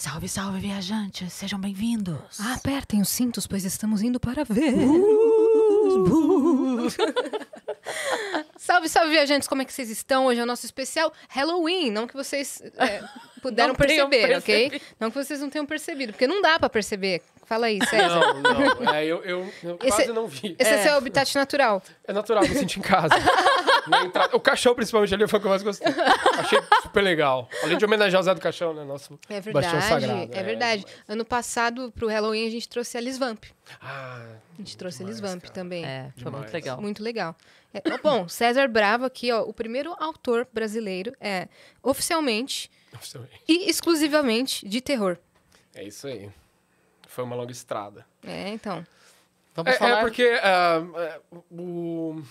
Salve, salve, viajantes! Sejam bem-vindos! Apertem os cintos, pois estamos indo para ver! Uh, uh, uh. Salve, salve, viajantes! Como é que vocês estão? Hoje é o nosso especial Halloween. Não que vocês é, puderam perceber, ok? Não que vocês não tenham percebido, porque não dá para perceber. Fala aí, César. Não, não. É, eu, eu, eu esse, quase não vi. Esse é. é seu habitat natural. É natural, me senti em casa. entrada, o cachorro, principalmente, ali foi o que eu mais gostei. Achei super legal. Além de homenagear o Zé do Cachorro, né? Nosso é verdade, é Sagrado. É, é verdade. Mas... Ano passado, pro Halloween, a gente trouxe a Lisvamp. Ah, a gente trouxe demais, a Lisvamp também. É, foi demais. muito legal. Muito legal. É, bom, César Bravo aqui, ó, o primeiro autor brasileiro é oficialmente, oficialmente e exclusivamente de terror. É isso aí. Foi uma longa estrada. É, então. então é, vamos é, falar... Ah, é porque uh, o...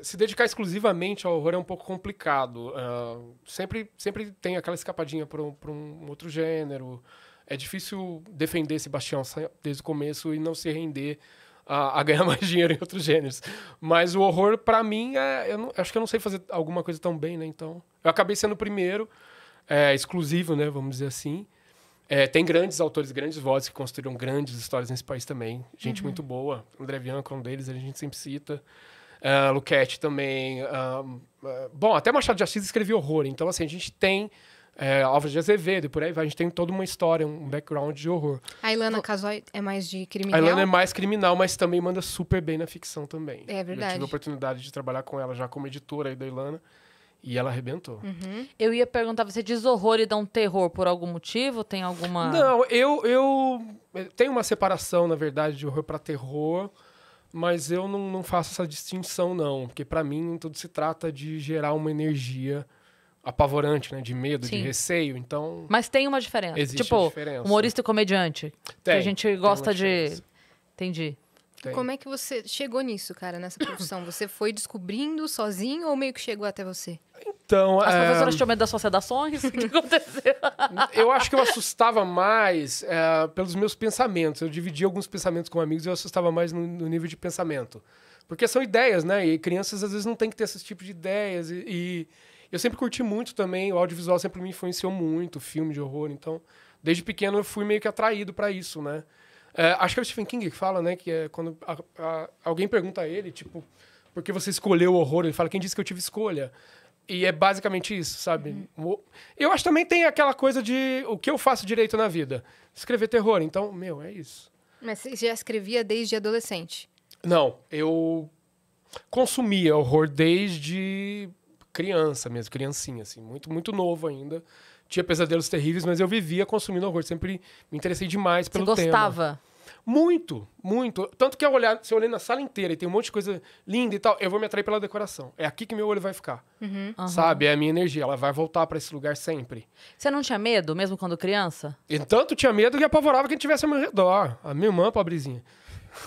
se dedicar exclusivamente ao horror é um pouco complicado. Uh, sempre, sempre tem aquela escapadinha para um, um outro gênero. É difícil defender Sebastião desde o começo e não se render a, a ganhar mais dinheiro em outros gêneros. Mas o horror, para mim, é, eu não, acho que eu não sei fazer alguma coisa tão bem, né? Então, eu acabei sendo o primeiro, é, exclusivo, né? Vamos dizer assim. É, tem grandes autores, grandes vozes que construíram grandes histórias nesse país também. Gente uhum. muito boa. André Bianco é um deles, a gente sempre cita. Uh, Luquete também. Uh, uh, bom, até Machado de Assis escreveu horror. Então, assim, a gente tem é, Alves de Azevedo e por aí vai. A gente tem toda uma história, um background de horror. A Ilana Casoy é mais de criminal? A Ilana é mais criminal, mas também manda super bem na ficção também. É verdade. Eu tive a oportunidade de trabalhar com ela já como editora aí da Ilana. E ela arrebentou. Uhum. Eu ia perguntar, você diz horror e dá um terror por algum motivo? Tem alguma. Não, eu. eu eh, tem uma separação, na verdade, de horror para terror, mas eu não, não faço essa distinção, não. Porque para mim tudo se trata de gerar uma energia apavorante, né? De medo, Sim. de receio, então... Mas tem uma diferença. Existe tipo, diferença. humorista e comediante. Tem, que a gente gosta de... Entendi. Tem. Como é que você chegou nisso, cara, nessa profissão? Você foi descobrindo sozinho ou meio que chegou até você? Então, As é... professoras tinham medo das suas redações? o que aconteceu? Eu acho que eu assustava mais é, pelos meus pensamentos. Eu dividia alguns pensamentos com amigos e eu assustava mais no, no, nível de pensamento. Porque são ideias, né? E crianças às vezes não têm que ter esses tipos de ideias. e eu sempre curti muito também, o audiovisual sempre me influenciou muito, filme de horror, então desde pequeno eu fui meio que atraído para isso, né? É, acho que é o Stephen King que fala, né, que é quando a, a, alguém pergunta a ele, tipo, por que você escolheu o horror? Ele fala, quem disse que eu tive escolha? E é basicamente isso, sabe? Uhum. Eu acho também tem aquela coisa de o que eu faço direito na vida. Escrever terror, então, meu, é isso. Mas você já escrevia desde adolescente? Não, eu consumia horror desde criança mesmo, criancinha, assim, muito, muito novo ainda. Tinha pesadelos terríveis, mas eu vivia consumindo horror. Sempre me interessei demais pelo Você gostava? Tema. Muito, muito. Tanto que eu olhar, se eu olhei na sala inteira e tem um monte de coisa linda e tal, eu vou me atrair pela decoração. É aqui que meu olho vai ficar. Uhum. Sabe? É a minha energia. Ela vai voltar para esse lugar sempre. Você não tinha medo, mesmo quando criança? E tanto tinha medo que apavorava quem tivesse ao meu redor. A minha irmã, pobrezinha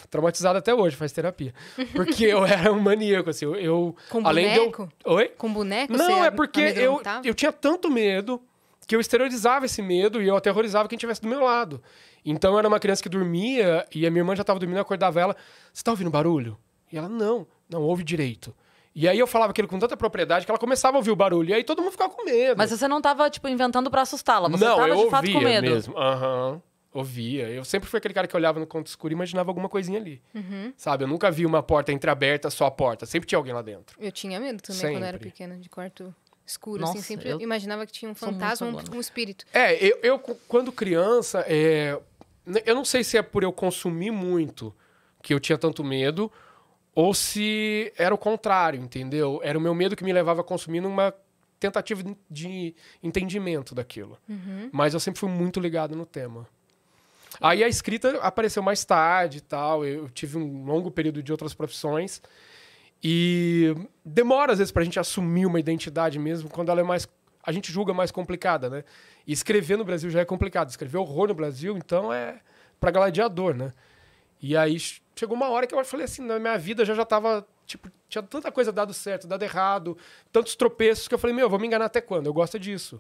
traumatizado até hoje, faz terapia. Porque eu era um maníaco, assim. Eu, Com além boneco? De eu... Oi? Com boneco? Não, é porque eu, eu tinha tanto medo que eu exteriorizava esse medo e eu aterrorizava quem estivesse do meu lado. Então eu era uma criança que dormia e a minha irmã já estava dormindo, eu acordava ela, você tá ouvindo barulho? E ela, não, não ouve direito. E aí eu falava aquilo com tanta propriedade que ela começava a ouvir o barulho. E aí todo mundo ficava com medo. Mas você não estava tipo, inventando para assustá-la. Você não, tava, eu de fato, com medo. mesmo. Aham. Uhum ouvia. Eu sempre fui aquele cara que olhava no conto escuro e imaginava alguma coisinha ali. Uhum. Sabe? Eu nunca vi uma porta entreaberta, só a porta. Sempre tinha alguém lá dentro. Eu tinha medo também sempre. quando era pequena, de quarto escuro, assim, Nossa, assim. Sempre eu... imaginava que tinha um fantasma, um, um, espírito. É, eu, eu quando criança, é... eu não sei se é por eu consumir muito que eu tinha tanto medo, ou se era o contrário, entendeu? Era o meu medo que me levava a consumir numa tentativa de entendimento daquilo. Uhum. Mas eu sempre fui muito ligado no tema. Aí a escrita apareceu mais tarde e tal. Eu tive um longo período de outras profissões. E demora, às vezes, para a gente assumir uma identidade mesmo, quando ela é mais. A gente julga mais complicada, né? E escrever no Brasil já é complicado. Escrever horror no Brasil, então, é para gladiador, né? E aí chegou uma hora que eu falei assim: na minha vida já já tava. Tipo, tinha tanta coisa dado certo, dado errado, tantos tropeços que eu falei: meu, eu vou me enganar até quando? Eu gosto disso.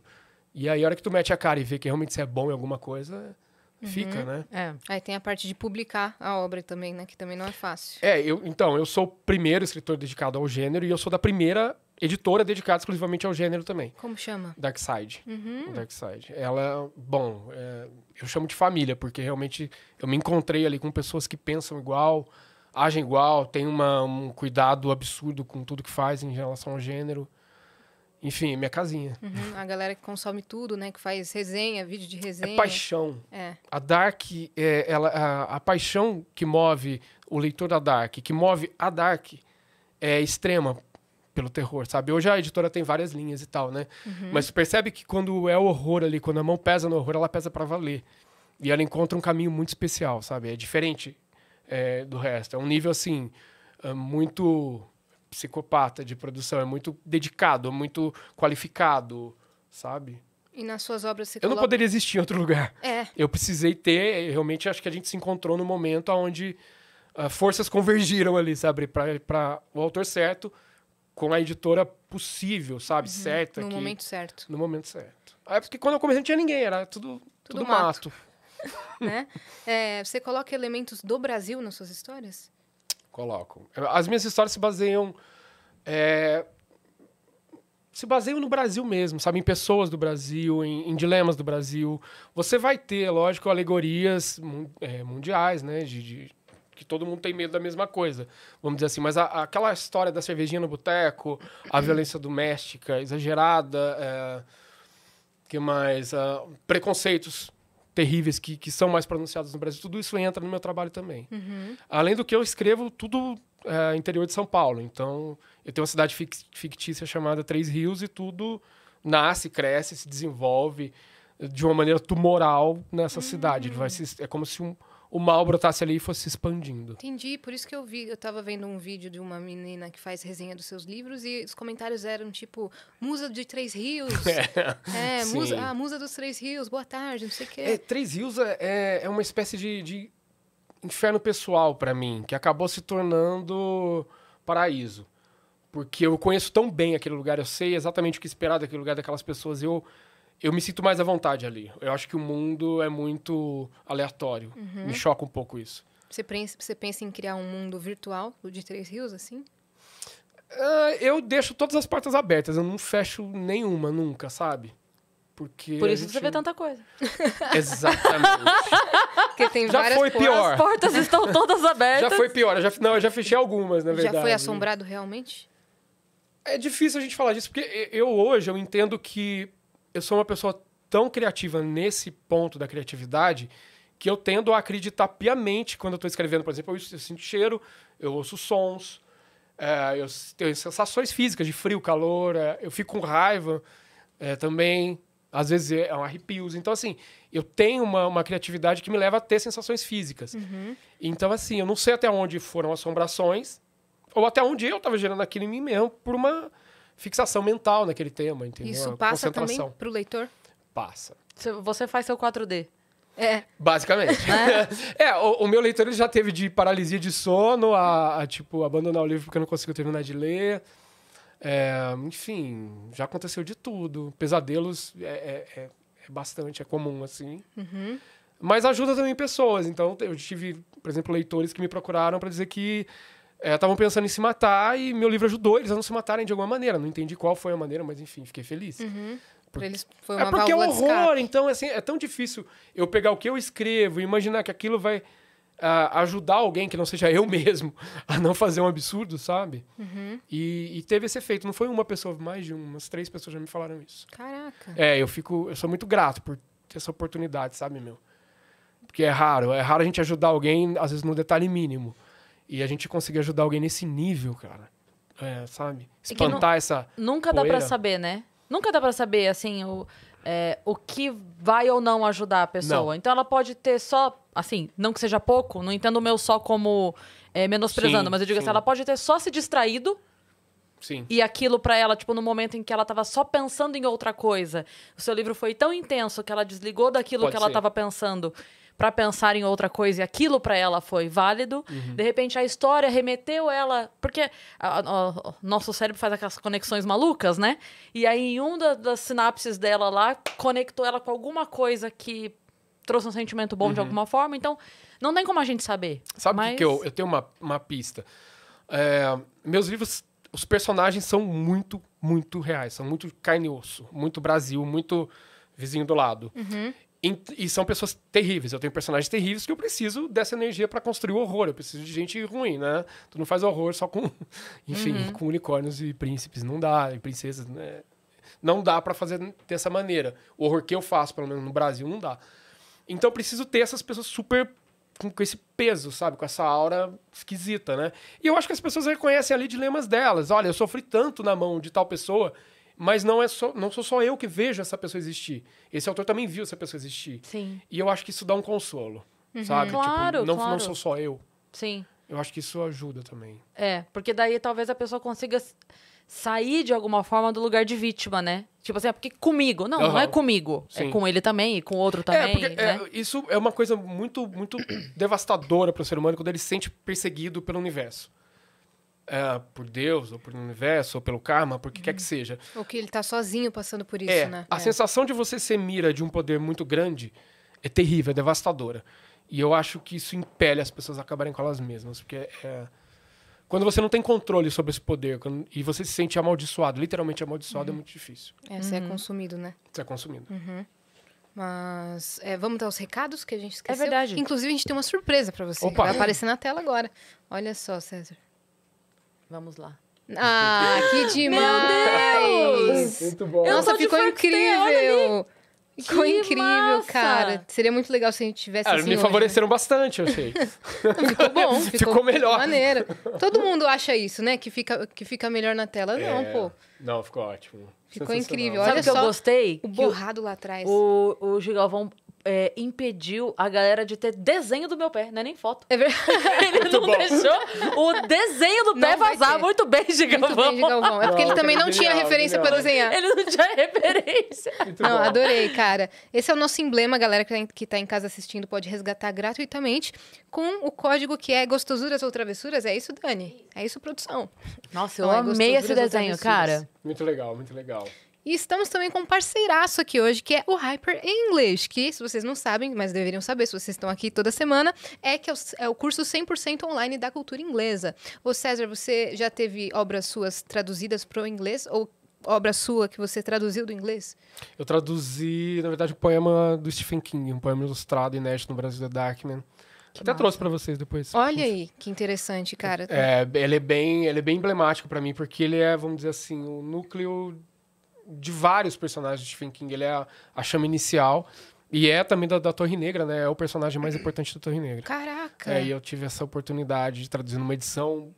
E aí, a hora que tu mete a cara e vê que realmente você é bom em alguma coisa, Uhum. Fica, né? É. Aí tem a parte de publicar a obra também, né? Que também não é fácil. É, eu, então, eu sou o primeiro escritor dedicado ao gênero e eu sou da primeira editora dedicada exclusivamente ao gênero também. Como chama? Darkside. Uhum. Darkside. Ela, bom, é, eu chamo de família, porque realmente eu me encontrei ali com pessoas que pensam igual, agem igual, têm uma, um cuidado absurdo com tudo que fazem em relação ao gênero. Enfim, minha casinha. Uhum, a galera que consome tudo, né? Que faz resenha, vídeo de é resenha. É paixão. É. A Dark, é, ela, a, a, paixão que move o leitor da Dark, que move a Dark, é extrema pelo terror, sabe? Hoje a editora tem várias linhas e tal, né? Uhum. Mas percebe que quando é horror ali, quando a mão pesa no horror, ela pesa para valer. E ela encontra um caminho muito especial, sabe? É diferente é, do resto. É um nível, assim, é, muito psicopata de produção, é muito dedicado, é muito qualificado, sabe? E nas suas obras você Eu não poderia existir em outro lugar. É. Eu precisei ter, realmente acho que a gente se encontrou no momento onde uh, forças convergiram ali, sabe? Para o autor certo, com a editora possível, sabe? Uhum. Certa. No que... momento certo. No momento certo. Ah, é porque quando eu comecei não tinha ninguém, era tudo, tudo, tudo mato. mato. né? é, você coloca elementos do Brasil nas suas histórias? colocam. As minhas histórias se baseiam. É, se baseiam no Brasil mesmo, sabe? Em pessoas do Brasil, em, em dilemas do Brasil. Você vai ter, é lógico, alegorias é, mundiais, né? De, de, que todo mundo tem medo da mesma coisa, vamos dizer assim. Mas a, aquela história da cervejinha no boteco, a uhum. violência doméstica exagerada, é, que mais? Uh, preconceitos terríveis que, que são mais pronunciadas no Brasil, tudo isso entra no meu trabalho também. Uhum. Além do que eu escrevo tudo é, interior de São Paulo. Então, eu tenho uma cidade fictícia chamada Três Rios e tudo nasce, cresce, se desenvolve de uma maneira tumoral nessa uhum. cidade. Hum. vai se, é como se um, o mal brotasse ali e fosse expandindo. Entendi, por isso que eu vi, eu tava vendo um vídeo de uma menina que faz resenha dos seus livros e os comentários eram tipo, musa de Três Rios. É, é musa, ah, musa dos Três Rios, boa tarde, não sei o quê. É, Três Rios é, é, é uma espécie de, de inferno pessoal para mim, que acabou se tornando paraíso. Porque eu conheço tão bem aquele lugar, eu sei exatamente o que esperar daquele lugar, daquelas pessoas, eu eu me sinto mais à vontade ali. Eu acho que o mundo é muito aleatório. Uhum. Me choca um pouco isso. Você pensa, você pensa em criar um mundo virtual de Três Rios, assim? Uh, eu deixo todas as portas abertas. Eu não fecho nenhuma, nunca, sabe? Porque Por isso gente... você vê tanta coisa. Exatamente. Porque tem já várias foi pior. As portas estão todas abertas. Já foi pior. Eu já, não, eu já fechei algumas, na verdade. Já foi assombrado realmente? É difícil a gente falar disso, porque eu hoje eu entendo que eu sou uma pessoa tão criativa nesse ponto da criatividade que eu tendo a acreditar piamente quando eu estou escrevendo. Por exemplo, eu, eu sinto cheiro, eu ouço sons, é, eu tenho sensações físicas de frio, calor, é, eu fico com raiva é, também. Às vezes é, é um arrepios. Então, assim, eu tenho uma, uma criatividade que me leva a ter sensações físicas. Uhum. Então, assim, eu não sei até onde foram assombrações ou até onde eu estava gerando aquilo em mim mesmo por uma fixação mental naquele tema, entendeu? Isso passa também para o leitor? Passa. Você faz seu 4D. É. Basicamente. É, é o, o, meu leitor ele já teve de paralisia de sono a, a, tipo, abandonar o livro porque eu não consigo terminar de ler. É, enfim, já aconteceu de tudo. Pesadelos é, é, é, é bastante, é comum, assim. Uhum. Mas ajuda também pessoas. Então, eu tive, por exemplo, leitores que me procuraram para dizer que estavam é, pensando em se matar e meu livro ajudou eles a não se matarem de alguma maneira. Não entendi qual foi a maneira, mas enfim, fiquei feliz. Uhum. Por... Eles foi é uma é porque é um horror, então assim, é tão difícil eu pegar o que eu escrevo e imaginar que aquilo vai uh, ajudar alguém que não seja eu mesmo a não fazer um absurdo, sabe? Uhum. E, e, teve esse efeito. Não foi uma pessoa, mais de umas três pessoas já me falaram isso. Caraca. É, eu fico, eu sou muito grato por ter essa oportunidade, sabe, meu? Porque é raro, é raro a gente ajudar alguém, às vezes, no detalhe mínimo. E a gente conseguir ajudar alguém nesse nível, cara. É, sabe? É Espantar essa. Nunca poeira. dá para saber, né? Nunca dá para saber, assim, o, é, o que vai ou não ajudar a pessoa. Não. Então ela pode ter só, assim, não que seja pouco, não entendo o meu só como é, menosprezando, sim, mas eu digo assim, sim. assim, ela pode ter só se distraído. Sim. E aquilo para ela, tipo, no momento em que ela tava só pensando em outra coisa. O seu livro foi tão intenso que ela desligou daquilo pode que ela tava pensando para pensar em outra coisa e aquilo para ela foi válido. Uhum. De repente a história remeteu ela, porque a, a, a, nosso cérebro faz aquelas conexões malucas, né? E aí em um da, das sinapses dela lá conectou ela com alguma coisa que trouxe um sentimento bom uhum. de alguma forma. Então não tem como a gente saber. Sabe mas... que, que eu, eu tenho uma, uma pista? É, meus livros, os personagens são muito, muito reais, são muito carne e osso, muito Brasil, muito vizinho do lado. Uhum. E são pessoas terríveis. Eu tenho personagens terríveis que eu preciso dessa energia para construir o horror. Eu preciso de gente ruim, né? Tu não faz horror só com, enfim, uhum. com unicórnios e príncipes. Não dá, e princesas, né? Não dá para fazer dessa maneira. O horror que eu faço, pelo menos no Brasil, não dá. Então eu preciso ter essas pessoas super com, com, esse peso, sabe? Com essa aura esquisita, né? E eu acho que as pessoas reconhecem ali dilemas delas. Olha, eu sofri tanto na mão de tal pessoa mas não é só, não sou só eu que vejo essa pessoa existir. Esse autor também viu essa pessoa existir. Sim. E eu acho que isso dá um consolo, uhum. sabe? Tipo, claro, tipo, não, claro. não sou só eu. Sim. Eu acho que isso ajuda também. É, porque daí talvez a pessoa consiga sair de alguma forma do lugar de vítima, né? Tipo assim, é porque comigo. Não, uhum. não é comigo. É Sim. É com ele também e com outro é, também. É, porque, né? é, isso é uma coisa muito, muito devastadora para o ser humano quando ele se sente perseguido pelo universo é, por Deus, ou pelo universo, ou pelo karma, por que quer que seja. Ou que ele está sozinho passando por isso, é, né? A é. sensação de você ser mira de um poder muito grande é terrível, é devastadora. E eu acho que isso impele as pessoas a acabarem com elas mesmas, porque é, quando você não tem controle sobre esse poder quando, e você se sente amaldiçoado, literalmente amaldiçoado, é uhum. é muito difícil. É, você é uhum. é consumido, né? Você é consumido. Uhum. Mas é, vamos dar os recados que a gente é esqueceu. É verdade. Inclusive, a gente tem uma surpresa para você Opa. que vai aparecer na tela agora. Olha só, César. Vamos lá. Ah, que demais! Muito bom. Nossa, ficou incrível! Ficou que incrível, massa. cara. Seria muito legal se a gente tivesse. Ah, assim, me né? favoreceram bastante, eu achei. ficou bom, ficou, ficou melhor. Maneiro. Todo mundo acha isso, né? Que fica, que fica melhor na tela. Não, é. pô. Não, ficou ótimo. Ficou incrível. Olha Sabe o que eu gostei? O borrado que o, lá atrás. O, o Gigalvão é, impediu a galera de ter desenho do meu pé, não é nem foto. É verdade. Ele não bom. deixou o desenho do pé vazar. Muito bem, Gigavão. Muito bem, É porque não, ele também não tinha referência para desenhar. Ele não tinha referência. Muito não, bom. adorei, cara. Esse é o nosso emblema, galera que está tá em casa assistindo pode resgatar gratuitamente com o código que é Gostosuras ou Travessuras. É isso, Dani? É isso, produção. Nossa, eu é amei esse desenho, cara. Muito legal, muito legal. E estamos também com um parceiraço aqui hoje, que é o Hyper English, que, se vocês não sabem, mas deveriam saber, se vocês estão aqui toda semana, é que é o, é curso 100% online da cultura inglesa. Ô César, você já teve obras suas traduzidas para o inglês ou obra sua que você traduziu do inglês? Eu traduzi, na verdade, um poema do Stephen King, um poema ilustrado inédito no Brasil da Darkman. Que Até massa. trouxe para vocês depois. Olha aí, que interessante, cara. É, ele é bem, ele é bem emblemático para mim porque ele é, vamos dizer assim, o núcleo de vários personagens de Stephen King. Ele é a, a chama inicial. E é também da, da, Torre Negra, né? É o personagem mais importante da Torre Negra. Caraca! É, e eu tive essa oportunidade de traduzir numa edição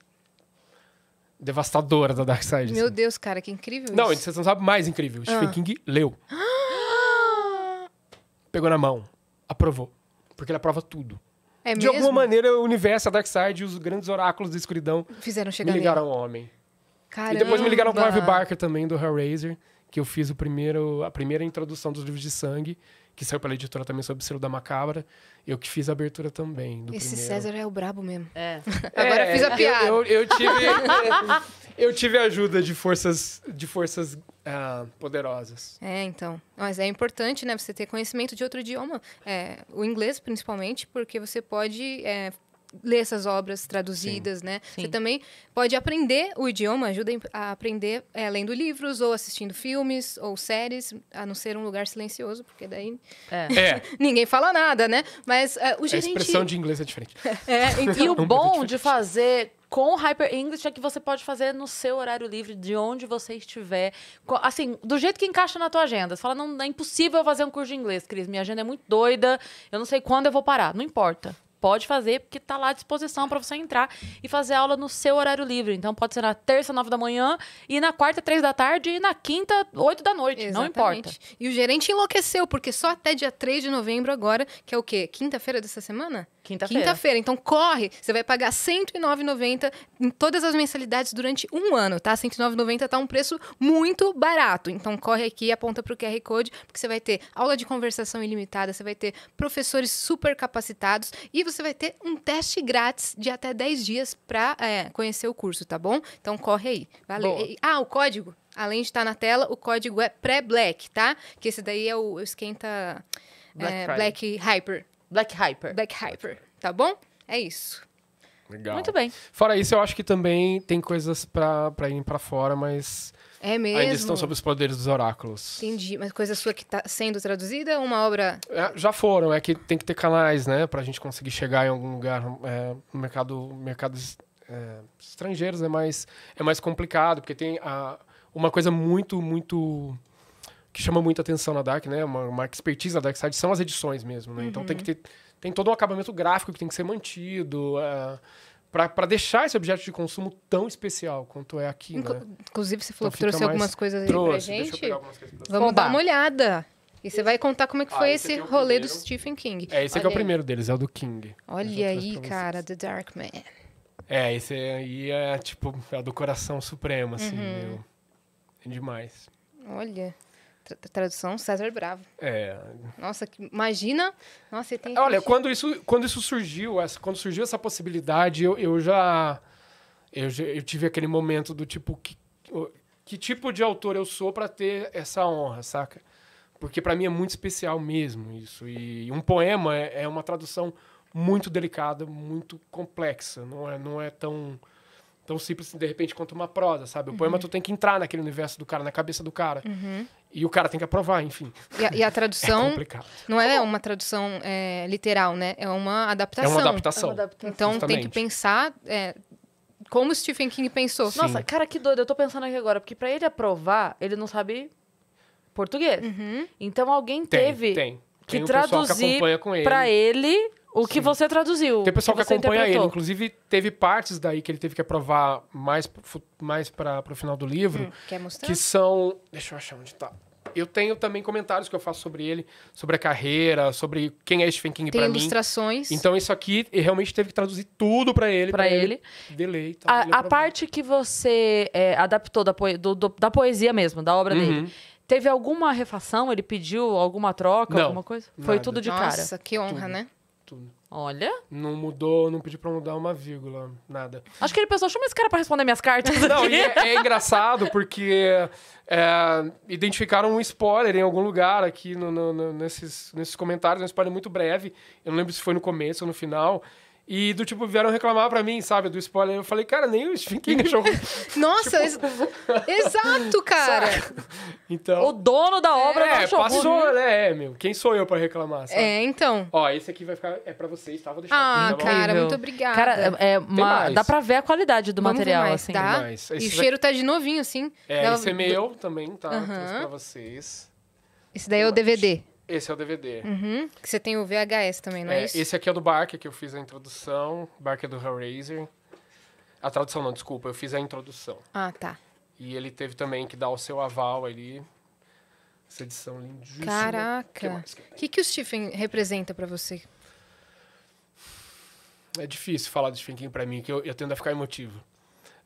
devastadora da Dark Side. Meu assim. Deus, cara, que incrível Não, isso. não sabe mais incrível. Ah. Stephen King leu. Pegou na mão. Aprovou. Porque ele aprova tudo. É de mesmo? alguma maneira, o universo, a Dark Side os grandes oráculos da escuridão... Fizeram chegar Me ligaram ao homem. Caramba. E depois me ligaram com o Harvey Barker também, do Hellraiser que eu fiz o primeiro, a primeira introdução dos livros de sangue, que saiu pela editora também sobre o selo da Macabra. Eu que fiz a abertura também. Esse primeiro. César é o brabo mesmo. É. Agora é, fiz a é, piada. Eu, eu, eu tive, eu tive ajuda de forças, de forças ah, poderosas. É, então. Mas é importante, né? Você ter conhecimento de outro idioma. É, o inglês, principalmente, porque você pode é, ler essas obras traduzidas, sim, né? Sim. Você também pode aprender o idioma, ajuda a aprender é, lendo livros ou assistindo filmes ou séries, a não ser um lugar silencioso, porque daí é. é. ninguém fala nada, né? Mas eh, o gerente... A expressão de inglês é diferente. Então... E o bom de fazer com o Hyper English é que você pode fazer no seu horário livre, de onde você estiver. Assim, do jeito que encaixa na tua agenda. Você fala, não, é impossível eu fazer um curso de inglês, Cris. Minha agenda é muito doida, eu não sei quando eu vou parar. Não importa pode fazer, porque está lá à disposição para você entrar e fazer aula no seu horário livre. Então, pode ser na terça, nove da manhã, e na quarta, três da tarde, e na quinta, oito da noite. Exatamente. Não importa. E o gerente enlouqueceu, porque só até dia 3 de novembro agora, que é o quê? Quinta-feira dessa semana? Quinta-feira. Quinta-feira. Então corre, você vai pagar R$ 109,90 em todas as mensalidades durante um ano, tá? R$ 109,90 tá um preço muito barato. Então corre aqui e aponta pro QR Code, porque você vai ter aula de conversação ilimitada, você vai ter professores super capacitados e você vai ter um teste grátis de até 10 dias para é, conhecer o curso, tá bom? Então corre aí. Valeu. Ah, o código? Além de estar tá na tela, o código é pré-black, tá? Que esse daí é o esquenta Black, é, Black Hyper. Black Hyper. Black Hyper, tá bom? É isso. Legal. Muito bem. Fora isso, eu acho que também tem coisas pra, pra ir pra fora, mas. É mesmo. Ainda estão sobre os poderes dos oráculos. Entendi. Mas coisa sua que está sendo traduzida ou uma obra. É, já foram, é que tem que ter canais, né? Pra gente conseguir chegar em algum lugar é, no mercado. Mercados é, estrangeiros é mais, é mais complicado, porque tem a, uma coisa muito, muito que chama muita atenção na Dark, né? Uma, uma expertise na Dark Side são as edições mesmo, né? Uhum. Então tem que uhum. ter tem todo um acabamento gráfico que tem que ser mantido. Uh, é, para deixar esse objeto de consumo tão especial quanto é aqui, Inc né? Inclusive, você falou então, que trouxe algumas coisas aí pra gente. Pra Vamos dar uma olhada. E você vai contar como é que ah, foi esse, é rolê primeiro. do Stephen King. É, esse aqui é o primeiro deles, é o do King. Olha aí, cara, The Dark Man. É, esse aí é, tipo, é do coração supremo, assim, uhum. meu. É demais. Olha tradução César Bravo. É. Nossa, imagina. Nossa, tem. Olha, quando isso, quando isso surgiu, essa, quando surgiu essa possibilidade, eu, eu já eu, eu tive aquele momento do tipo que que tipo de autor eu sou para ter essa honra, saca? Porque para mim é muito especial mesmo isso. E um poema é, é uma tradução muito delicada, muito complexa. Não é, não é tão tão simples, de repente, quanto uma prosa, sabe? O uhum. poema tu tem que entrar naquele universo do cara, na cabeça do cara. Uhum. E o cara tem que aprovar, enfim. E a, e a tradução. é complicado. Não é uma tradução é, literal, né? É uma adaptação. É uma adaptação. É uma adaptação. Então Justamente. tem que pensar. É, como o Stephen King pensou. Sim. Nossa, cara, que doido. Eu tô pensando aqui agora, porque para ele aprovar, ele não sabe português. Uhum. Então alguém tem, teve tem. Tem que um traduzir que com ele. pra ele o que Sim. você traduziu. Tem pessoal que, que acompanha ele. Inclusive, teve partes daí que ele teve que aprovar mais, mais para o final do livro. Hum, quer mostrar? Que são. Deixa eu achar onde tá. Eu tenho também comentários que eu faço sobre ele, sobre a carreira, sobre quem é Stephen King para mim. Tem ilustrações. Então isso aqui realmente teve que traduzir tudo para ele. Para ele. ele. Delay. Tá, a, a parte que você é, adaptou da, poe do, do, da poesia mesmo, da obra uhum. dele. Teve alguma refação? Ele pediu alguma troca, Não, alguma coisa? Nada. Foi tudo de Nossa, cara. Nossa, que honra, tudo. né? tudo. Olha. Não mudou, não pedi pra mudar uma vírgula, nada. Acho que ele pensou, chama esse cara pra responder minhas cartas. Não, e é, é engraçado porque é, identificaram um spoiler em algum lugar aqui no, no, no, nesses, nesses comentários, um spoiler muito breve. Eu não lembro se foi no começo ou no final, e do tipo, vieram reclamar pra mim, sabe, do spoiler. Eu falei, cara, nem o Stephen jogou. Nossa, tipo... ex... exato, cara. Então. O dono da obra é, não passou, né? É, meu. Quem sou eu pra reclamar, sabe? É, então. Ó, esse aqui vai ficar. É pra vocês, tá? Vou deixar Ah, aqui, tá cara, muito obrigada. Cara, é, é uma... dá pra ver a qualidade do Vamos material, mais, assim. Tá? E o cheiro tá de novinho, assim. É, Dava... esse é meu também, tá? Uhum. Trouxe pra vocês. Esse daí é o DVD. Esse é o DVD. Uhum, que você tem o VHS também, não é, é isso? Esse aqui é do Barker, que eu fiz a introdução. Barker do Hellraiser. A tradução não, desculpa, eu fiz a introdução. Ah, tá. E ele teve também que dar o seu aval ali. Essa edição lindíssima. Caraca! O que, que, que, o Stephen representa para você? É difícil falar do Stephen King pra mim, que eu, eu tendo a ficar emotivo.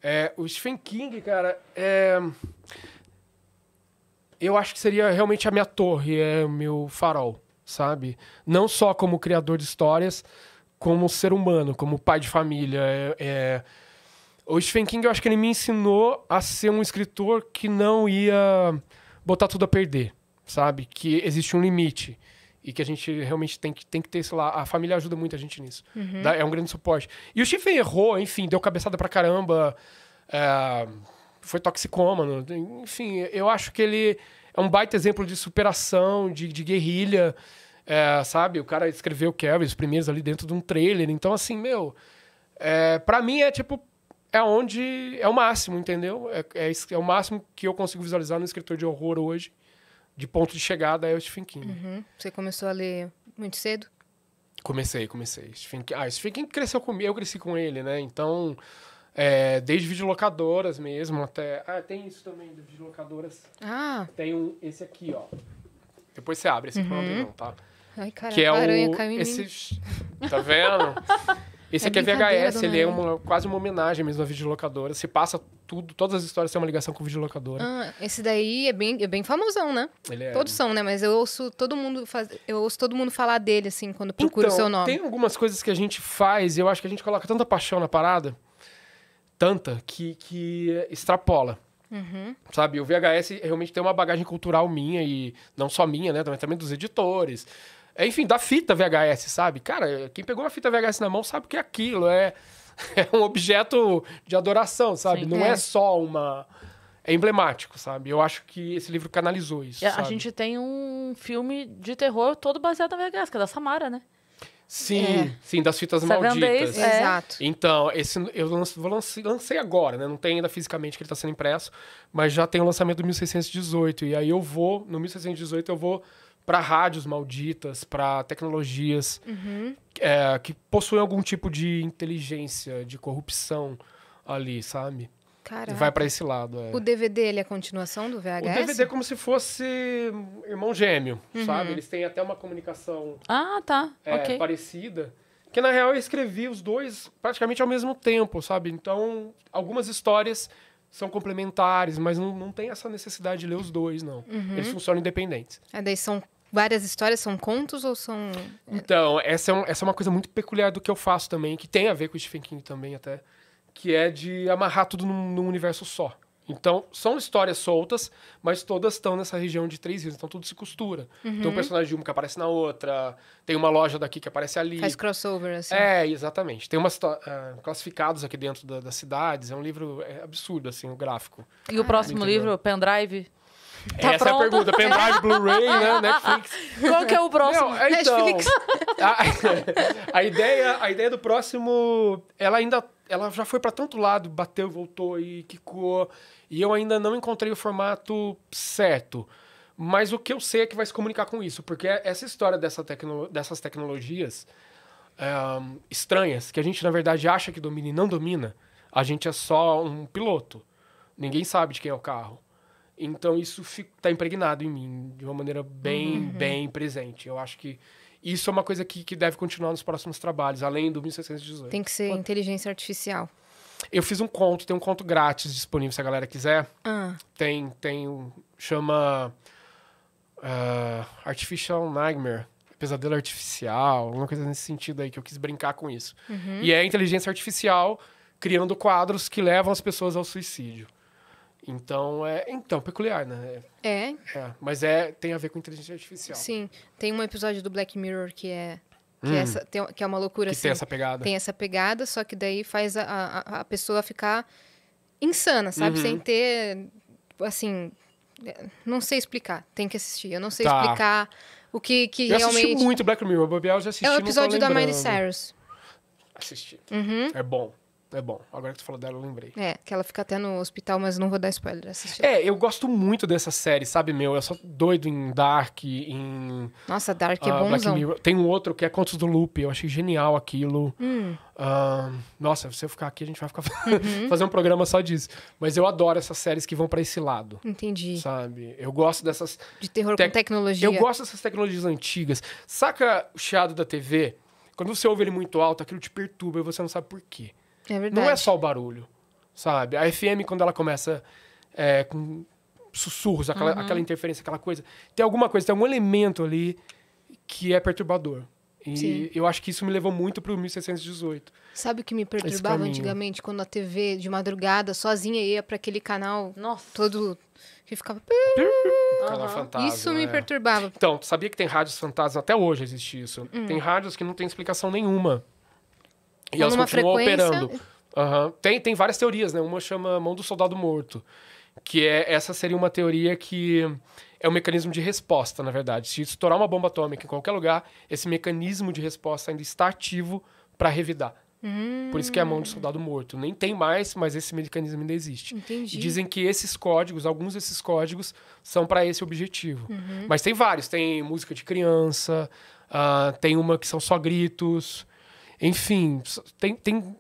É, o Stephen King, cara, é eu acho que seria realmente a minha torre, é o meu farol, sabe? Não só como criador de histórias, como ser humano, como pai de família. É, é... O Stephen King, eu acho que ele me ensinou a ser um escritor que não ia botar tudo a perder, sabe? Que existe um limite e que a gente realmente tem que, tem que ter, sei lá, a família ajuda muito a gente nisso. Uhum. É um grande suporte. E o Stephen errou, enfim, deu cabeçada pra caramba. É foi toxicômano. Enfim, eu acho que ele é um baita exemplo de superação, de, de guerrilha, é, sabe? O cara escreveu o Kelvin, os primeiros ali dentro de um trailer. Então, assim, meu, é, para mim é tipo, é onde, é o máximo, entendeu? É, é, é, o máximo que eu consigo visualizar no escritor de horror hoje, de ponto de chegada é o Stephen King. Uhum. Você começou a ler muito cedo? Comecei, comecei. Stephen King, ah, Stephen King cresceu comigo, eu cresci com ele, né? Então... É, desde videolocadoras mesmo até. Ah, tem isso também de videolocadoras. Ah. Tem um, esse aqui, ó. Depois você abre esse uhum. problema, tá? Ai, caraca, que é aranha o, esse, Tá vendo? Esse é aqui é VHS, ele é uma, quase uma homenagem mesmo à videolocadora. Se passa tudo, todas as histórias têm uma ligação com videolocadora. Ah, esse daí é bem, é bem famosão, né? É... Todos são, né? Mas eu ouço todo mundo faz... eu ouço todo mundo falar dele, assim, quando procura o então, seu nome. Tem algumas coisas que a gente faz, e eu acho que a gente coloca tanta paixão na parada tanta que, que extrapola. Uhum. Sabe, o VHS realmente tem uma bagagem cultural minha e não só minha, né? também também dos editores. Enfim, da fita VHS, sabe? Cara, quem pegou uma fita VHS na mão sabe o que é aquilo. É, é um objeto de adoração, sabe? Sim, não é. é só uma. É emblemático, sabe? Eu acho que esse livro canalizou isso. A, a gente tem um filme de terror todo baseado na VHS, que é da Samara, né? Sim, é. sim, das fitas malditas. É. Exato. Então, esse eu lancei, lancei agora, né? Não tem ainda fisicamente que ele está sendo impresso, mas já tem o lançamento do 1618. E aí eu vou, no 1618, eu vou para rádios malditas, para tecnologias uhum. é, que possuem algum tipo de inteligência, de corrupção ali, sabe? Caraca. vai para esse lado. É. O DVD, ele é a continuação do VHS? O DVD é como se fosse irmão gêmeo, uhum. sabe? Eles têm até uma comunicação... Ah, tá. É, okay. Parecida. Que, na real, eu escrevi os dois praticamente ao mesmo tempo, sabe? Então, algumas histórias são complementares, mas não, não tem essa necessidade de ler os dois, não. Uhum. Eles funcionam independentes. É, daí são várias histórias, são contos ou são... É? Então, essa é, um, essa é uma coisa muito peculiar do que eu faço também, que tem a ver com o Stephen King também, até que é de amarrar tudo num, num universo só. Então, são histórias soltas, mas todas estão nessa região de três rios. Então, tudo se costura. Uhum. Tem um uhum. personagem de uma que aparece na outra, tem uma loja daqui que aparece ali. Faz crossover, assim. É, exatamente. Tem umas uh, classificados aqui dentro da, das cidades. É um livro é absurdo, assim, o gráfico. E o ah, próximo livro, Pendrive? Tá Essa pronto? é a pergunta. Pendrive, Blu-ray, né? Netflix. Qual que é o próximo? Não, é, então, Netflix. A, a, ideia, a ideia do próximo, ela ainda ela já foi para tanto lado, bateu, voltou e quicou. E eu ainda não encontrei o formato certo. Mas o que eu sei é que vai se comunicar com isso, porque essa história dessa tecno, dessas tecnologias um, estranhas, que a gente na verdade acha que domina e não domina, a gente é só um piloto. Ninguém sabe de quem é o carro. Então isso está impregnado em mim de uma maneira bem, uhum. bem presente. Eu acho que isso é uma coisa que, que deve continuar nos próximos trabalhos, além do 1618. Tem que ser Pô. inteligência artificial. Eu fiz um conto, tem um conto grátis disponível se a galera quiser. Ah. Tem, tem um. Chama. Uh, Artificial Nightmare. Pesadelo artificial, uma coisa nesse sentido aí, que eu quis brincar com isso. Uhum. E é inteligência artificial criando quadros que levam as pessoas ao suicídio. Então, é então peculiar, né? É. é. Mas é, tem a ver com inteligência artificial. Sim. Tem um episódio do Black Mirror que é que, hum. é, essa, tem, que é uma loucura, que assim. tem essa pegada. Tem essa pegada, só que daí faz a, a, a pessoa ficar insana, sabe? Uhum. Sem ter, assim... É, não sei explicar. Tem que assistir. Eu não sei tá. explicar o que, que eu realmente... Eu assisti muito Black Mirror. Bobear, eu já assisti, É o episódio da Miley Cyrus. Assisti. Uhum. É bom. É bom. Agora que tu falou dela, eu lembrei. É, que ela fica até no hospital, mas não vou dar spoiler. Assistir. É, eu gosto muito dessa série, sabe, meu? Eu sou doido em Dark, em... Nossa, Dark uh, é ah, bonzão. Black Mirror. Tem um outro que é Contos do Loop. Eu achei genial aquilo. Hum. Uh, nossa, se eu ficar aqui, a gente vai ficar uhum. fazer um programa só disso. Mas eu adoro essas séries que vão para esse lado. Entendi. Sabe? Eu gosto dessas. De terror te... com tecnologia. Eu gosto dessas tecnologias antigas. Saca o chiado da TV? Quando você ouve ele muito alto, aquilo te perturba e você não sabe por quê. É, é verdade. Não é só o barulho, sabe? A FM, quando ela começa é, com sussurros, aquela, uhum. aquela interferência, aquela coisa, tem alguma coisa, tem algum elemento ali que é perturbador. E Sim. eu acho que isso me levou muito pro 1618. Sabe o que me perturbava antigamente? Quando a TV de madrugada sozinha ia para aquele canal Nossa. todo que ficava. Canal uhum. fantasma, isso me é. perturbava. Então, sabia que tem rádios fantasmas? Até hoje existe isso. Hum. Tem rádios que não tem explicação nenhuma. E elas continuam frequência... operando. Uhum. Tem, tem várias teorias, né? Uma chama mão do soldado morto, que é essa seria uma teoria que é um mecanismo de resposta, na verdade. Se estourar uma bomba atômica em qualquer lugar, esse mecanismo de resposta ainda está ativo para revidar. Hum. Por isso que é a mão do soldado morto. Nem tem mais, mas esse mecanismo ainda existe. Entendi. E dizem que esses códigos, alguns desses códigos, são para esse objetivo. Uhum. Mas tem vários. Tem música de criança, uh, tem uma que são só gritos. Enfim, tem, tem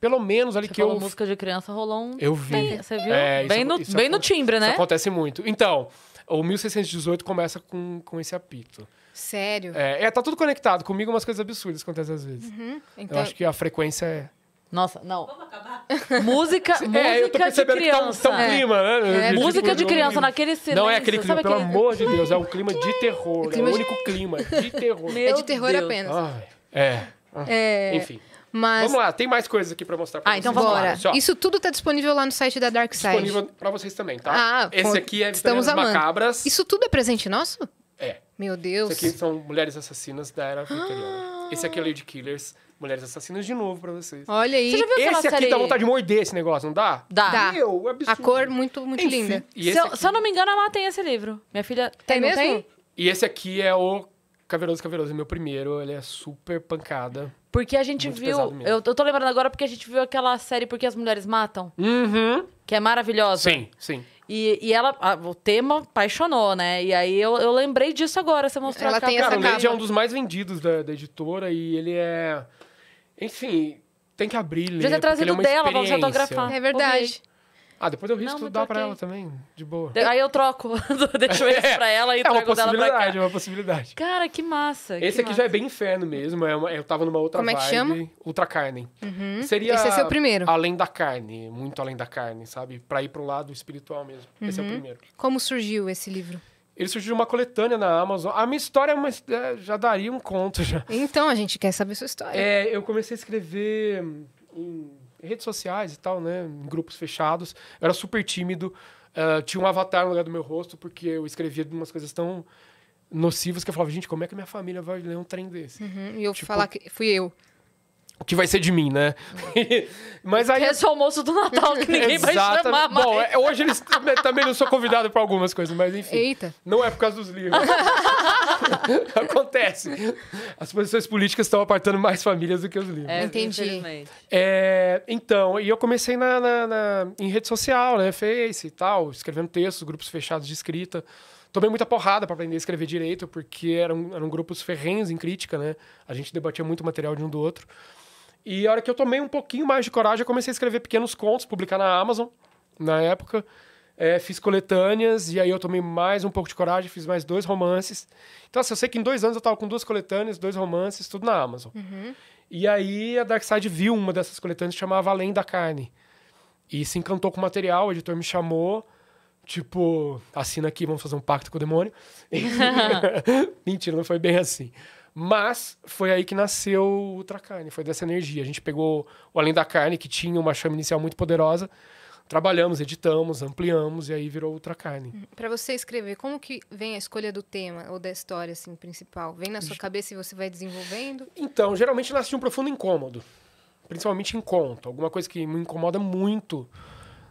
pelo menos ali você que eu. música de criança rolou um. Eu vi. Bem, você viu? É, bem, isso, no, isso bem no timbre, né? Isso acontece muito. Então, o 1618 começa com, com esse apito. Sério? É, é, tá tudo conectado. Comigo umas coisas absurdas acontecem às vezes. Uhum. Então... Eu acho que a frequência é. Nossa, não. Vamos acabar? Música, música é, eu tô percebendo de criança. Que tá um, tá um clima, é. né? É. Música tipo, de, de criança, naquele silêncio. Não é aquele clima, pelo aquele... amor de Deus. É um clima de terror. é o único clima de terror. Meu é de terror Deus. apenas. Ai, é. É, Enfim. Mas... Vamos lá, tem mais coisas aqui pra mostrar pra ah, então vocês. Ah, então vamos Bora. lá. Isso, tudo tá disponível lá no site da Dark Side. Disponível pra vocês também, tá? Ah, Esse aqui é Estamos Macabras. Isso tudo é presente nosso? É. Meu Deus. Isso aqui são Mulheres Assassinas da Era Vitoriana. Ah. Esse aqui é Lady Killers, Mulheres Assassinas de novo pra vocês. Olha aí. Você já viu esse aqui série... dá vontade de morder esse negócio, não dá? Dá. dá. Meu, é absurdo. A cor muito, muito Enfim, linda. Se eu, se eu, não me engano, a Má tem esse livro. Minha filha tem, tem mesmo? Tem? E esse aqui é o Caveroso Caveroso é meu primeiro, ele é super pancada. Porque a gente Muito viu. Eu, eu tô lembrando agora porque a gente viu aquela série Porque as Mulheres Matam. Uhum. Que é maravilhosa. Sim, sim. E, e ela, a, o tema apaixonou, né? E aí eu, eu lembrei disso agora, você mostrou ela a Tem Cara, o Lady é um dos mais vendidos da, da editora e ele é. Enfim, tem que abrir. Já ter tá trazido é dela vamos autografar. É verdade. Ah, depois eu risco dar pra ela também, de boa. Aí eu troco, deixo é, esse pra ela e é trago dela pra cá. É uma possibilidade, Cara, que massa. Esse que aqui massa. já é bem inferno mesmo, é uma, eu tava numa outra Como vibe. Como é que chama? Ultra Carne. Uhum. Seria esse é seu primeiro. Além da carne, muito além da carne, sabe? Pra ir pro lado espiritual mesmo. Uhum. Esse é o uhum. primeiro. Como surgiu esse livro? Ele surgiu uma coletânea na Amazon. A minha história é uma, é, já daria um conto já. Então, a gente quer saber sua história. É, eu comecei a escrever em redes sociais e tal, né? Em grupos fechados. Eu era super tímido. Uh, tinha um avatar no lugar do meu rosto, porque eu escrevia umas coisas tão nocivas que eu falava, gente, como é que minha família vai ler um trem desse? Uhum, e eu tipo, falar que fui eu. O que vai ser de mim, né? Mas aí. Esse é o almoço do Natal que ninguém vai chamar é, mais. Bom, hoje eles também não sou convidado para algumas coisas, mas enfim. Eita. Não é por causa dos livros. Acontece. As posições políticas estão apartando mais famílias do que os livros. É, entendi. É, então, e eu comecei na, na, na, em rede social, né? Face e tal, escrevendo textos, grupos fechados de escrita. Tomei muita porrada para aprender a escrever direito, porque eram, eram grupos ferrenhos em crítica, né? A gente debatia muito material de um do outro. E a hora que eu tomei um pouquinho mais de coragem, eu comecei a escrever pequenos contos, publicar na Amazon, na época. É, fiz coletâneas, e aí eu tomei mais um pouco de coragem, fiz mais dois romances. Então, assim, eu sei que em dois anos eu estava com duas coletâneas, dois romances, tudo na Amazon. Uhum. E aí a Darkside viu uma dessas coletâneas, chamava Além da Carne. E se encantou com o material, o editor me chamou, tipo, assina aqui, vamos fazer um pacto com o demônio. Mentira, não foi bem assim. Mas foi aí que nasceu o Ultra Carne, foi dessa energia. A gente pegou o Além da Carne, que tinha uma chama inicial muito poderosa, trabalhamos, editamos, ampliamos e aí virou Ultra Carne. Hum, Para você escrever, como que vem a escolha do tema ou da história assim principal? Vem na sua cabeça e você vai desenvolvendo? Então, geralmente nasce de um profundo incômodo, principalmente em conto, alguma coisa que me incomoda muito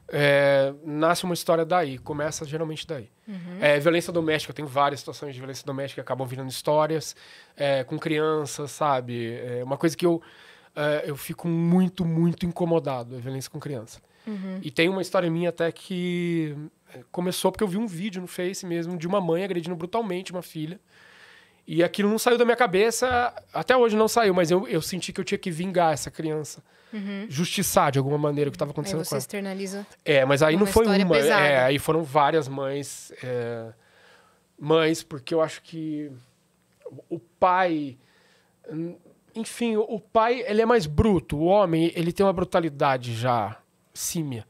é, nasce uma história daí, começa geralmente daí. Uhum. É, violência doméstica, tem várias situações de violência doméstica que acabam virando histórias é, com crianças, sabe? É uma coisa que eu, é, eu fico muito, muito incomodado, é violência com criança. Uhum. E tem uma história minha até que é, começou porque eu vi um vídeo no Face mesmo de uma mãe agredindo brutalmente uma filha. E aquilo não saiu da minha cabeça, até hoje não saiu, mas eu, eu senti que eu tinha que vingar essa criança uhum. justiçar de alguma maneira o que estava acontecendo aí você com ela. externaliza. É, mas aí não foi uma. É, aí foram várias mães. É, mães, porque eu acho que o pai. Enfim, o pai, ele é mais bruto. O homem, ele tem uma brutalidade já símia,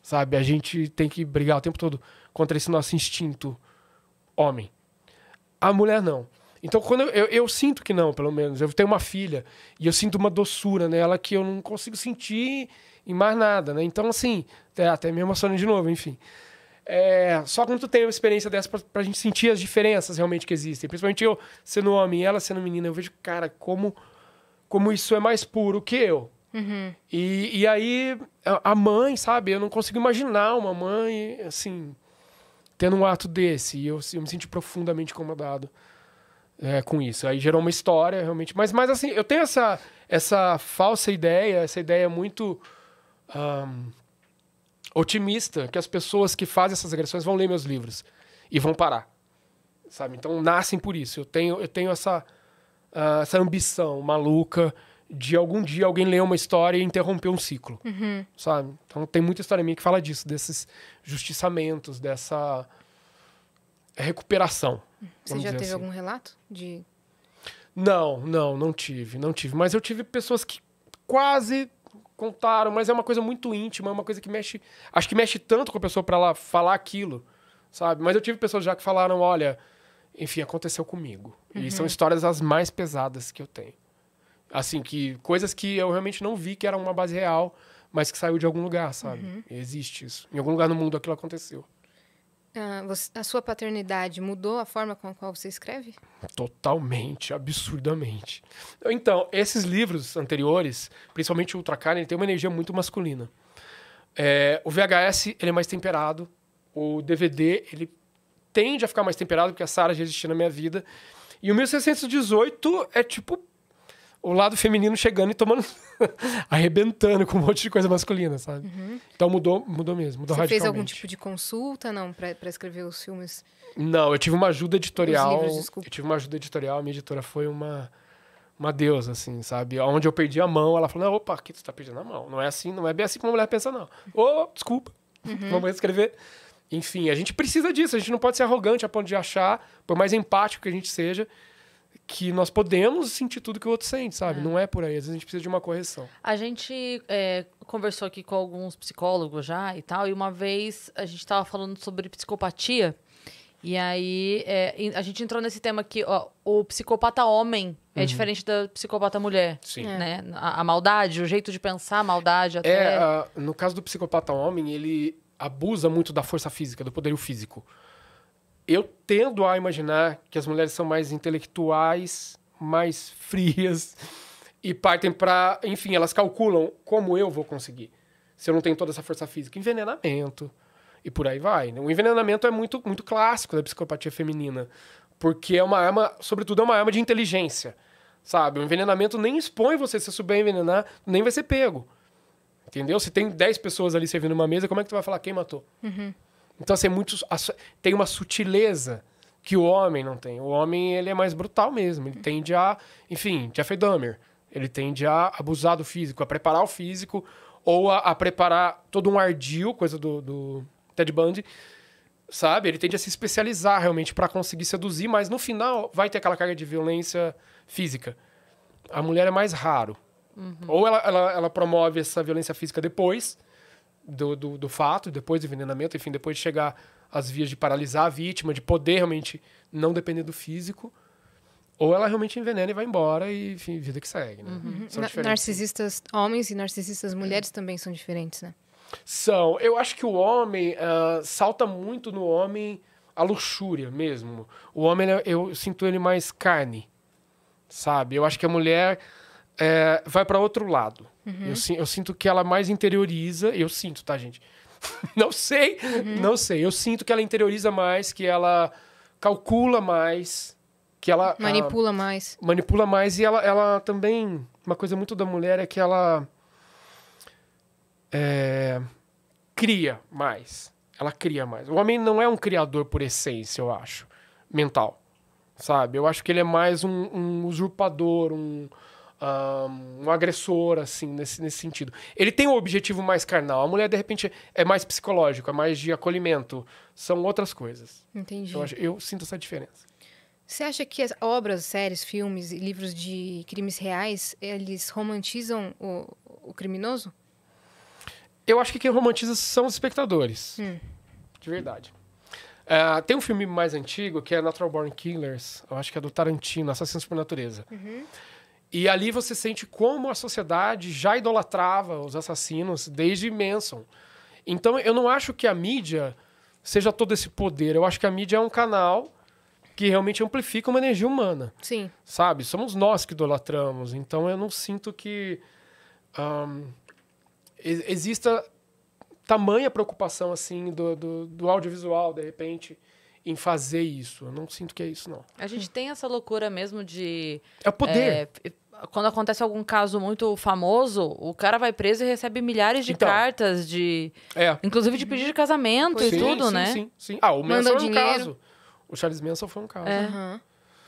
sabe? A gente tem que brigar o tempo todo contra esse nosso instinto homem. A mulher não. Então, quando eu, eu, eu, sinto que não, pelo menos. Eu tenho uma filha e eu sinto uma doçura nela que eu não consigo sentir em mais nada, né? Então, assim, até, até me emociona de novo, enfim. É, só quando tu tem uma experiência dessa pra, pra gente sentir as diferenças realmente que existem. Principalmente eu sendo homem e ela sendo menina, eu vejo, cara, como, como isso é mais puro que eu. Uhum. E, e aí, a mãe, sabe? Eu não consigo imaginar uma mãe, assim, tendo um ato desse. E eu, eu me senti profundamente incomodado é, com isso. Aí gerou uma história, realmente. Mas, mas assim, eu tenho essa, essa falsa ideia, essa ideia muito um, otimista, que as pessoas que fazem essas agressões vão ler meus livros e vão parar. Sabe? Então nascem por isso. Eu tenho, eu tenho essa, uh, essa ambição maluca de algum dia alguém ler uma história e interromper um ciclo, uhum. sabe? Então tem muita história minha que fala disso, desses justiçamentos, dessa recuperação, você já teve assim. algum relato de. Não, não, não tive, não tive. Mas eu tive pessoas que quase contaram, mas é uma coisa muito íntima, é uma coisa que mexe. Acho que mexe tanto com a pessoa para ela falar aquilo, sabe? Mas eu tive pessoas já que falaram: olha, enfim, aconteceu comigo. Uhum. E são uhum. histórias as mais pesadas que eu tenho. Assim, que coisas que eu realmente não vi que era uma base real, mas que saiu de algum lugar, sabe? Uhum. Existe isso. Em algum lugar no mundo aquilo aconteceu. Ah, a sua paternidade mudou a forma com a qual você escreve? Totalmente, absurdamente. Então, então esses livros anteriores, principalmente o Ultracarne, ele tem uma energia muito masculina. É, o VHS, ele é mais temperado. O DVD, ele tende a ficar mais temperado, porque a Sarah já existia na minha vida. E o 1618 é tipo o lado feminino chegando e tomando. arrebentando com um monte de coisa masculina, sabe? Uhum. Então mudou, mudou mesmo. Mudou Você fez algum tipo de consulta, não, para escrever os filmes? Não, eu tive uma ajuda editorial. Livros, eu tive uma ajuda editorial, a minha editora foi uma uma deusa, assim, sabe? Onde eu perdi a mão, ela falou: opa, aqui tu tá perdendo a mão. Não é assim, não é bem assim que uma mulher pensa, não. Ô, oh, desculpa, uhum. vamos escrever. Enfim, a gente precisa disso, a gente não pode ser arrogante a ponto de achar, por mais empático que a gente seja, que nós podemos sentir tudo que o outro sente, sabe? É. Não é por aí. Às vezes a gente precisa de uma correção. A gente é, conversou aqui com alguns psicólogos já e tal, e uma vez a gente estava falando sobre psicopatia. E aí é, a gente entrou nesse tema que o psicopata homem é uhum. diferente da psicopata mulher. Sim. Né? É. A, a, maldade, o jeito de pensar a maldade. É, até... É, no caso do psicopata homem, ele abusa muito da força física, do poderio físico eu tendo a imaginar que as mulheres são mais intelectuais, mais frias e partem para, enfim, elas calculam como eu vou conseguir se eu não tenho toda essa força física, envenenamento e por aí vai. Né? O envenenamento é muito muito clássico da psicopatia feminina, porque é uma arma, sobretudo é uma arma de inteligência, sabe? O envenenamento nem expõe você se souber envenenar, nem vai ser pego. Entendeu? Se tem 10 pessoas ali servindo uma mesa, como é que tu vai falar quem matou? Uhum. Então, assim, é muito, tem uma sutileza que o homem não tem. O homem, ele é mais brutal mesmo. Ele tende a, enfim, Jeffrey Dahmer. Ele tende a abusar do físico, a preparar o físico, ou a, a preparar todo um ardil, coisa do, do Ted Bundy, sabe? Ele tende a se especializar realmente para conseguir seduzir, mas no final vai ter aquela carga de violência física. A mulher é mais raro. Uhum. Ou ela, ela, ela promove essa violência física depois, do, do, do fato, depois do envenenamento, enfim, depois de chegar às vias de paralisar a vítima, de poder realmente não depender do físico, ou ela realmente envenena e vai embora e enfim, vida que segue, né? Uhum. Narcisistas homens e narcisistas mulheres é. também são diferentes, né? São. Eu acho que o homem uh, salta muito no homem a luxúria mesmo. O homem, é, eu sinto ele mais carne, sabe? Eu acho que a mulher é, vai para outro lado. Uhum. Eu, eu, sinto que ela mais interioriza. Eu sinto, tá, gente? não sei, uhum. não sei. Eu sinto que ela interioriza mais, que ela calcula mais, que ela. Ah, manipula ela, mais. Manipula mais. E ela, ela também. Uma coisa muito da mulher é que ela. É, cria mais. Ela cria mais. O homem não é um criador por essência, eu acho. Mental. Sabe? Eu acho que ele é mais um, um usurpador, um um, um agressor, assim, nesse, nesse sentido. Ele tem um objetivo mais carnal. A mulher, de repente, é mais psicológico, é mais de acolhimento. São outras coisas. Entendi. eu sinto essa diferença. Você acha que as obras, séries, filmes e livros de crimes reais, eles romantizam o, o criminoso? Eu acho que quem romantiza são os espectadores. Hum. De verdade. Uh, tem um filme mais antigo que é Natural Born Killers, eu acho que é do Tarantino, Assassinos por Natureza. Uhum. E ali você sente como a sociedade já idolatrava os assassinos desde Manson. Então eu não acho que a mídia seja todo esse poder. Eu acho que a mídia é um canal que realmente amplifica uma energia humana. Sim. Sabe? Somos nós que idolatramos. Então eu não sinto que um, exista tamanha preocupação assim do, do, do audiovisual, de repente em fazer isso. Eu não sinto que é isso, não. A gente tem essa loucura mesmo de. É o poder. É, quando acontece algum caso muito famoso, o cara vai preso e recebe milhares de então, cartas de. É. Inclusive de pedido de casamento sim, e tudo, sim, né? Sim, sim. Ah, o Manson foi um caso. O Charles Manson foi um caso. É.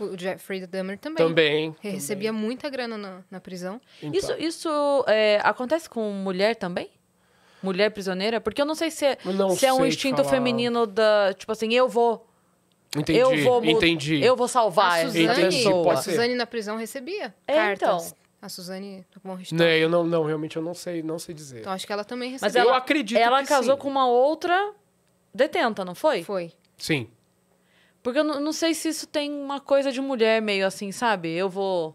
O Jeffrey Dahmer também. Também. Recebia também. muita grana na, na prisão. Então. Isso, isso é, acontece com mulher também? Mulher prisioneira? Porque eu não sei se é, se é um instinto feminino da. Tipo assim, eu vou Entendi, eu vou entendi. Eu vou salvar a Suzane, essa A Suzane na prisão recebia é, cartas. Então. A Suzane tá Não, né, eu não, não, realmente eu não sei, não sei dizer. Então acho que ela também recebeu. Mas ela, eu acredito Ela casou sim. com uma outra detenta, não foi? Foi. Sim. Porque eu não, não sei se isso tem uma coisa de mulher meio assim, sabe? Eu vou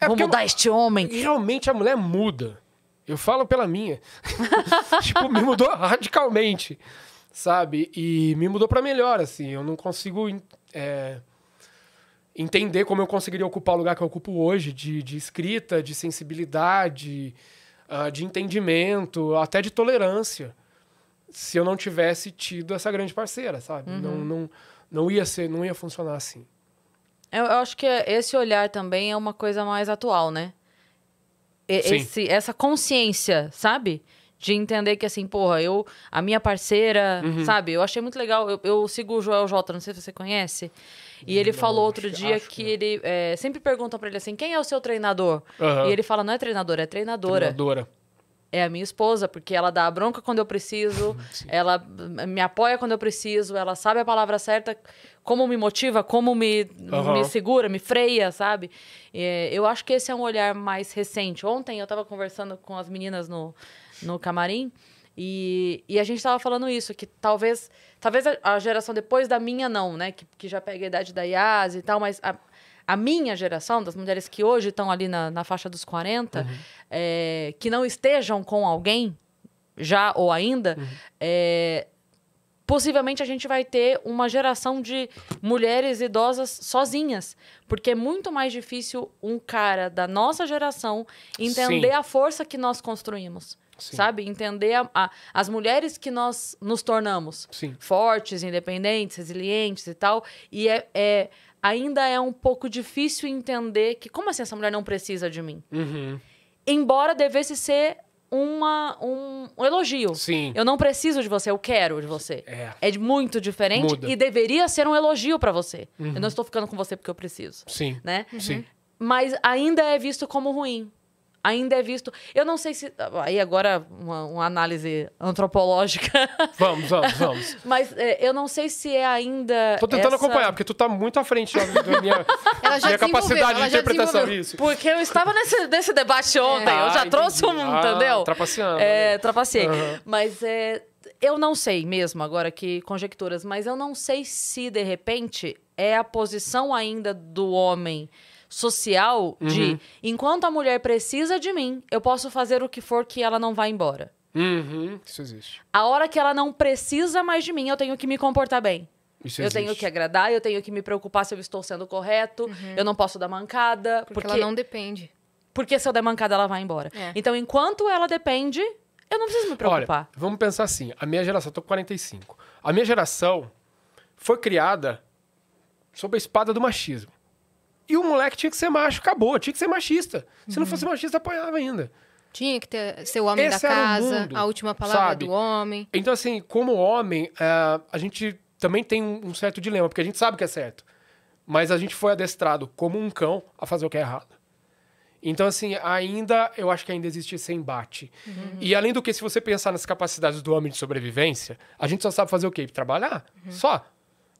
é vou mudar eu, este homem. Realmente a mulher muda. Eu falo pela minha. tipo, me mudou radicalmente sabe? E me mudou para melhor, assim. Eu não consigo é, entender como eu conseguiria ocupar o lugar que eu ocupo hoje, de, de escrita, de sensibilidade, uh, de entendimento, até de tolerância, se eu não tivesse tido essa grande parceira, sabe? Uhum. Não, não, não ia ser, não ia funcionar assim. Eu, eu acho que é, esse olhar também é uma coisa mais atual, né? Esse, essa consciência, sabe? De entender que, assim, porra, eu, a minha parceira, uhum. sabe? Eu achei muito legal. Eu, eu, sigo o Joel J, não sei se você conhece. E ele não, falou outro acho, dia acho que, que ele. É, sempre perguntam pra ele assim: quem é o seu treinador? Uhum. E ele fala: não é treinador, é treinadora. Treinadora é a minha esposa, porque ela dá a bronca quando eu preciso, ela me apoia quando eu preciso, ela sabe a palavra certa, como me motiva, como me, uhum. me segura, me freia, sabe? É, eu acho que esse é um olhar mais recente. Ontem eu estava conversando com as meninas no, no camarim. E, e a gente estava falando isso, que talvez talvez a, geração depois da minha não, né? Que, que já pega a idade da Yas e tal, mas a, a minha geração, das mulheres que hoje estão ali na, na faixa dos 40, uhum. é, que não estejam com alguém, já ou ainda, uhum. é, possivelmente a gente vai ter uma geração de mulheres idosas sozinhas, porque é muito mais difícil um cara da nossa geração entender Sim. a força que nós construímos. Sim. sabe? Entender a, a, as mulheres que nós nos tornamos. Sim. Fortes, independentes, resilientes e tal. E é, é, ainda é um pouco difícil entender que, como assim essa mulher não precisa de mim? Uhum. Embora devesse ser uma, um, um, elogio. Sim. Eu não preciso de você, eu quero de você. É, é muito diferente Muda. e deveria ser um elogio para você. Uhum. Eu não estou ficando com você porque eu preciso. Sim. Né? Uhum. Sim. Mas ainda é visto como ruim ainda é visto. Eu não sei se. Aí agora uma, uma análise antropológica. Vamos, vamos, vamos. Mas é, eu não sei se é ainda. Tô tentando essa... acompanhar, porque tu tá muito à frente da minha, minha capacidade de interpretação disso. Porque eu estava nesse, nesse debate é. ontem. É. Eu já ah, trouxe um, ah, entendeu? Trapaceando. É, né? trapacei. Uhum. Mas é. Eu não sei mesmo agora que conjecturas, mas eu não sei se de repente é a posição ainda do homem social de uhum. enquanto a mulher precisa de mim, eu posso fazer o que for que ela não vá embora. Uhum. Isso existe. A hora que ela não precisa mais de mim, eu tenho que me comportar bem. Isso eu existe. tenho que agradar, eu tenho que me preocupar se eu estou sendo correto, uhum. eu não posso dar mancada. Porque, porque ela não depende. Porque se eu der mancada, ela vai embora. É. Então, enquanto ela depende, eu não preciso me preocupar. Olha, vamos pensar assim: a minha geração, eu tô com 45. A minha geração foi criada sob a espada do machismo. E o moleque tinha que ser macho, acabou, tinha que ser machista. Se uhum. não fosse machista, apanhava ainda. Tinha que ter, ser o homem Esse da casa, mundo, a última palavra sabe? do homem. Então, assim, como homem, uh, a gente também tem um, certo dilema, porque a gente sabe o que é certo. Mas a gente foi adestrado como um cão a fazer o que é errado. Então, assim, ainda, eu acho que ainda existe esse embate. Uhum. E além do que, se você pensar nas capacidades do homem de sobrevivência, a gente só sabe fazer o quê? Trabalhar. Uhum. Só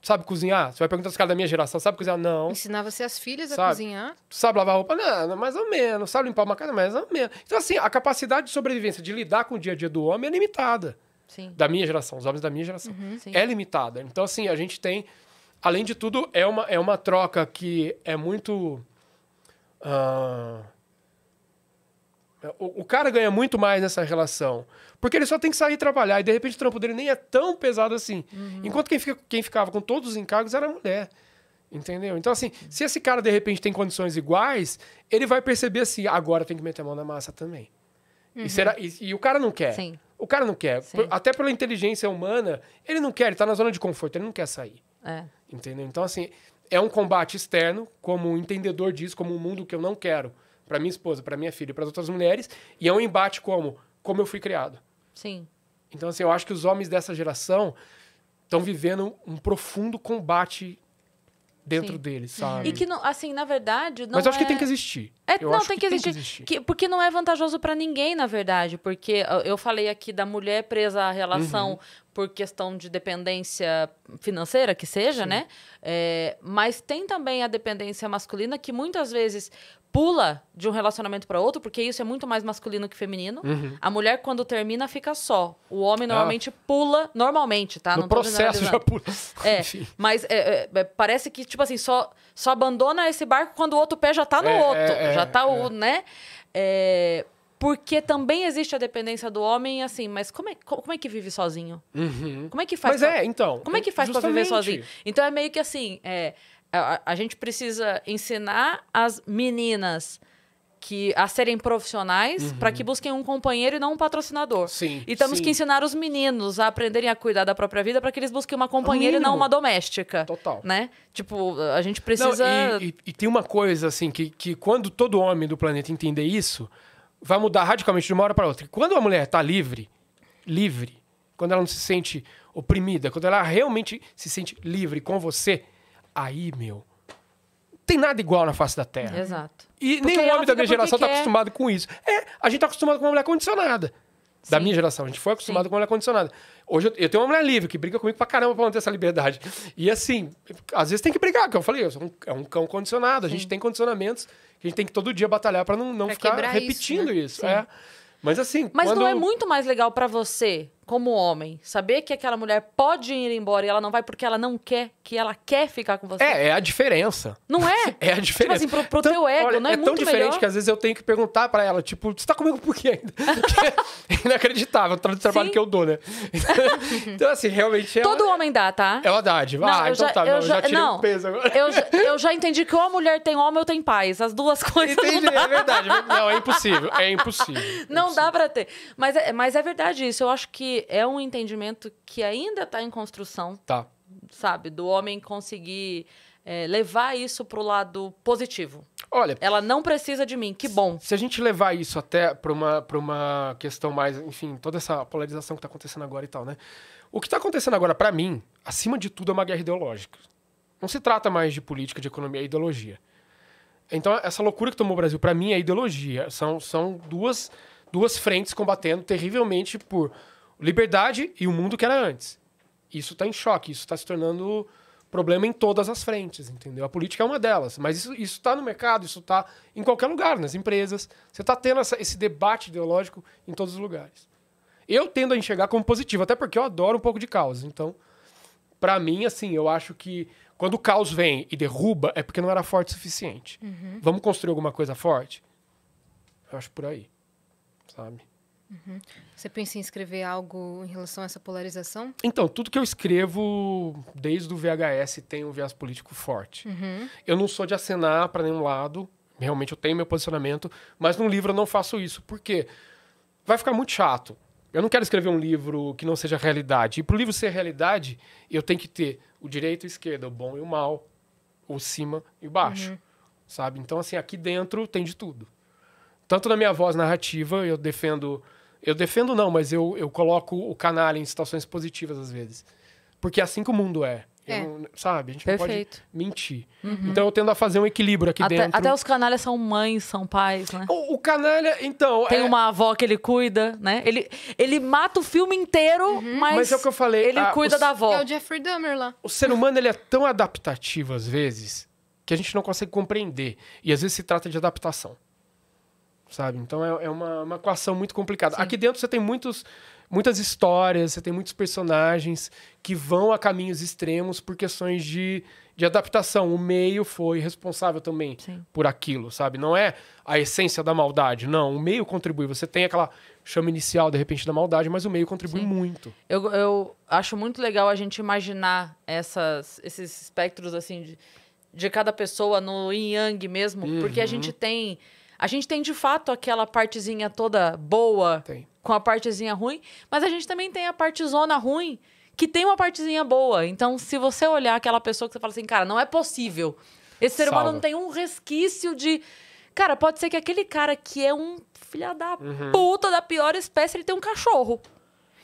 sabe cozinhar? Você vai perguntar os caras da minha geração, sabe cozinhar? Não. Ensinava você as filhas sabe? a cozinhar? Sabe lavar roupa? Não, mais ou menos. Sabe limpar uma casa? Mais ou menos. Então, assim, a capacidade de sobrevivência, de lidar com o dia a dia do homem é limitada. Sim. Da minha geração, os homens da minha geração. Uhum, é limitada. Então, assim, a gente tem... Além de tudo, é uma, é uma troca que é muito... Uh o, o, cara ganha muito mais nessa relação. Porque ele só tem que sair e trabalhar. E de repente o trampo dele nem é tão pesado assim. Uhum. Enquanto quem, fica, quem ficava com todos os encargos era a mulher. Entendeu? Então, assim, se esse cara de repente tem condições iguais, ele vai perceber assim: agora tem que meter a mão na massa também. Uhum. E, será, e, e, o cara não quer. Sim. O cara não quer. Até pela inteligência humana, ele não quer, ele tá na zona de conforto, ele não quer sair. É. Entendeu? Então, assim, é um combate externo, como um entendedor disso, como um mundo que eu não quero para minha esposa, para minha filha, para as outras mulheres, e é um embate como como eu fui criado. Sim. Então assim, eu acho que os homens dessa geração estão vivendo um profundo combate dentro Sim. deles, sabe? E que não, assim, na verdade, não Mas eu acho é... que tem que existir. É, eu não, tem que, que existir. tem que existir. Que, porque não é vantajoso para ninguém, na verdade, porque eu falei aqui da mulher presa à relação uhum. por questão de dependência financeira, que seja, Sim. né? É, mas tem também a dependência masculina que muitas vezes pula de um relacionamento para outro, porque isso é muito mais masculino que feminino. Uhum. A mulher, quando termina, fica só. O homem ah. normalmente ah. pula, normalmente, tá? No Não processo já pula. É, mas é, é, é, parece que, tipo assim, só, só abandona esse barco quando o outro pé já tá no é, é outro. É, já tá o, né? porque também existe a dependência do homem, assim, mas como é, como é que vive sozinho? Uhum. Como é que faz? Mas pra, é, então. Como é que faz justamente. pra viver sozinho? Então é meio que assim, é, é, a, a gente precisa ensinar as meninas que a serem profissionais uhum. para que busquem um companheiro e não um patrocinador. Sim. E temos sim. que ensinar os meninos a aprenderem a cuidar da própria vida para que eles busquem uma companheira e não uma doméstica. Total. Né? Tipo, a gente precisa. Não, e, e, e, tem uma coisa assim que, que quando todo homem do planeta entender isso, vai mudar radicalmente de uma hora para outra. Quando a mulher está livre, livre, quando ela não se sente oprimida, quando ela realmente se sente livre com você, Aí, meu, tem nada igual na face da Terra. Exato. E nenhum é homem da é minha geração está acostumado com isso. É, a gente está acostumado com uma mulher condicionada. Sim. Da minha geração, a gente foi acostumado Sim. com uma mulher condicionada. Hoje eu, eu, tenho uma mulher livre que briga comigo pra caramba pra manter essa liberdade. E assim, às vezes tem que brigar, que eu falei, eu um, é um cão condicionado, Sim. a gente tem condicionamentos que a gente tem que todo dia batalhar para não, não pra ficar repetindo isso. Né? isso. É. Mas assim. Mas quando... não é muito mais legal para você como homem, saber que aquela mulher pode ir embora e ela não vai porque ela não quer, que ela quer ficar com você. É, é a diferença. Não é? é a diferença. Tipo assim, pro, pro então, teu ego, olha, não é, é muito melhor. É tão diferente melhor? que às vezes eu tenho que perguntar para ela, tipo, você tá comigo por quê ainda? é inacreditável o trabalho Sim. que eu dou, né? então, assim, realmente... é. Todo homem dá, tá? É uma dádiva. Não, ah, então já, tá, eu já, eu já tirei não, um peso agora. Eu já, eu já entendi que ou a mulher tem homem ou tem pais. As duas coisas Entendi, é verdade. Não, é impossível, é impossível. É não impossível. dá pra ter. Mas é, mas é verdade isso. Eu acho que é um entendimento que ainda está em construção. Tá. Sabe? Do homem conseguir é, levar isso para o lado positivo. Olha. Ela não precisa de mim, que bom. Se a gente levar isso até para uma, uma questão mais. Enfim, toda essa polarização que está acontecendo agora e tal, né? O que está acontecendo agora, para mim, acima de tudo, é uma guerra ideológica. Não se trata mais de política, de economia, é ideologia. Então, essa loucura que tomou o Brasil, para mim, é ideologia. São, são duas, duas frentes combatendo terrivelmente por liberdade e o mundo que era antes. Isso está em choque, isso está se tornando problema em todas as frentes, entendeu? A política é uma delas, mas isso está no mercado, isso está em qualquer lugar, nas empresas. Você está tendo essa, esse debate ideológico em todos os lugares. Eu tendo a enxergar como positivo, até porque eu adoro um pouco de caos. Então, para mim, assim, eu acho que quando o caos vem e derruba, é porque não era forte o suficiente. Uhum. Vamos construir alguma coisa forte? Eu acho por aí, sabe? Uhum. Você pensa em escrever algo em relação a essa polarização? Então, tudo que eu escrevo, desde o VHS, tem um viés político forte. Uhum. Eu não sou de acenar para nenhum lado, realmente eu tenho meu posicionamento, mas num livro eu não faço isso. porque Vai ficar muito chato. Eu não quero escrever um livro que não seja realidade. E para o livro ser realidade, eu tenho que ter o direito e a esquerda, o bom e o mal, o cima e o baixo. Uhum. Sabe? Então, assim, aqui dentro tem de tudo. Tanto na minha voz narrativa, eu defendo eu defendo não, mas eu, eu coloco o canalha em situações positivas às vezes. Porque é assim que o mundo é. É. Não, sabe? A gente Perfeito. não pode mentir. Uhum. Então eu tendo a fazer um equilíbrio aqui até, dentro. Até os canalhas são mães, são pais, né? O, o canalha, então. Tem é... uma avó que ele cuida, né? Ele, ele mata o filme inteiro, uhum. mas. Mas é o que eu falei. Ele a, cuida o, da avó. É o Jeffrey Dahmer lá. O ser humano, ele é tão adaptativo às vezes que a gente não consegue compreender. E às vezes se trata de adaptação sabe? Então é, é uma, uma equação muito complicada. Sim. Aqui dentro você tem muitos, muitas histórias, você tem muitos personagens que vão a caminhos extremos por questões de, de adaptação. O meio foi responsável também Sim. por aquilo, sabe? Não é a essência da maldade, não. O meio contribui. Você tem aquela chama inicial, de repente, da maldade, mas o meio contribui Sim. muito. Eu, eu acho muito legal a gente imaginar essas, esses espectros, assim, de, de cada pessoa no yin-yang mesmo, uhum. porque a uhum. gente tem a gente tem de fato aquela partezinha toda boa tem. com a partezinha ruim, mas a gente também tem a parte zona ruim que tem uma partezinha boa. Então, se você olhar aquela pessoa que você fala assim, cara, não é possível. Esse ser Salva. humano não tem um resquício de. Cara, pode ser que aquele cara que é um filha da uhum. puta da pior espécie, ele tem um cachorro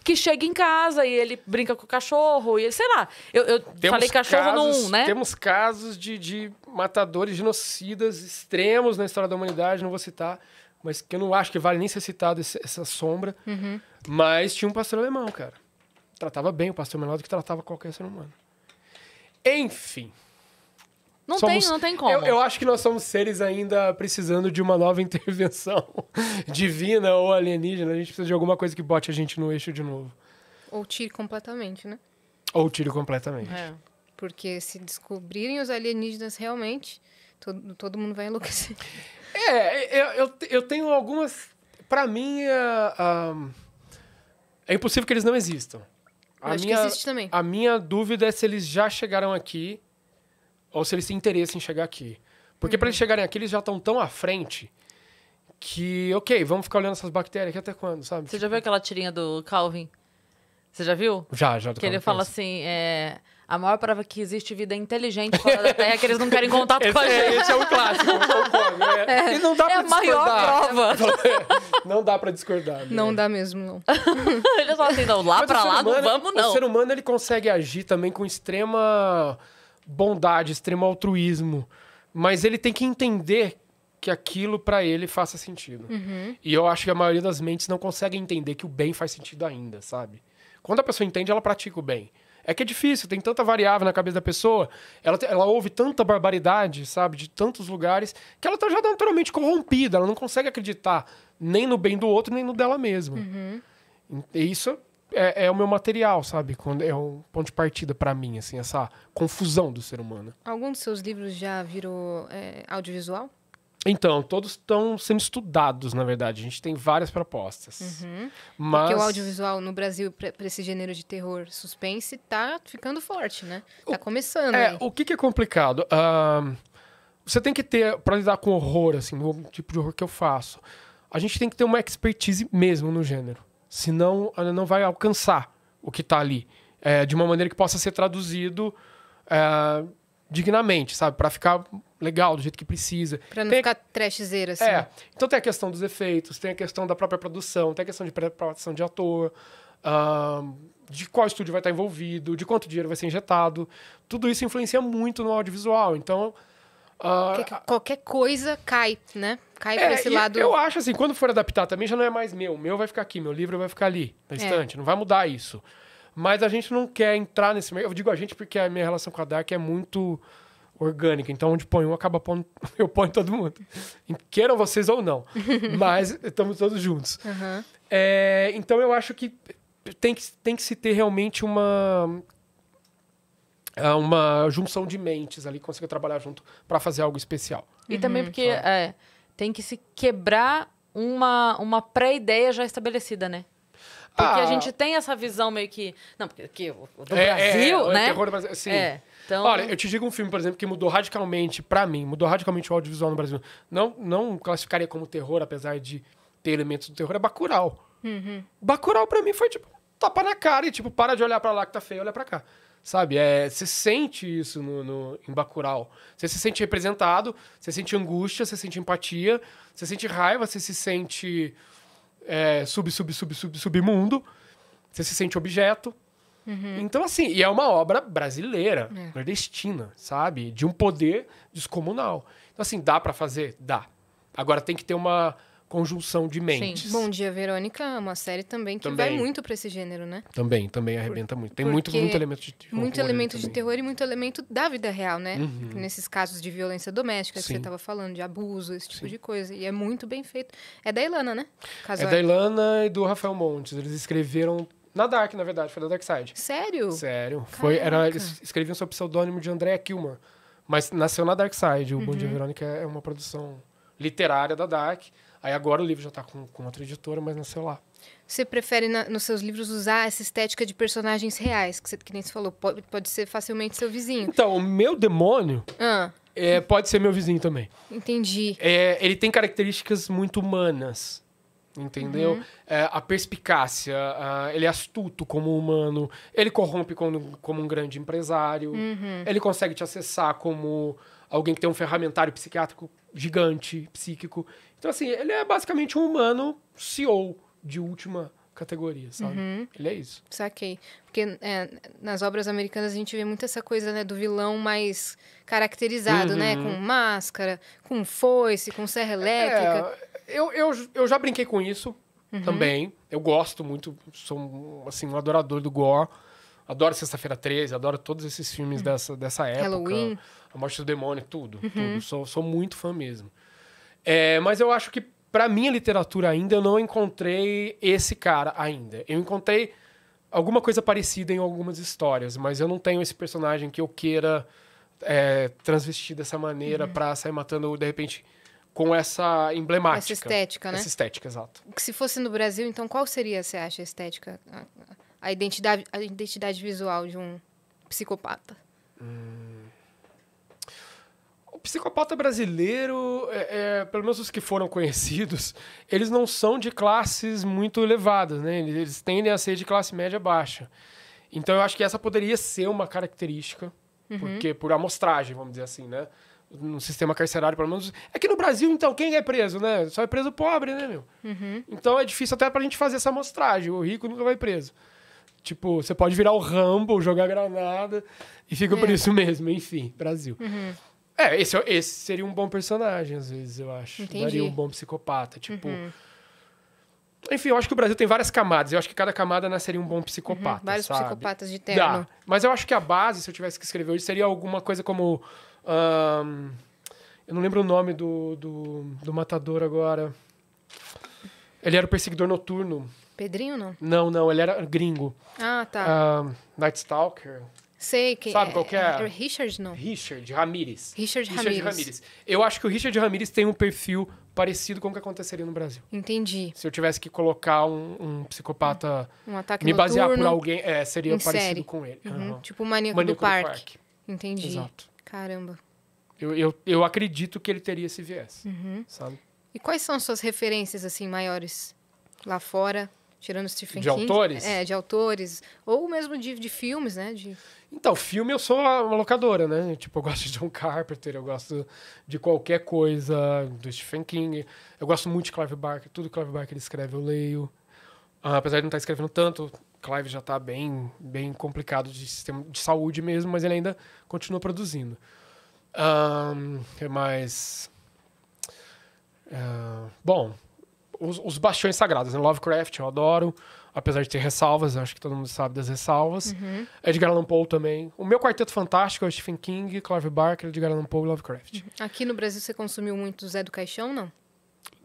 que chega em casa e ele brinca com o cachorro, e ele, sei lá. Eu, eu falei cachorro casos, num, né? Temos casos de, de matadores genocidas extremos na história da humanidade, não vou citar, mas que eu não acho que vale nem ser citado esse, essa sombra. Uhum. Mas tinha um pastor alemão, cara. Tratava bem o pastor menor do que tratava qualquer ser humano. Enfim. Não somos, tem, não tem como. Eu, eu, acho que nós somos seres ainda precisando de uma nova intervenção divina ou alienígena. A gente precisa de alguma coisa que bote a gente no eixo de novo. Ou tire completamente, né? Ou tire completamente. É, porque se descobrirem os alienígenas realmente, todo, todo mundo vai enlouquecer. É, é, eu, eu, eu tenho algumas. Para mim, é, é impossível que eles não existam. A minha, a minha dúvida é se eles já chegaram aqui ou se eles têm interesse em chegar aqui. Porque uhum. para eles chegarem aqui, eles já estão tão à frente que, ok, vamos ficar olhando essas bactérias aqui até quando, sabe? Você já tipo viu aquela tirinha do Calvin? Você já viu? Já, já. Que ele fala assim, é... A maior prova é que existe vida inteligente fora da Terra é que eles não querem contato com a é, gente. Esse é o clássico, concordo. Né? É, né? e não dá é pra a maior prova. Não dá pra discordar. Né? Não dá mesmo, não. Eles falam assim, não, lá Mas pra lá humano, não vamos, não. O ser humano, ele consegue agir também com extrema bondade, extremo altruísmo, mas ele tem que entender que aquilo para ele faça sentido. Uhum. E eu acho que a maioria das mentes não consegue entender que o bem faz sentido ainda, sabe? Quando a pessoa entende, ela pratica o bem. É que é difícil, tem tanta variável na cabeça da pessoa, ela, ela ouve tanta barbaridade, sabe, de tantos lugares, que ela tá já naturalmente corrompida, ela não consegue acreditar nem no bem do outro, nem no dela mesma. Uhum. E isso é, é, é, o meu material, sabe? Quando é um ponto de partida para mim, assim, essa confusão do ser humano. Algum dos seus livros já virou é, audiovisual? Então, todos estão sendo estudados, na verdade. A gente tem várias propostas. Uhum. Mas... Porque o audiovisual no Brasil, para esse gênero de terror suspense, tá ficando forte, né? Tá o... começando. É, aí. o que, que, é complicado? Uh, você tem que ter, para lidar com horror, assim, no tipo de horror que eu faço, a gente tem que ter uma expertise mesmo no gênero senão ela não vai alcançar o que está ali é, de uma maneira que possa ser traduzido é, dignamente, sabe, para ficar legal do jeito que precisa. Para não tem... ficar trashzeira assim. É. Então tem a questão dos efeitos, tem a questão da própria produção, tem a questão de preparação de ator. de qual estúdio vai estar envolvido, de quanto dinheiro vai ser injetado. Tudo isso influencia muito no audiovisual. Então, Uh, qualquer coisa cai, né? Cai é, para esse lado. Eu acho assim, quando for adaptar também já não é mais meu. O meu vai ficar aqui, meu livro vai ficar ali, na é. estante. Não vai mudar isso. Mas a gente não quer entrar nesse meio. Eu digo a gente porque a minha relação com a Dark é muito orgânica. Então, onde põe um, acaba pondo, eu ponho todo mundo. Queiram vocês ou não. mas estamos todos juntos. Uhum. É, então, eu acho que tem, que tem que se ter realmente uma é uma junção de mentes ali, consiga trabalhar junto para fazer algo especial. E uhum, também porque é, tem que se quebrar uma, uma pré-ideia já estabelecida, né? Porque ah, a gente tem essa visão meio que. Não, porque aqui, do é, é Brasil, é, né? Terror, mas, É, então... Olha, eu te digo um filme, por exemplo, que mudou radicalmente, para mim, mudou radicalmente o audiovisual no Brasil. Não, não classificaria como terror, apesar de ter elementos do terror, é Bacurau. Uhum. Bacurau, para mim, foi tipo, tapa na cara e tipo, para de olhar para lá que tá feio, olha para cá. Sabe? É, você sente isso no, no, em Bacurau. Você se sente representado, você sente angústia, você sente empatia, você sente raiva, você se sente é, sub, sub, sub, sub, submundo, você se sente objeto. Uhum. Então, assim, e é uma obra brasileira, é. nordestina, sabe? De um poder descomunal. Então, assim, dá para fazer? Dá. Agora tem que ter uma conjunção de mentes. Sim. Bom Dia Verônica é uma série também que também. vai muito para esse gênero, né? Também, também arrebenta muito. Tem muito, muito elemento de terror. Muito elemento de terror e muito elemento da vida real, né? Uhum. Nesses casos de violência doméstica Sim. que você estava falando, de abuso, esse tipo Sim. de coisa. E é muito bem feito. É da Ilana, né? Casório. É da Ilana e do Rafael Montes. Eles escreveram na Dark, na verdade, foi da Dark Side. Sério? Sério. Foi, era, eles escreviam sob o pseudônimo de André Kilmer. Mas nasceu na Dark Side. O uhum. Bom Dia uhum. Verônica é uma produção literária da Dark. Aí agora o livro já está com, com outra editora, mas não sei lá. Você prefere na, nos seus livros usar essa estética de personagens reais, que, você, que nem você falou, pode, pode ser facilmente seu vizinho. Então, o meu demônio ah. é, pode ser meu vizinho também. Entendi. É, ele tem características muito humanas entendeu? Uhum. É, a perspicácia, ele é astuto como humano, ele corrompe como, como um grande empresário, uhum. ele consegue te acessar como alguém que tem um ferramentário psiquiátrico gigante, psíquico. Então, assim, ele é basicamente um humano CEO de última categoria, sabe? Uhum. Ele é isso. Saquei. Porque é, nas obras americanas a gente vê muito essa coisa né, do vilão mais caracterizado, né, uhum. né? Com máscara, com foice, com serra elétrica. É, eu, eu, eu já brinquei com isso uhum. também. Eu gosto muito, sou assim, um adorador do gore. Adoro Sexta-feira 13, adoro todos esses filmes uhum. dessa, dessa época. Halloween. A Morte do Demônio, tudo. Uhum. tudo. Sou, sou muito fã mesmo. É, mas eu acho que, para minha literatura ainda, eu não encontrei esse cara ainda. Eu encontrei alguma coisa parecida em algumas histórias, mas eu não tenho esse personagem que eu queira é, transvestir dessa maneira uhum. pra sair matando, de repente com essa emblemática. Essa estética, né? Essa estética, exato. Se fosse no Brasil, então qual seria, você acha, a estética? a identidade, a identidade visual de um psicopata. Hum. O psicopata brasileiro, é, é, pelo menos os que foram conhecidos, eles não são de classes muito elevadas, né? Eles tendem a ser de classe média baixa. Então eu acho que essa poderia ser uma característica, uhum. porque por amostragem, vamos dizer assim, né? No sistema carcerário, pelo menos. É que no Brasil, então, quem é preso, né? Só é preso pobre, né, meu? Uhum. Então é difícil até pra gente fazer essa amostragem. O rico nunca vai preso. Tipo, você pode virar o Rambo, jogar granada e fica é. por isso mesmo. Enfim, Brasil. Uhum. É, esse, esse seria um bom personagem, às vezes, eu acho. Entendi. Daria um bom psicopata. Tipo. Uhum. Enfim, eu acho que o Brasil tem várias camadas. Eu acho que cada camada nasceria né, um bom psicopata. Uhum, vários sabe? psicopatas de terno. Dá. Mas eu acho que a base, se eu tivesse que escrever hoje, seria alguma coisa como. eu não lembro o nome do, do, do matador agora. Ele era o perseguidor noturno. Pedrinho, não? Não, não, ele era gringo. Ah, tá. Um, Night Stalker. Sei que Sabe é, qual que é? é? é Richard, não. Richard Ramirez. Richard, Richard Ramirez. Eu acho que o Richard Ramirez tem um perfil parecido com o que aconteceria no Brasil. Entendi. Se eu tivesse que colocar um, um psicopata... Um ataque Me noturno, basear por alguém, é, seria parecido série. com ele. Uhum. Uhum. Tipo o Maníaco, Maníaco do, do parque. parque. Entendi. Exato. Caramba. Eu, eu, eu acredito que ele teria esse viés, uhum. sabe? E quais são as suas referências, assim, maiores lá fora? Tirando Stephen de King. De autores? É, de autores. Ou mesmo de, de filmes, né? De... Então, filme eu sou uma locadora, né? Tipo, eu gosto de John Carpenter, eu gosto de qualquer coisa do Stephen King. Eu gosto muito de Clive Barker. Tudo que Clive Barker escreve eu leio. Ah, apesar de não estar tá escrevendo tanto, Clive já está bem, bem complicado de sistema de saúde mesmo, mas ele ainda continua produzindo. Um, é mais... Uh, bom, os, os bastiões sagrados, né? Lovecraft, eu adoro, apesar de ter ressalvas, acho que todo mundo sabe das ressalvas. Uhum. Edgar Allan Poe também. O meu quarteto fantástico é Stephen King, Clive Barker, Edgar Allan Poe e Lovecraft. Uhum. Aqui no Brasil você consumiu muito Zé do Caixão, não?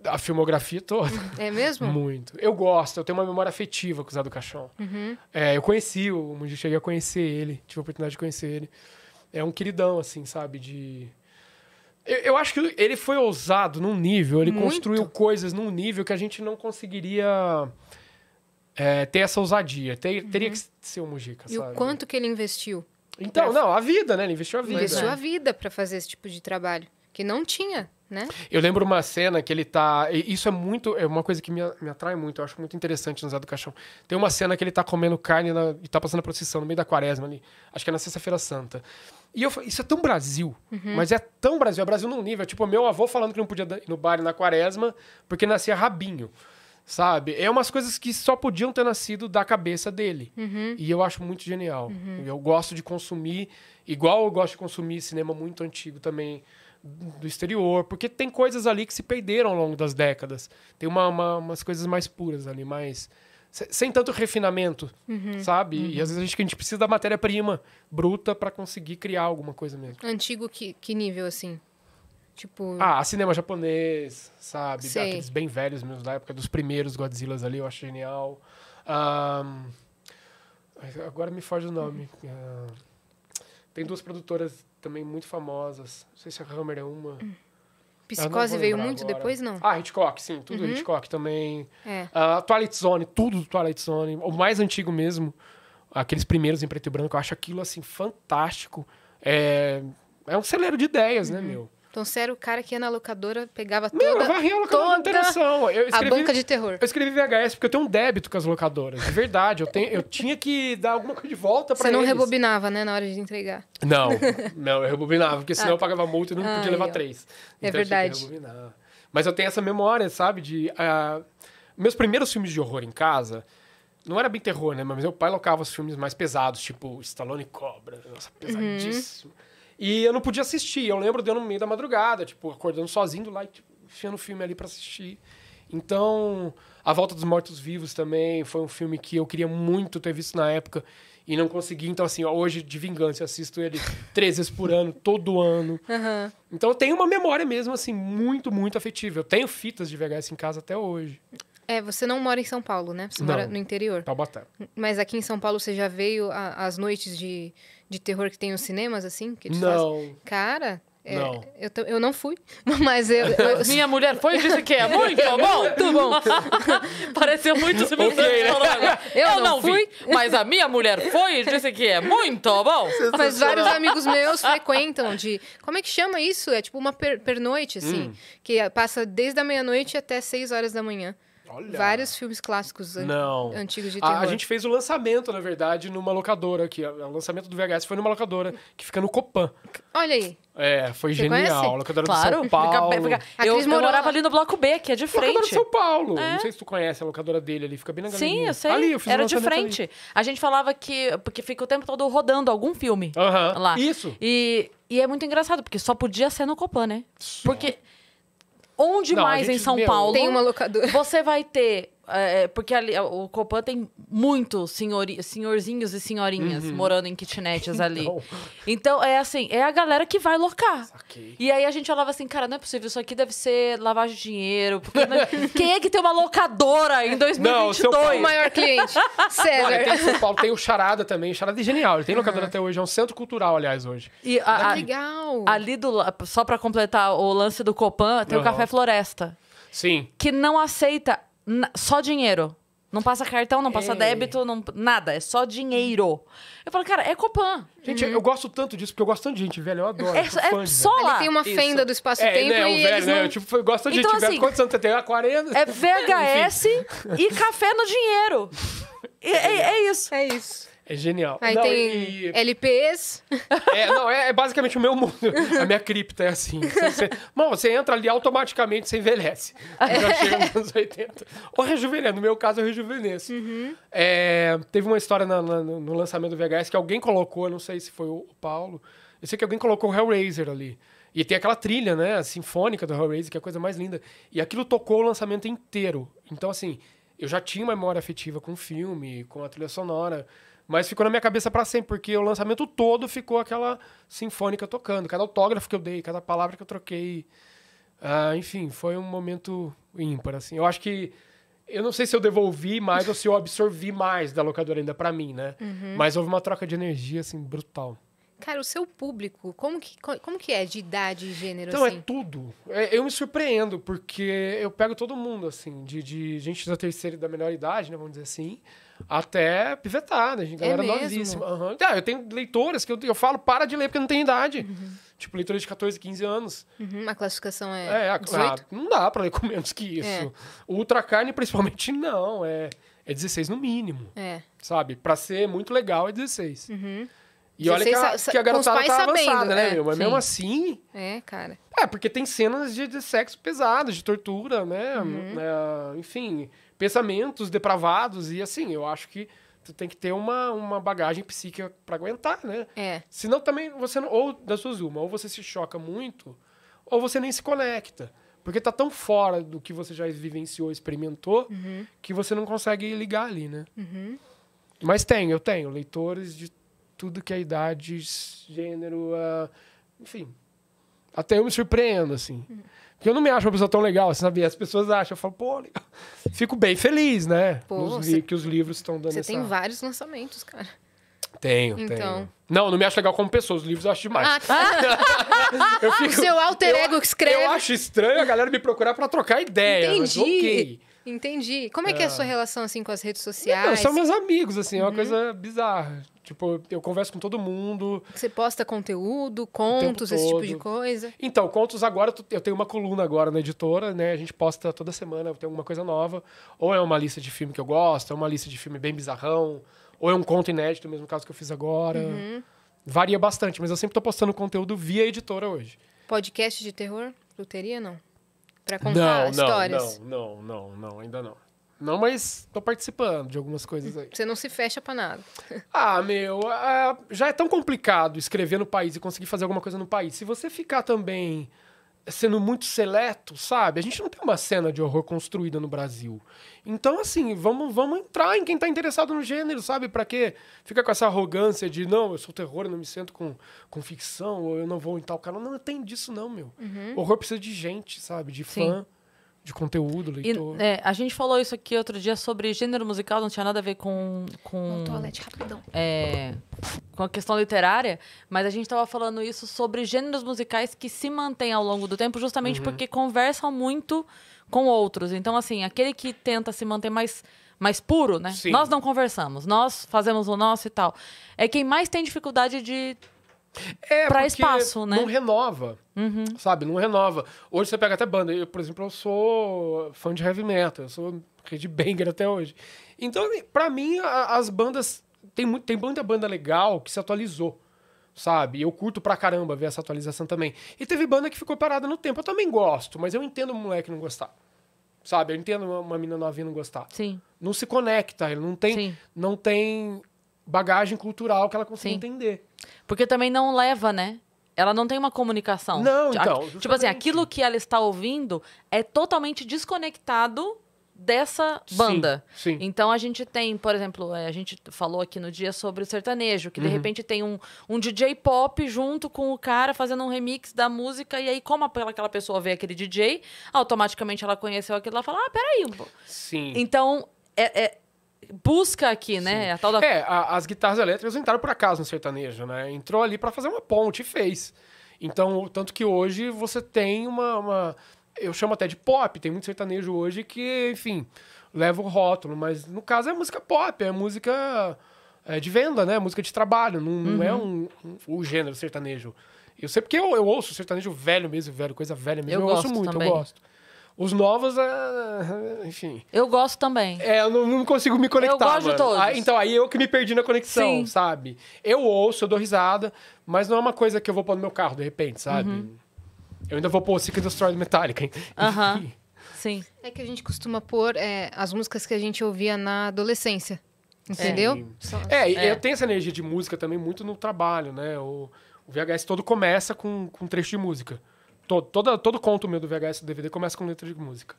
A filmografia toda. É mesmo? Muito. Eu gosto, eu tenho uma memória afetiva com o Zé do Caixão. Uhum. É, eu conheci, o, eu cheguei a conhecer ele, tive a oportunidade de conhecer ele. É um queridão, assim, sabe? De eu, eu, acho que ele foi ousado num nível, ele Muito. construiu coisas num nível que a gente não conseguiria é, ter essa ousadia. Ter, uhum. Teria que ser o Mujica, e o quanto que ele investiu? Então, pra... não, a vida, né? Ele investiu a vida. Investiu né? a vida para fazer esse tipo de trabalho, que não tinha. Né? Eu lembro uma cena que ele tá. Isso é muito. É uma coisa que me, me atrai muito, eu acho muito interessante no Zé do Caixão. Tem uma cena que ele tá comendo carne na, e tá passando a procissão no meio da quaresma ali. Acho que é na Sexta-feira Santa. E eu isso é tão Brasil. Uhum. Mas é tão Brasil. É Brasil num nível. É tipo, meu avô falando que não podia ir no baile na quaresma porque nascia rabinho. Sabe? É umas coisas que só podiam ter nascido da cabeça dele. Uhum. E eu acho muito genial. Uhum. Eu gosto de consumir, igual eu gosto de consumir cinema muito antigo também do exterior, porque tem coisas ali que se perderam ao longo das décadas. Tem uma, uma umas coisas mais puras ali, mais sem tanto refinamento, uhum, sabe? Uhum. E às vezes a gente precisa da matéria-prima bruta para conseguir criar alguma coisa mesmo. Antigo que, que nível, assim? Tipo... Ah, cinema japonês, sabe? Sei. Aqueles bem velhos mesmo, da época dos primeiros Godzillas ali, eu acho genial. Um... Agora me foge o nome. Uhum. Uh... Tem duas produtoras também muito famosas. Não sei se a Hammer é uma... Uhum. Psicose veio muito agora. depois, não? Ah, Hitchcock, sim. Tudo uhum. Hitchcock também. É. Uh, Twilight Zone, tudo do Twilight Zone. O mais antigo mesmo. Aqueles primeiros em preto e branco. Eu acho aquilo, assim, fantástico. É, é um celeiro de ideias, né, uhum. né, meu? Então você era o cara que ia na locadora, pegava toda, Meu, eu varria a locadora toda eu escrevi, a banca de terror. Eu escrevi VHS porque eu tenho um débito com as locadoras, de verdade. Eu, tenho, eu tinha que dar alguma coisa de volta para eles. Você não rebobinava, né, na hora de entregar. Não, não, eu rebobinava, porque senão ah, eu pagava multa e não ah, podia levar três. É então é verdade. Eu Mas eu tenho essa memória, sabe, de... Uh, meus primeiros filmes de horror em casa não era bem terror, né? Mas meu pai locava os filmes mais pesados, tipo Stallone Cobra, nossa, uhum. pesadíssimo. Uhum. E eu não podia assistir. Eu lembro de eu no meio da madrugada, tipo, acordando sozinho lá e tipo, enfiando o filme ali para assistir. Então, A Volta dos Mortos Vivos também foi um filme que eu queria muito ter visto na época e não consegui. Então, assim, hoje, de vingança, assisto ele três vezes por ano, todo ano. Uhum. Então, eu tenho uma memória mesmo, assim, muito, muito afetiva. Eu tenho fitas de VHS em casa até hoje. É, você não mora em São Paulo, né? Você não, mora no interior. Taubaté. Mas aqui em São Paulo você já veio às noites de, de terror que tem os cinemas, assim? Que não. Fazem? Cara, é, não. Eu, eu não fui, mas eu, eu... Minha mulher foi e disse que é muito bom. muito bom. Pareceu muito simultâneo. Okay, né? eu, eu, não, não fui, vi, mas a minha mulher foi e disse que é muito bom. Mas vários amigos meus frequentam de... Como é que chama isso? É tipo uma per pernoite, assim, hum. que passa desde a meia-noite até seis horas da manhã. Olha. Vários filmes clássicos an antigos de terror. A, a, gente fez o lançamento, na verdade, numa locadora aqui. O lançamento do VHS foi numa locadora que fica no Copan. Olha aí. É, foi Você genial. Conhece? Locadora claro. de São Paulo. Fica, fica, eu, eu morava ali no Bloco B, que é de frente. Locadora de São Paulo. É. Não sei se tu conhece a locadora dele ali, fica bem na galerinha. Sim, eu sei. Ali, eu fiz Era de frente. Ali. A gente falava que... Porque fica o tempo todo rodando algum filme uh -huh. lá. Isso. E, e é muito engraçado, porque só podia ser no Copan, né? Só. Porque... Onde não, mais em São meu, Paulo? Tem uma locadora. Você vai ter é, é, porque ali, o Copan tem muitos senhor senhorzinhos e senhorinhas uhum. morando em kitnetes ali. Então... então, é assim, é a galera que vai locar. Saquei. E aí a gente falava assim, cara, não é possível, isso aqui deve ser lavagem de dinheiro. Porque é Quem é que tem uma locadora em 2022? Não, o maior cliente, Olha, tem São Paulo, tem o Charada também, o Charada é genial, ele tem locadora uhum. até hoje, é um centro cultural, aliás, hoje. E a, a, legal! Ali do, só para completar o lance do Copan, tem uhum. o Café Floresta. Sim. Que não aceita só dinheiro. Não passa cartão, não passa é. débito, não, nada. É só dinheiro. Eu falo, cara, é Copan. Gente, uhum. eu gosto tanto disso, porque eu gosto tanto de gente velha, Eu adoro. É, é fã, só lá. tem uma fenda Isso. do espaço-tempo é, né, e velho, eles né, não... tipo, eu gosto tanto então, de gente assim, Quantos anos você tem? Ah, 40? É VHS e café no dinheiro. É, é, é, isso. É isso. É genial. Aí não, tem e... LPs. É, não, é, é, basicamente o meu mundo. A minha cripta é assim. Você, você... Bom, você entra ali automaticamente, você envelhece. Eu já chega nos anos 80. Ou rejuvenesce. Né? No meu caso, eu rejuvenesço. Uhum. É, teve uma história na, na, no lançamento do VHS que alguém colocou, não sei se foi o Paulo, eu sei que alguém colocou o Hellraiser ali. E tem aquela trilha, né, a sinfônica do Hellraiser, que é a coisa mais linda. E aquilo tocou o lançamento inteiro. Então, assim, eu já tinha uma memória afetiva com o filme, com a trilha sonora. Mas ficou na minha cabeça para sempre, porque o lançamento todo ficou aquela sinfônica tocando. Cada autógrafo que eu dei, cada palavra que eu troquei. Ah, enfim, foi um momento ímpar, assim. Eu acho que... Eu não sei se eu devolvi mais ou se eu absorvi mais da locadora ainda para mim, né? Uhum. Mas houve uma troca de energia, assim, brutal. Cara, o seu público, como que, como que é de idade e gênero? Então, é assim? é tudo. É, eu me surpreendo, porque eu pego todo mundo, assim, de, de gente da terceira e da melhor idade, né? Vamos dizer assim até pivetar, né? Gente, é galera mesmo? novíssima. Uhum. Ah, eu tenho leitoras que eu, eu falo, para de ler porque não tem idade. Uhum. Tipo, leitura de 14, 15 anos. Uhum, a classificação é. É, a, a, ah, não dá pra ler com menos que isso. É. Ultra carne, principalmente, não. É, é 16 no mínimo. É. Sabe? Pra ser muito legal, é 16. Uhum. E olha que a, que a garotada tá sabendo, avançada, né, é, meu? Mas sim. mesmo assim... É, cara. É, porque tem cenas de, de sexo pesado, de tortura, né? Uhum. É, enfim, pensamentos depravados e assim, eu acho que tu tem que ter uma, uma bagagem psíquica para aguentar, né? É. Senão também você não, ou das suas uma, ou você se choca muito, ou você nem se conecta. Porque tá tão fora do que você já vivenciou, experimentou, uhum. que você não consegue ligar ali, né? Uhum. Mas tem, eu tenho leitores de tudo que é idade, gênero, uh, enfim. Até eu me surpreendo, assim. Uhum. Porque eu não me acho uma pessoa tão legal, você sabe? As pessoas acham, eu falo, pô, legal. Fico bem feliz, né? Pô, Nos cê, que os livros estão dando Você essa... tem vários lançamentos, cara. Tenho, então. tenho. Não, não me acho legal como pessoa. Os livros eu acho demais. Ah, tá. eu fico, o seu alter eu, ego que escreve. Eu acho estranho a galera me procurar para trocar ideia. Entendi. Mas, ok. Entendi. Como é, que é a é. sua relação, assim, com as redes sociais? Não, são meus amigos, assim, é uma uhum. coisa bizarra. Tipo, eu converso com todo mundo. Você posta conteúdo, contos, esse tipo de coisa? Então, contos agora, eu tenho uma coluna agora na editora, né? A gente posta toda semana, tem alguma coisa nova. Ou é uma lista de filme que eu gosto, é uma lista de filme bem bizarrão, ou é um conto inédito, mesmo caso que eu fiz agora. Uhum. Varia bastante, mas eu sempre tô postando conteúdo via editora hoje. Podcast de terror? Luteria, não? Pra contar não, histórias? Não, não, não, não, ainda não. Não, mas tô participando de algumas coisas aí. Você não se fecha pra nada. Ah, meu, ah, já é tão complicado escrever no país e conseguir fazer alguma coisa no país. Se você ficar também sendo muito seleto, sabe? A gente não tem uma cena de horror construída no Brasil. Então, assim, vamos, vamos entrar em quem tá interessado no gênero, sabe? Para que Fica com essa arrogância de, não, eu sou terror, eu não me sinto com, com ficção, ou eu não vou em tal canal. Não, não tem disso não, meu. Uhum. Horror precisa de gente, sabe? De fã. Sim de conteúdo, leitor. E, é, a gente falou isso aqui outro dia sobre gênero musical, não tinha nada a ver com. com no toalete, rapidão. É, com a questão literária, mas a gente estava falando isso sobre gêneros musicais que se mantêm ao longo do tempo, justamente uhum. porque conversam muito com outros. Então, assim, aquele que tenta se manter mais. Mais puro, né? Sim. Nós não conversamos, nós fazemos o nosso e tal. É quem mais tem dificuldade de é, pra espaço, né? Não renova. Uhum. Sabe? Não renova. Hoje você pega até banda. Eu, por exemplo, eu sou fã de heavy metal. Eu sou de banger até hoje. Então, assim, para mim, a, as bandas. Tem, muito, tem muita banda legal que se atualizou. Sabe? Eu curto pra caramba ver essa atualização também. E teve banda que ficou parada no tempo. Eu também gosto, mas eu entendo o moleque não gostar. Sabe? Eu entendo uma, uma menina novinha não gostar. Sim. Não se conecta, ele não tem. Sim. Não tem bagagem cultural que ela consiga Sim. entender. Porque também não leva, né? Ela não tem uma comunicação. Não, tipo, então. Tipo justamente. Tipo assim, aquilo que ela está ouvindo é totalmente desconectado dessa banda. Sim, sim. Então a gente tem, por exemplo, é, a gente falou aqui no dia sobre o sertanejo, que uhum. de repente tem um, um DJ pop junto com o cara fazendo um remix da música, e aí, como aquela pessoa vê aquele DJ, automaticamente ela conheceu aquilo lá e fala: Ah, peraí. Sim. Então, é, é busca aqui, né? A tal da... É, a, as guitarras elétricas entraram por acaso no sertanejo, né? Entrou ali para fazer uma ponte e fez. Então, tanto que hoje você tem uma, uma, Eu chamo até de pop, tem muito sertanejo hoje que, enfim, leva o rótulo, mas no caso é música pop, é música é, de venda, né? Música de trabalho, não, uhum. não é uhum. um, um, o gênero sertanejo. Eu sei porque eu, eu ouço sertanejo velho mesmo, velho, coisa velha mesmo. Eu, eu ouço muito, também. eu gosto. Os novos, é, é, enfim. Eu gosto também. É, eu não, não consigo me conectar. Eu gosto mano. de todos. Ah, então, aí eu que me perdi na conexão, Sim. sabe? Eu ouço, eu dou risada, mas não é uma coisa que eu vou pôr no meu carro, de repente, sabe? Uhum. Eu ainda vou pôr o Secret Story Metallica. Aham. Sim. É que a gente costuma pôr é, as músicas que a gente ouvia na adolescência. Entendeu? É, é, eu tenho essa energia de música também muito no trabalho, né? O, o VHS todo começa com, com um trecho de música. Todo, todo, todo conto meu do VHS do DVD começa com letra de música.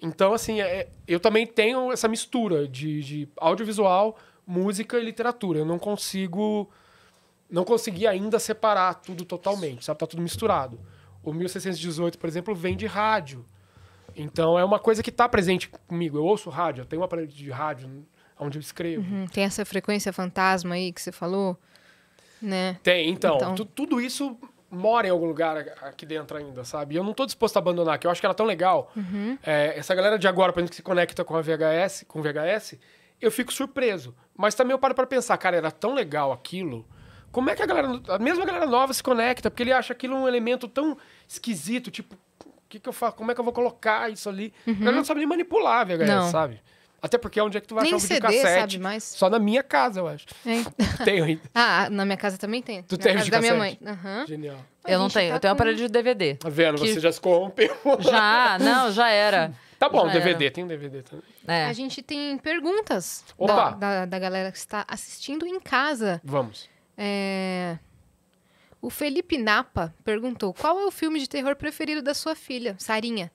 Então, assim, é, eu também tenho essa mistura de, de audiovisual, música e literatura. Eu não consigo. Não consegui ainda separar tudo totalmente, sabe? Tá tudo misturado. O 1618, por exemplo, vem de rádio. Então é uma coisa que está presente comigo. Eu ouço rádio, eu tenho um aparelho de rádio onde eu escrevo. Uhum. Tem essa frequência fantasma aí que você falou, né? Tem, então, então... tudo isso mora em algum lugar aqui dentro ainda, sabe? Eu não tô disposto a abandonar, que eu acho que era tão legal. Uhum. É, essa galera de agora, por exemplo, que se conecta com a VHS, com VHS, eu fico surpreso. Mas também eu paro para pensar, cara, era tão legal aquilo. Como é que a galera, a mesma galera nova se conecta? Porque ele acha aquilo um elemento tão esquisito, tipo, que que eu faço? Como é que eu vou colocar isso ali? Uhum. Ela não sabe nem manipular a VHS, não. sabe? Até porque é onde é que tu vai Nem achar um CD, videocassete? Sabe mais. Só na minha casa, eu acho. É. Tenho ainda. Ah, na minha casa também tem. Tu na tem casa da minha mãe. Uhum. Genial. Eu não tenho, tá eu tenho com... aparelho de DVD. Tá vendo? Que... Você já se corrompeu. Já, não, já era. Tá bom, já DVD, era. tem DVD também. É. A gente tem perguntas Opa. Da, da, galera que está assistindo em casa. Vamos. É... O Felipe Napa perguntou: qual é o filme de terror preferido da sua filha, Sarinha?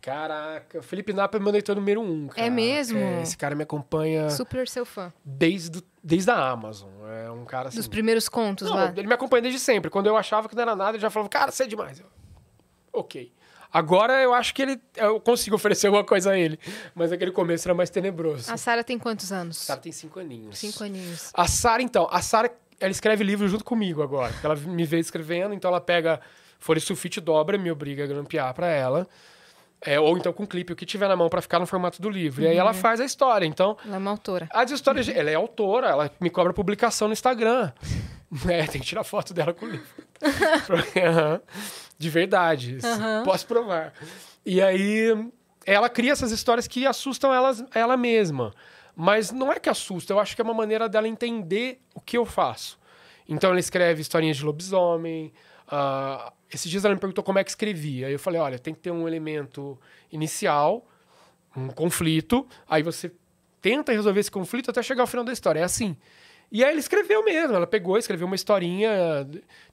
Caraca, Felipe Napa é meu leitor número um, cara. É mesmo? É, esse cara me acompanha. Super seu fã. Desde, desde a Amazon. É um cara assim. Dos primeiros contos não, lá. Ele me acompanha desde sempre. Quando eu achava que não era nada, ele já falava, cara, você é demais. Eu, ok. Agora eu acho que ele. Eu consigo oferecer alguma coisa a ele. Mas aquele começo era mais tenebroso. A Sara tem quantos anos? A Sara tem cinco aninhos. Cinco aninhos. A Sara, então, a Sara ela escreve livro junto comigo agora. Ela me vê escrevendo, então ela pega folha de sulfite, dobra, me obriga a grampear para ela. É, ou então com clipe, o que tiver na mão para ficar no formato do livro. Uhum. E aí ela uhum. faz a história, então... Ela é uma autora. As histórias... Uhum. Ela é autora, ela me cobra publicação no Instagram. é, tem que tirar foto dela com o livro. De verdade, uhum. posso provar. E aí ela cria essas histórias que assustam elas, ela mesma. Mas não é que assusta, eu acho que é uma maneira dela entender o que eu faço. Então ela escreve historinhas de lobisomem, Uh, esses dias ela me perguntou como é que escrevia. Aí eu falei, olha, tem que ter um elemento inicial, um conflito, aí você tenta resolver esse conflito até chegar ao final da história. É assim. E aí ele escreveu mesmo, ela pegou, escreveu uma historinha,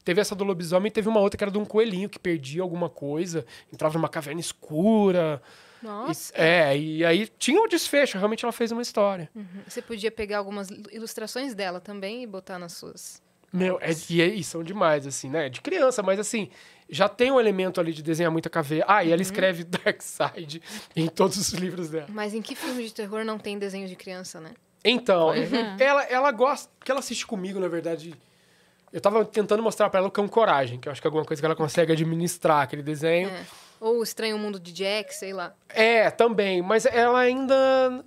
teve essa do lobisomem, teve uma outra que era de um coelhinho que perdia alguma coisa, entrava numa caverna escura. Nossa. E, é, e aí tinha um desfecho, realmente ela fez uma história. Uhum. Você podia pegar algumas ilustrações dela também e botar nas suas meu, é, e, e são demais, assim, né? De criança, mas assim, já tem um elemento ali de desenhar muita caveira. Ah, e ela uhum. escreve Dark Side em todos os livros dela. Mas em que filme de terror não tem desenho de criança, né? Então, uhum. ela, ela gosta. que ela assiste comigo, na verdade. Eu tava tentando mostrar para ela o Cão Coragem, que eu acho que é alguma coisa que ela consegue administrar aquele desenho. É. Ou o Estranho Mundo de Jack, sei lá. É, também. Mas ela ainda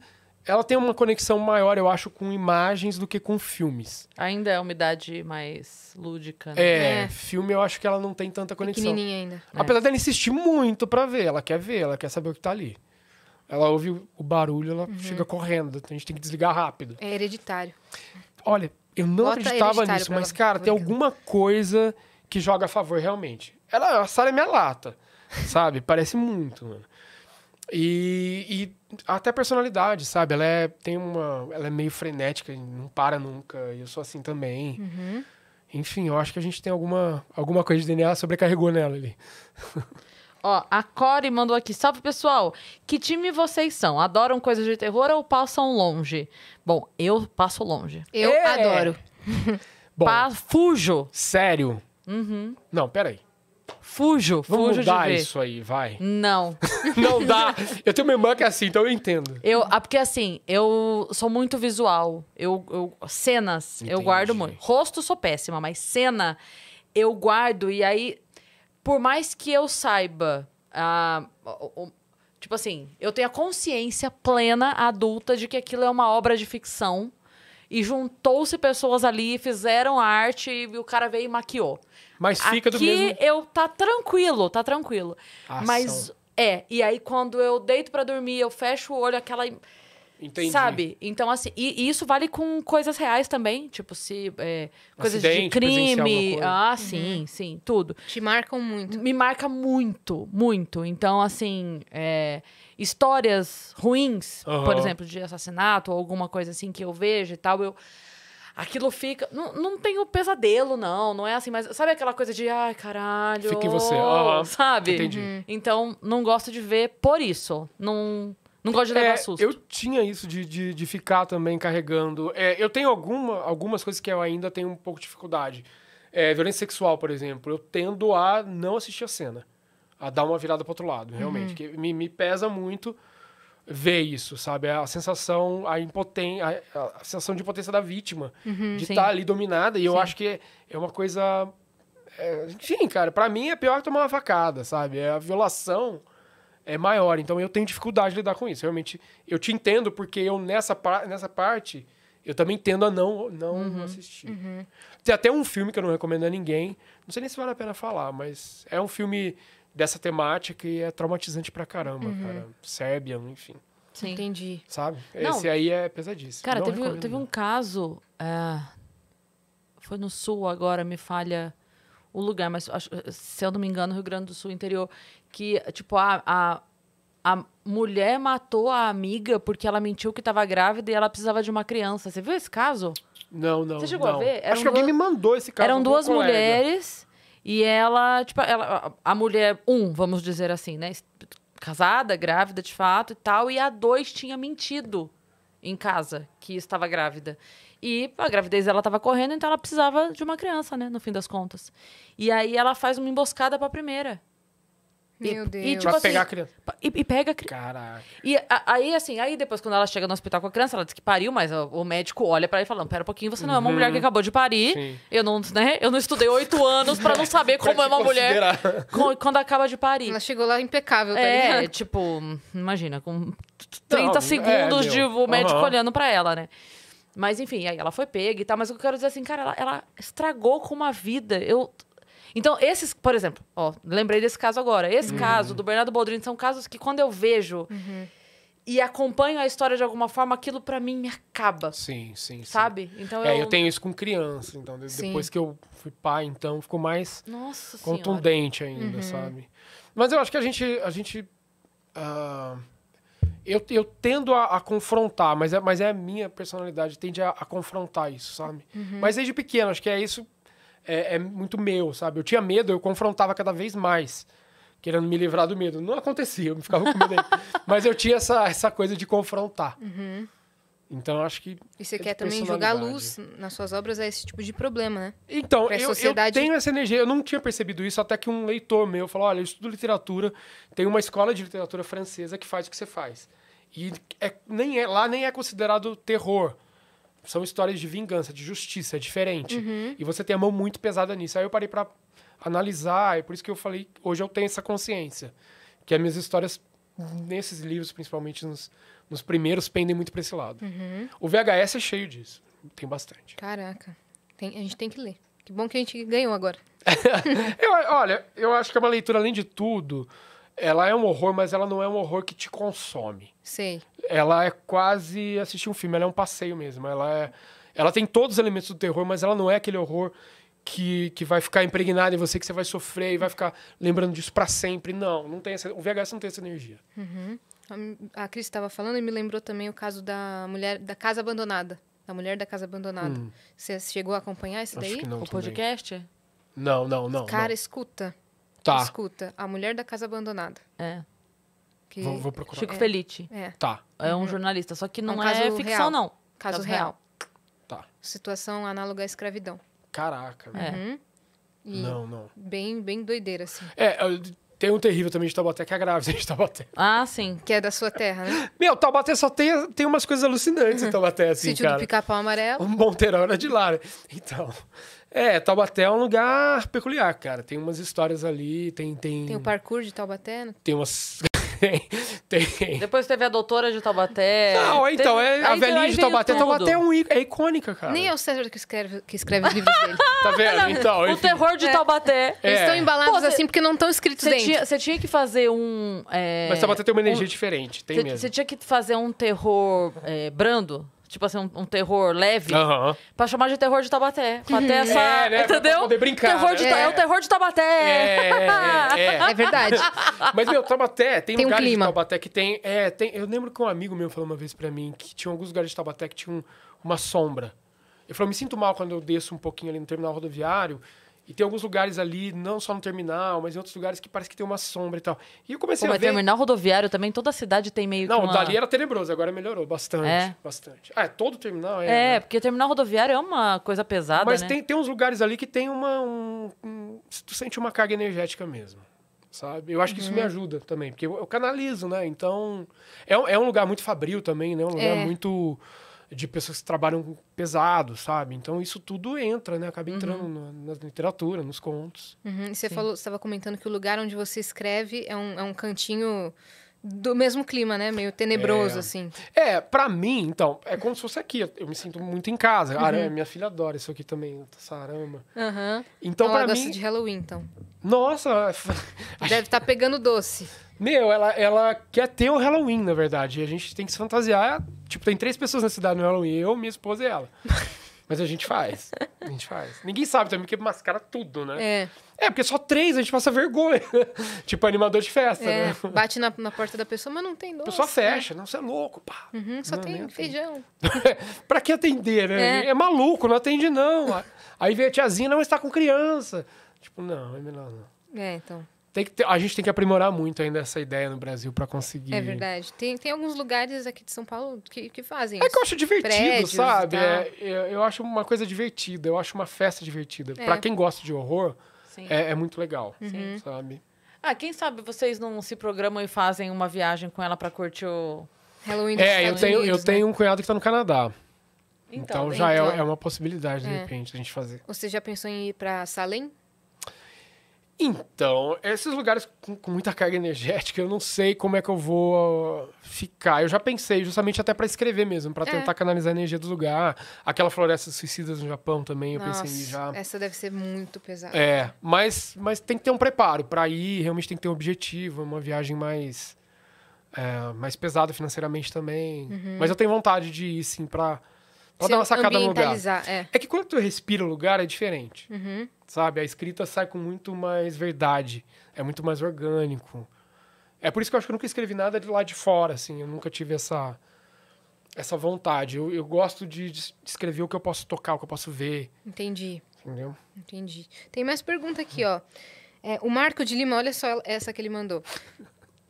ela tem uma conexão maior, eu acho, com imagens do que com filmes. Ainda é uma idade mais lúdica, né? É, é. filme eu acho que ela não tem tanta conexão. Pequenininha ainda. Apesar é. dela insistir muito pra ver, ela quer ver, ela quer saber o que tá ali. Ela ouve o barulho, ela uhum. chega correndo, a gente tem que desligar rápido. É hereditário. Olha, eu não Bota acreditava nisso, mas, cara, tem alguma coisa que joga a favor realmente. Ela, a Sara é minha lata, sabe? Parece muito, mano. E, e até personalidade, sabe? Ela é, tem uma, ela é meio frenética, não para nunca. E eu sou assim também. Uhum. Enfim, eu acho que a gente tem alguma, alguma coisa de DNA sobrecarregou nela ali. Ó, a Core mandou aqui. Salve, pessoal. Que time vocês são? Adoram coisas de terror ou passam longe? Bom, eu passo longe. Eu é. adoro. Bom, pa fujo. Sério? Uhum. Não, peraí. Fujo, Vamos fujo mudar de ver. isso aí, vai. Não. não dá. Eu tenho uma irmã que é assim, então eu entendo. Eu, ah, porque assim, eu sou muito visual. Eu, eu cenas, Entendi. eu guardo muito. Rosto sou péssima, mas cena eu guardo e aí por mais que eu saiba, ah, tipo assim, eu tenho a consciência plena adulta de que aquilo é uma obra de ficção e juntou-se pessoas ali, fizeram a arte e o cara veio e maquiou. Mas fica Aqui do mesmo... eu tá tranquilo, tá tranquilo. Ação. Ah, Mas é, e aí quando eu deito para dormir, eu fecho o olho, aquela Entendi. Sabe? Então, assim, e, e, isso vale com coisas reais também, tipo, se. É, coisas de crime. Coisa. Ah, uhum. sim, sim, tudo. Te marcam muito. Me marca muito, muito. Então, assim, é, histórias ruins, uhum. por exemplo, de assassinato ou alguma coisa assim que eu vejo e tal, eu aquilo fica. Não, não tem o pesadelo, não. Não é assim, mas sabe aquela coisa de, ai, caralho. Fica em você. sabe? Entendi. Uhum. Então, não gosto de ver por isso. Não. Não gosto de levar é, susto. Eu tinha isso de, de, de ficar também carregando. É, eu tenho alguma, algumas coisas que eu ainda tenho um pouco de dificuldade. É, violência sexual, por exemplo. Eu tendo a não assistir a cena. A dar uma virada pro outro lado, realmente. Uhum. Que me, me pesa muito ver isso, sabe? É a sensação, a impotência, a, sensação de impotência da vítima, uhum, de estar tá ali dominada. E eu acho que é uma coisa. É, enfim, cara, para mim é pior tomar uma facada, sabe? É a violação é maior. Então eu tenho dificuldade de lidar com isso. Realmente, eu te entendo, porque eu nessa, par nessa parte, eu também tendo a não, não uhum, assistir. Uhum. Tem até um filme que eu não recomendo a ninguém. Não sei nem se vale a pena falar, mas é um filme dessa temática e é traumatizante pra caramba, uhum. cara. enfim. Sim. Entendi. Sabe? Não. Esse aí é pesadíssimo. Cara, Não teve, teve um caso. É, foi no sul agora, me falha o lugar, mas acho, se eu não me engano, Rio Grande do Sul, interior, que, tipo, a, a, a mulher matou a amiga porque ela mentiu que estava grávida e ela precisava de uma criança. Você viu esse caso? Não, não. Você chegou não. a ver? Eram acho que alguém me mandou esse caso. Eram duas mulheres e ela, tipo, ela, a mulher, um, vamos dizer assim, né? Casada, grávida de fato e tal. E a dois tinha mentido em casa que estava grávida. E a gravidez ela estava correndo, então ela precisava de uma criança, né? No fim das contas. E aí ela faz uma emboscada para a primeira. Meu e, tipo Deus. E, tipo, pra assim, pegar a criança. E, e pega a criança. Caraca. E a, aí, assim, aí depois, quando ela chega no hospital com a criança, ela diz que pariu, mas o, o médico olha pra ela e fala: Pera um pouquinho, você não é uma mulher que uhum. acabou de parir. Eu não, né? Eu não estudei oito anos pra não saber como é uma mulher quando acaba de parir. Ela chegou lá impecável, tá É, ligado? tipo, imagina, com 30 não, é, segundos é, de o médico uhum. olhando pra ela, né? Mas enfim, aí ela foi pega e tal. Mas o eu quero dizer assim, cara, ela, ela estragou com uma vida. Eu então, esses, por exemplo, ó, lembrei desse caso agora. Esse uhum. caso do Bernardo Boldrini são casos que quando eu vejo uhum. e acompanho a história de alguma forma, aquilo para mim me acaba. Sim, sim, Sabe? Sim. Então é, eu... eu tenho isso com criança, então sim. depois que eu fui pai, então ficou mais Nossa contundente senhora. ainda, uhum. sabe? Mas eu acho que a gente a gente uh... Eu, eu, tendo a, a, confrontar, mas é, mas é a minha personalidade, tende a, a confrontar isso, sabe? Uhum. Mas desde pequeno, acho que é isso é, é muito meu, sabe? Eu tinha medo, eu confrontava cada vez mais querendo me livrar do medo. Não acontecia, eu me ficava com medo. Mas eu tinha essa, essa coisa de confrontar. Uhum. Então, acho que. E você é quer também jogar luz nas suas obras a é esse tipo de problema, né? Então, eu, sociedade... eu tenho essa energia. Eu não tinha percebido isso até que um leitor meu falou: olha, eu estudo literatura, tem uma escola de literatura francesa que faz o que você faz. E é, nem é, lá nem é considerado terror são histórias de vingança, de justiça, é diferente. Uhum. E você tem a mão muito pesada nisso. Aí eu parei para analisar, e por isso que eu falei, hoje eu tenho essa consciência. Que as minhas histórias, nesses livros, principalmente nos, nos primeiros, pendem muito para esse lado. Uhum. O VHS é cheio disso. Tem bastante. Caraca. Tem, a gente tem que ler. Que bom que a gente ganhou agora. eu, olha, eu acho que é uma leitura, além de tudo, ela é um horror, mas ela não é um horror que te consome. Sei. Ela é quase assistir um filme, ela é um passeio mesmo. Ela é, ela tem todos os elementos do terror, mas ela não é aquele horror que, que vai ficar impregnado em você, que você vai sofrer e vai ficar lembrando disso para sempre. Não, não tem essa, o VHS não tem essa energia. Uhum. A Cris estava falando e me lembrou também o caso da mulher da casa abandonada. Da mulher da casa abandonada. Hum. Você chegou a acompanhar esse daí? Não, o também. podcast? Não, não, não. Cara, não. escuta. Tá. Escuta. A mulher da casa abandonada. É. Que... Vou, vou procurar. Chico é. Felice. É. Tá. É um uhum. jornalista, só que é não um é ficção, real. não. Caso, caso real. real. Tá. Situação análoga à escravidão. Caraca, é. velho. Uhum. Não, não. Bem, bem doideira, assim. É, tem um terrível também de Taubaté, que é grave, Grávida de Taubaté. Ah, sim. Que é da sua terra, né? Meu, Taubaté só tem, tem umas coisas alucinantes em uhum. Taubaté, assim, Sítio cara. Sítio do Pica-Pau Amarelo. Um Monteirão era de lá, né? Então... É, Taubaté é um lugar peculiar, cara. Tem umas histórias ali, tem... Tem, tem o parkour de Taubaté, né? Tem umas tem, tem. Depois teve a doutora de Taubaté. Não, então, é, a velhinha de Taubaté. Taubaté é, um, é icônica, cara. Nem é o César que escreve, que escreve os livros dele. Tá vendo? Então, o terror de é. Taubaté. É. Eles estão embalados Pô, assim porque não estão escritos cê dentro. Você tinha, que fazer um... É, Mas Taubaté tem uma energia um, diferente, tem cê, mesmo. Você tinha que fazer um terror é, brando tipo assim, um, um terror leve, uhum. pra chamar de terror de Tabaté. Pra ter é, essa. É, né? Entendeu? Pra poder brincar. Terror né? de, é. é. o é. terror de Tabaté. É, é, é, é. verdade. Mas, meu, Tabaté, tem, tem lugares um clima. de Tabaté que tem, é, tem. Eu lembro que um amigo meu falou uma vez pra mim que tinha alguns lugares de Tabaté que tinham uma sombra. Ele falou: me sinto mal quando eu desço um pouquinho ali no terminal rodoviário e tem alguns lugares ali, não só no terminal, mas em outros lugares que parece que tem uma sombra e tal. E eu comecei Pô, a ver... terminal rodoviário também, toda a cidade tem meio não, que Não, uma... dali era tenebroso, agora melhorou bastante, é. bastante. Ah, é todo terminal? É, é né? porque o terminal rodoviário é uma coisa pesada, Mas né? tem, tem uns lugares ali que tem uma... Um, um, tu sente uma carga energética mesmo, sabe? Eu acho que uhum. isso me uhum. ajuda também, porque eu, eu canalizo, né? Então, é, é um lugar muito fabril também, né? Um lugar é. muito de pessoas que trabalham pesado, sabe? Então isso tudo entra, né? Acaba uhum. entrando uhum. na, literatura, nos contos. Uhum. você Sim. falou, estava comentando que o lugar onde você escreve é um, é um cantinho do mesmo clima, né? Meio tenebroso, é... assim. É, para mim, então, é como se fosse aqui. Eu me sinto muito em casa. Uhum. minha filha adora isso aqui também, sarama. Uhum. Então, é para mim... gosta de Halloween, então. Nossa! Deve estar tá pegando doce. Meu, ela, ela quer ter o um Halloween, na verdade. E a gente tem que se fantasiar. Tipo, tem três pessoas na cidade no Halloween: eu, minha esposa e ela. Mas a gente faz. A gente faz. Ninguém sabe também, porque mascara tudo, né? É. É, porque só três a gente passa vergonha. tipo, animador de festa, é, né? Bate na, na porta da pessoa, mas não tem doce. A pessoa né? fecha. Né? Não, você é louco, pá. Uhum, só não, tem feijão. pra que atender, né? É. é. maluco, não atende não. Aí vem a tiazinha, não, está com criança. Tipo, não, é melhor não. É, então. Tem que ter, a gente tem que aprimorar muito ainda essa ideia no Brasil para conseguir. É verdade. Tem, tem alguns lugares aqui de São Paulo que, que fazem isso. É que eu acho divertido, Prédios, sabe? Tá. É, eu, acho uma coisa divertida, eu acho uma festa divertida. É. Para quem gosta de horror, é, é, muito legal, uhum. sabe? Ah, quem sabe vocês não se programam e fazem uma viagem com ela para curtir o Halloween. É, eu tenho, eu né? tenho um cunhado que tá no Canadá. Então, então já é, então. É, é, uma possibilidade, de é. repente, a gente fazer. Você já pensou em ir para Salem? Então, esses lugares com, com, muita carga energética, eu não sei como é que eu vou ficar. Eu já pensei justamente até para escrever mesmo, para é. tentar é. canalizar a energia do lugar. Aquela floresta suicida no Japão também, eu Nossa, pensei já. Essa deve ser muito pesada. É, mas, mas tem que ter um preparo para ir, realmente tem que ter um objetivo, uma viagem mais é, mais pesada financeiramente também. Uhum. Mas eu tenho vontade de ir sim para Pode dar uma sacada no lugar. É. é que quando tu respira o lugar é diferente. Uhum. Sabe? A escrita sai com muito mais verdade. É muito mais orgânico. É por isso que eu acho que eu nunca escrevi nada de lá de fora, assim. Eu nunca tive essa essa vontade. Eu, eu gosto de, de escrever o que eu posso tocar, o que eu posso ver. Entendi. Entendeu? Entendi. Tem mais pergunta aqui, ó. É, o Marco de Lima, olha só essa que ele mandou.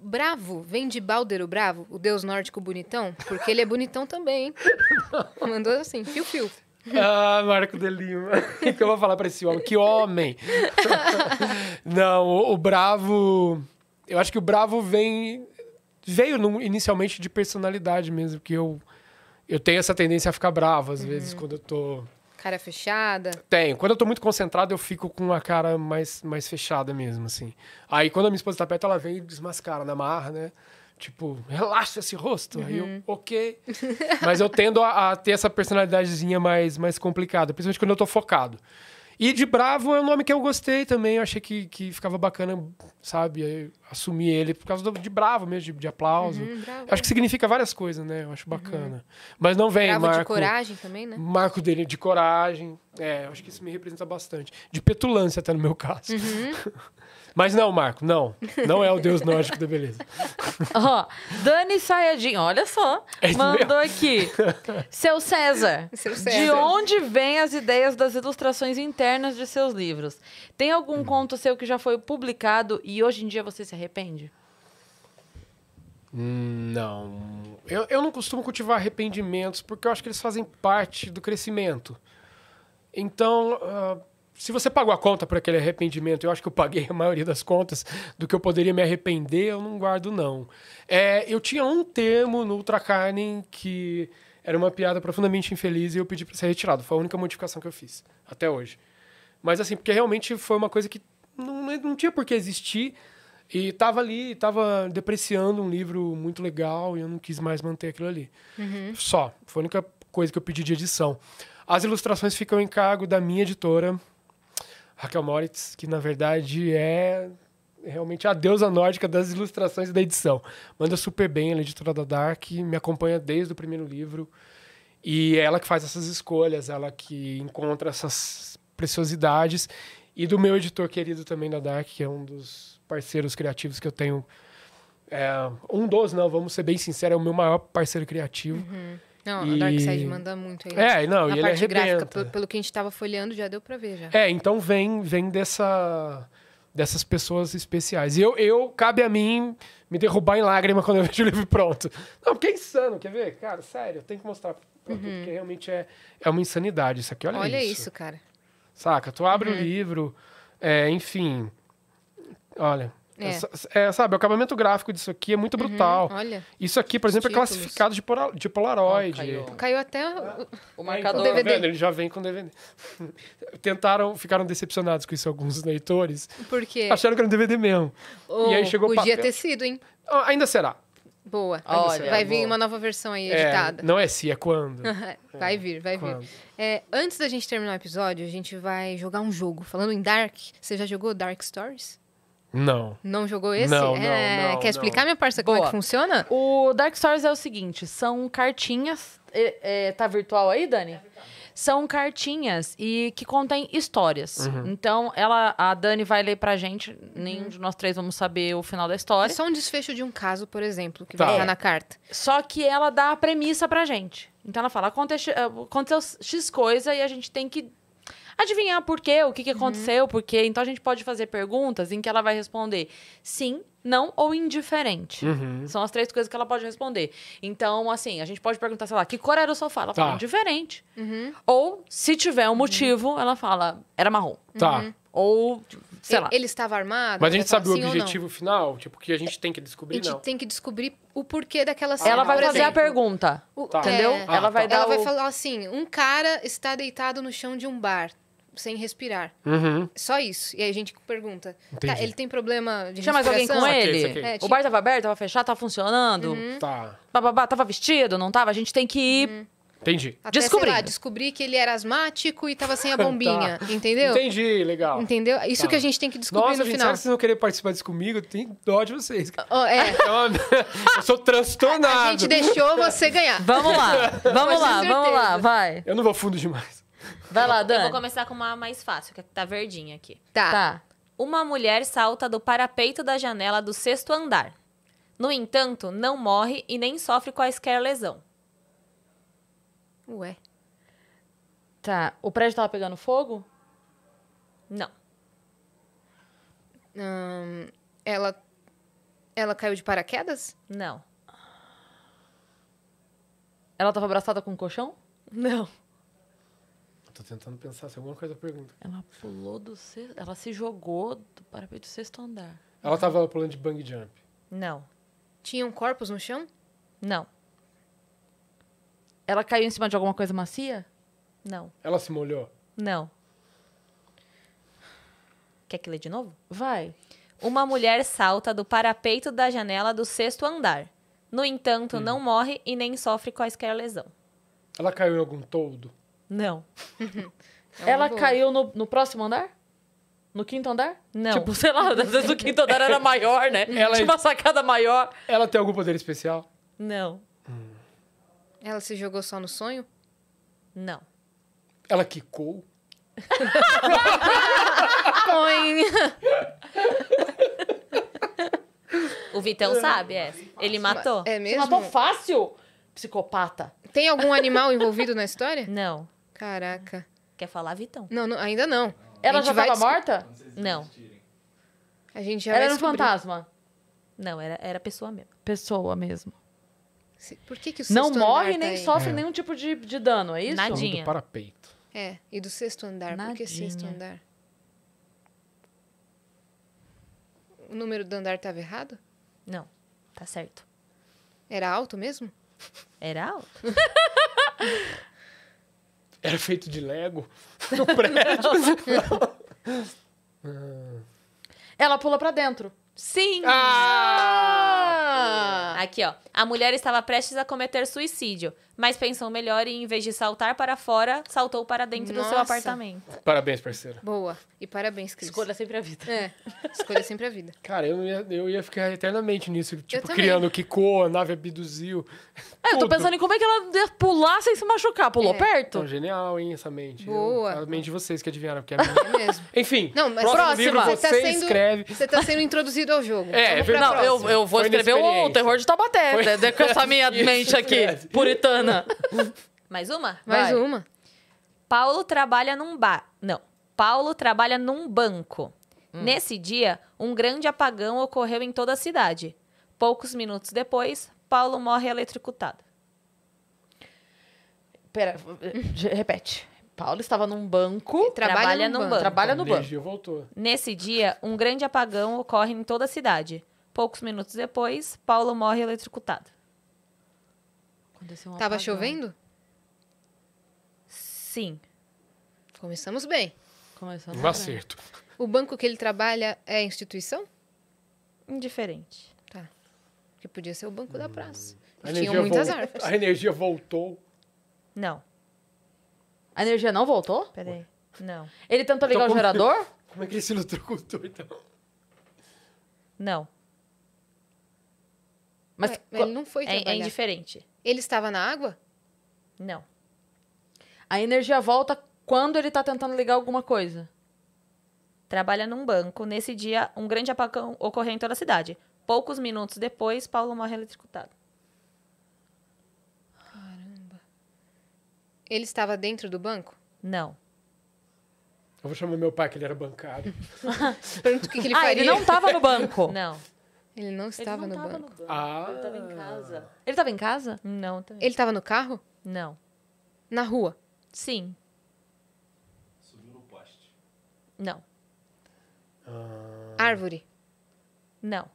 Bravo vem de Balder o Bravo, o deus nórdico bonitão, porque ele é bonitão também, hein? Mandou assim, fio-fio. Ah, Marco de Lima. O que eu vou falar pra esse homem? Que homem! Não, o, o, Bravo. Eu acho que o Bravo vem. Veio no, inicialmente de personalidade mesmo, porque eu, eu tenho essa tendência a ficar bravo às uhum. vezes quando eu tô Cara fechada? Tenho. Quando eu tô muito concentrado, eu fico com a cara mais, mais fechada mesmo, assim. Aí quando a minha esposa tá perto, ela vem e desmascara na marra, né? Tipo, relaxa esse rosto. Uhum. Aí eu, uhum. ok. Mas eu tendo a, a, ter essa personalidadezinha mais, mais complicada, principalmente quando eu tô focado. E de Bravo é um nome que eu gostei também, eu achei que, que ficava bacana, sabe, assumir ele por causa do, de Bravo mesmo, de, de aplauso. Uhum, acho que é. significa várias coisas, né? Eu acho uhum. bacana. Uhum. Mas não vem, Bravo Marco. de coragem também, né? Marco dele de coragem. É, acho que isso me representa bastante. De petulância, até no meu caso. Uhum. Mas não, Marco, não. Não é o deus nórdico da beleza. Ó, oh, Dani Sayajin, olha só. É mandou aqui. Seu César, Seu César, de onde vêm as ideias das ilustrações internas de seus livros? Tem algum hum. conto seu que já foi publicado e hoje em dia você se arrepende? Não. Eu, eu não costumo cultivar arrependimentos porque eu acho que eles fazem parte do crescimento. Então, uh, se você pagou a conta por aquele arrependimento, eu acho que eu paguei a maioria das contas do que eu poderia me arrepender, eu não guardo, não. É, eu tinha um termo no Ultracarne que era uma piada profundamente infeliz e eu pedi para ser retirado. Foi a única modificação que eu fiz, até hoje. Mas assim, porque realmente foi uma coisa que não, não tinha por que existir e estava ali, estava depreciando um livro muito legal e eu não quis mais manter aquilo ali. Uhum. Só. Foi a única coisa que eu pedi de edição. As ilustrações ficam em cargo da minha editora, Raquel Moritz, que na verdade é realmente a deusa nórdica das ilustrações e da edição. Manda super bem, ela é editora da Dark, me acompanha desde o primeiro livro. E é ela que faz essas escolhas, ela que encontra essas preciosidades. E do meu editor querido também da Dark, que é um dos parceiros criativos que eu tenho. É, um dos, não, vamos ser bem sinceros, é o meu maior parceiro criativo. Uhum. Não, e... Darkseid manda muito aí. É, não, e ele parte arrebenta. gráfica, pelo que a gente estava folheando, já deu para ver já. É, então vem, vem dessa dessas pessoas especiais. E eu, eu, cabe a mim me derrubar em lágrima quando eu vejo o livro pronto. Não, porque é insano, quer ver? Cara, sério, eu tenho que mostrar pra uhum. porque realmente é, é uma insanidade isso aqui. Olha, Olha isso. isso, cara. Saca? Tu abre uhum. o livro, é, enfim. Olha, é. É, sabe, o acabamento gráfico disso aqui é muito uhum. brutal. Uhum, olha. Isso aqui, por exemplo, é Títulos. é classificado de, de Polaroid. Oh, caiu. caiu. até o, ah, o marcador. O DVD. Tá ele já vem com DVD. Tentaram, ficaram decepcionados com isso alguns leitores. Por quê? Acharam que era um DVD mesmo. Oh, e aí chegou podia ter sido, hein? Ah, ainda será. Boa. Olha, vai vir boa. uma nova versão aí é, editada. É, não é se, é quando. É, vai vir, vai quando? vir. É, antes da gente terminar o episódio, a gente vai jogar um jogo. Falando em Dark, você já jogou Dark Stories? Não. Não jogou esse? Não, é, não, não, quer explicar, minha parça, como Boa. é que funciona? O Dark Stories é o seguinte: são cartinhas. É, é, tá virtual aí, Dani? Tá virtual. São cartinhas e que contêm histórias. Uhum. Então, ela, a Dani vai ler pra gente. Uhum. Nenhum uhum. de nós três vamos saber o final da história. É só um desfecho de um caso, por exemplo, que tá. vai estar é. na carta. Só que ela dá a premissa pra gente. Então ela fala, eh, aconteceu X coisa e a gente tem que adivinhar por quê, o que, que uhum. aconteceu, uhum. por quê. Então a gente pode fazer perguntas em que ela vai responder sim, não ou indiferente. Uhum. São as três coisas que ela pode responder. Então, assim, a gente pode perguntar, sei lá, que cor era o sofá? Ela fala, diferente tá. indiferente. Uhum. Ou, se tiver um uhum. motivo, ela fala, era marrom. Tá. Uhum. Ou, sei lá. Ele estava armado? Mas a gente sabe o objetivo final? Tipo, que a gente tem que descobrir, a gente não? tem que descobrir o porquê daquela cena. Ela vai fazer exemplo. a pergunta, o, tá. entendeu? É. Ah, ela vai tá. dar Ela o... vai falar assim, um cara está deitado no chão de um bar sem respirar. Uhum. Só isso. E aí a gente pergunta: tá, ele tem problema de Tinha mais alguém com ele? É, o bar tava aberto, tava fechado, tava funcionando? Uhum. Tá. Bababá, tava vestido, não tava? A gente tem que ir. Uhum. Entendi. descobri. descobri que ele era asmático e tava sem a bombinha, tá. entendeu? Entendi, legal. Entendeu? Isso tá. que a gente tem que descobrir Nossa, no gente, final. Será que vocês vão querer participar disso comigo? Tem dó de vocês. Oh, é. é eu sou transtornado. A, a gente deixou você ganhar. Vamos lá, vamos lá, vamos lá, vai. Eu não vou fundo demais. Vai lá, Dani. Eu vou começar com uma mais fácil, é que tá verdinha aqui. Tá. tá. Uma mulher salta do parapeito da janela do sexto andar. No entanto, não morre e nem sofre quaisquer lesão. Ué. Tá. O prédio tava pegando fogo? Não. Hum, ela. Ela caiu de paraquedas? Não. Ela tava abraçada com um colchão? Não. Tô tentando pensar se alguma coisa pergunta. Ela pulou do sexto. Ela se jogou do parapeito do sexto andar. Ela tava pulando de bang jump. Não. Tinham corpos no chão? Não. Ela caiu em cima de alguma coisa macia? Não. Ela se molhou? Não. Quer que lê de novo? Vai. Uma mulher salta do parapeito da janela do sexto andar. No entanto, hum. não morre e nem sofre quaisquer lesão. Ela caiu em algum toldo? Não. É ela caiu no, no próximo andar? No quinto andar? Não. Tipo, sei lá, às vezes o quinto andar era maior, né? Ela Tinha é uma sacada maior. Ela tem algum poder especial? Não. Hum. Ela se jogou só no sonho? Não. Ela quicou? Põe. o Vitão sabe, é. Ele matou. É mesmo? Matou fácil? Psicopata. Tem algum animal envolvido na história? Não. Caraca. Quer falar, Vitão? Não, não ainda não. Ela já estava morta? Não. A gente já Ela era um fantasma? Não, era, era pessoa mesmo. Pessoa mesmo. Se- Por que, que o sexto Não morre andar tá nem aí? sofre É. nenhum tipo de, de dano, é isso? Nadinha. do parapeito. É, e do sexto andar. Por que sexto andar? O número do andar estava errado? Não. Tá certo. Era alto mesmo? Era alto. Era feito de Lego no prédio. Não. Ela pula para dentro. Sim! Ah! ah! Aqui, ó. A mulher estava prestes a cometer suicídio mas pensou melhor e, em vez de saltar para fora, saltou para dentro Nossa. do seu apartamento. Parabéns, parceira. Boa. E parabéns, Cris. Escolha sempre a vida. É, escolha sempre a vida. Cara, eu ia, eu ia ficar eternamente nisso, tipo, criando quicô, a nave abduziu. É, eu tô pensando em como é que ela ia pular sem se machucar. Pulou é. perto? Então, genial, hein, essa mente. Boa. Eu, a mente de vocês que adivinharam, porque é a é minha. É mesmo. Enfim, Não, mas próximo livro, você, tá sendo, escreve. Você tá sendo introduzido ao jogo. É, é verdade. Não, eu, eu vou Foi escrever o Terror de Tabaté, Foi... né, com essa minha mente aqui, puritana. Mais uma? Mais Vai. uma. Paulo trabalha num bar. Não. Paulo trabalha num banco. Hum. Nesse dia, um grande apagão ocorreu em toda a cidade. Poucos minutos depois, Paulo morre eletrocutado. Pera, eh, repete. Paulo estava num banco. E trabalha, trabalha num banco. banco. Trabalha no banco. voltou. Nesse dia, um grande apagão ocorre em toda a cidade. Poucos minutos depois, Paulo morre eletrocutado. Aconteceu um Tava apagão. chovendo? Sim. Começamos bem. Começamos um bem. acerto. O banco que ele trabalha é instituição? Indiferente. Tá. Que podia ser o banco hum. da praça. Tinha muitas voltou. árvores. A energia voltou. Não. A energia não voltou? Peraí. Não. Ele tentou então ligar então, o gerador? Como, como é que ele se eletrocutou, então? Não. Mas ele não foi trabalhar. É, é indiferente. Ele estava na água? Não. A energia volta quando ele está tentando ligar alguma coisa. Trabalha num banco. Nesse dia, um grande apagão ocorreu em toda a cidade. Poucos minutos depois, Paulo morre eletrocutado. Caramba. Ele estava dentro do banco? Não. Eu vou chamar meu pai, que ele era bancário. Pergunto o que, que ele faria. Ah, ele não estava no banco. não. Ele não estava ele não no, banco. no, banco. Ah. Ele estava em casa. Ele estava em casa? Não. Também. Tá. Ele estava no carro? Não. Na rua? Sim. Subiu no poste? Não. Ah. Árvore? Não.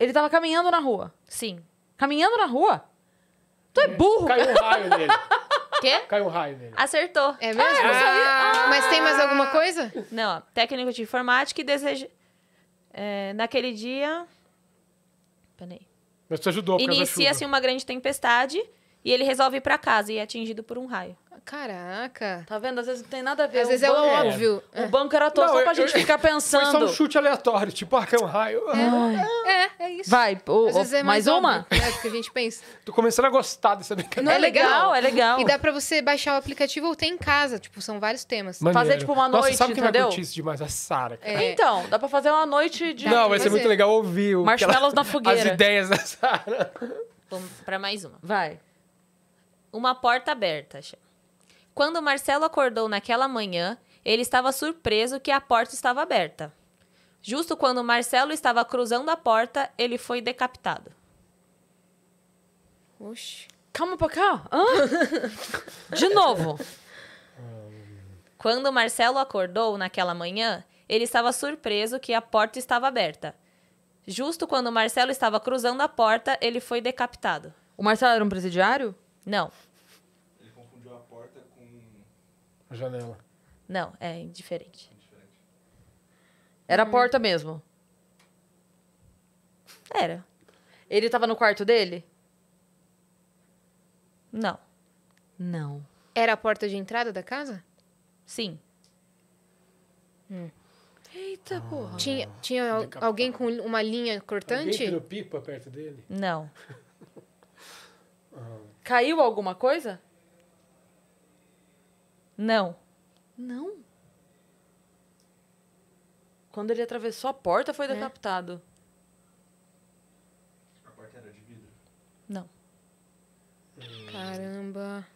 Ele estava caminhando na rua? Sim. Caminhando na rua? Tu é burro! Caiu um raio nele. Quê? Caiu um raio nele. Acertou. É mesmo? Ah, ah. Mas tem mais alguma coisa? Não, técnico de informática e deseja. É, naquele dia. Peraí. Mas te ajudou, por Inicia-se uma grande tempestade e ele resolve ir pra casa e é atingido por um raio. Caraca. Tá vendo? Às vezes não tem nada a ver. Às vezes é banco, é óbvio. O é. banco era todo só pra eu, gente eu, ficar pensando. Foi só um chute aleatório, tipo, ah, é um raio. É, ah. é, é isso. Vai, o, é mais, mais uma? É que a gente pensa. Tô começando a gostar dessa brincadeira. Não é, é legal, é legal. E dá pra você baixar o aplicativo ou ter em casa. Tipo, são vários temas. Maneiro. Fazer, tipo, uma noite, Nossa, sabe entendeu? sabe que vai curtir demais? A Sara, é. Então, dá pra fazer uma noite de... não, vai ser muito legal ouvir o... Marshmallows na fogueira. As ideias da Sara. Vamos pra mais uma. Vai uma porta aberta. Quando Marcelo acordou naquela manhã, ele estava surpreso que a porta estava aberta. Justo quando Marcelo estava cruzando a porta, ele foi decapitado. Oxi. Calma pra cá. Hã? De novo. Quando Marcelo acordou naquela manhã, ele estava surpreso que a porta estava aberta. Justo quando Marcelo estava cruzando a porta, ele foi decapitado. O Marcelo era um presidiário? Não. Ele confundiu a porta com. A janela. Não, é indiferente. indiferente. Era a hum. porta mesmo. Era. Ele tava no quarto dele? Não. Não. Era a porta de entrada da casa? Sim. Hum. Eita, ah, porra. Tinha, tinha alguém com uma linha cortante? Alguém tirou pipa perto dele? Não. Ah, Caiu alguma coisa? Não. Não? Quando ele atravessou a porta, foi é. decapitado. A porta era de vidro? Não. Caramba.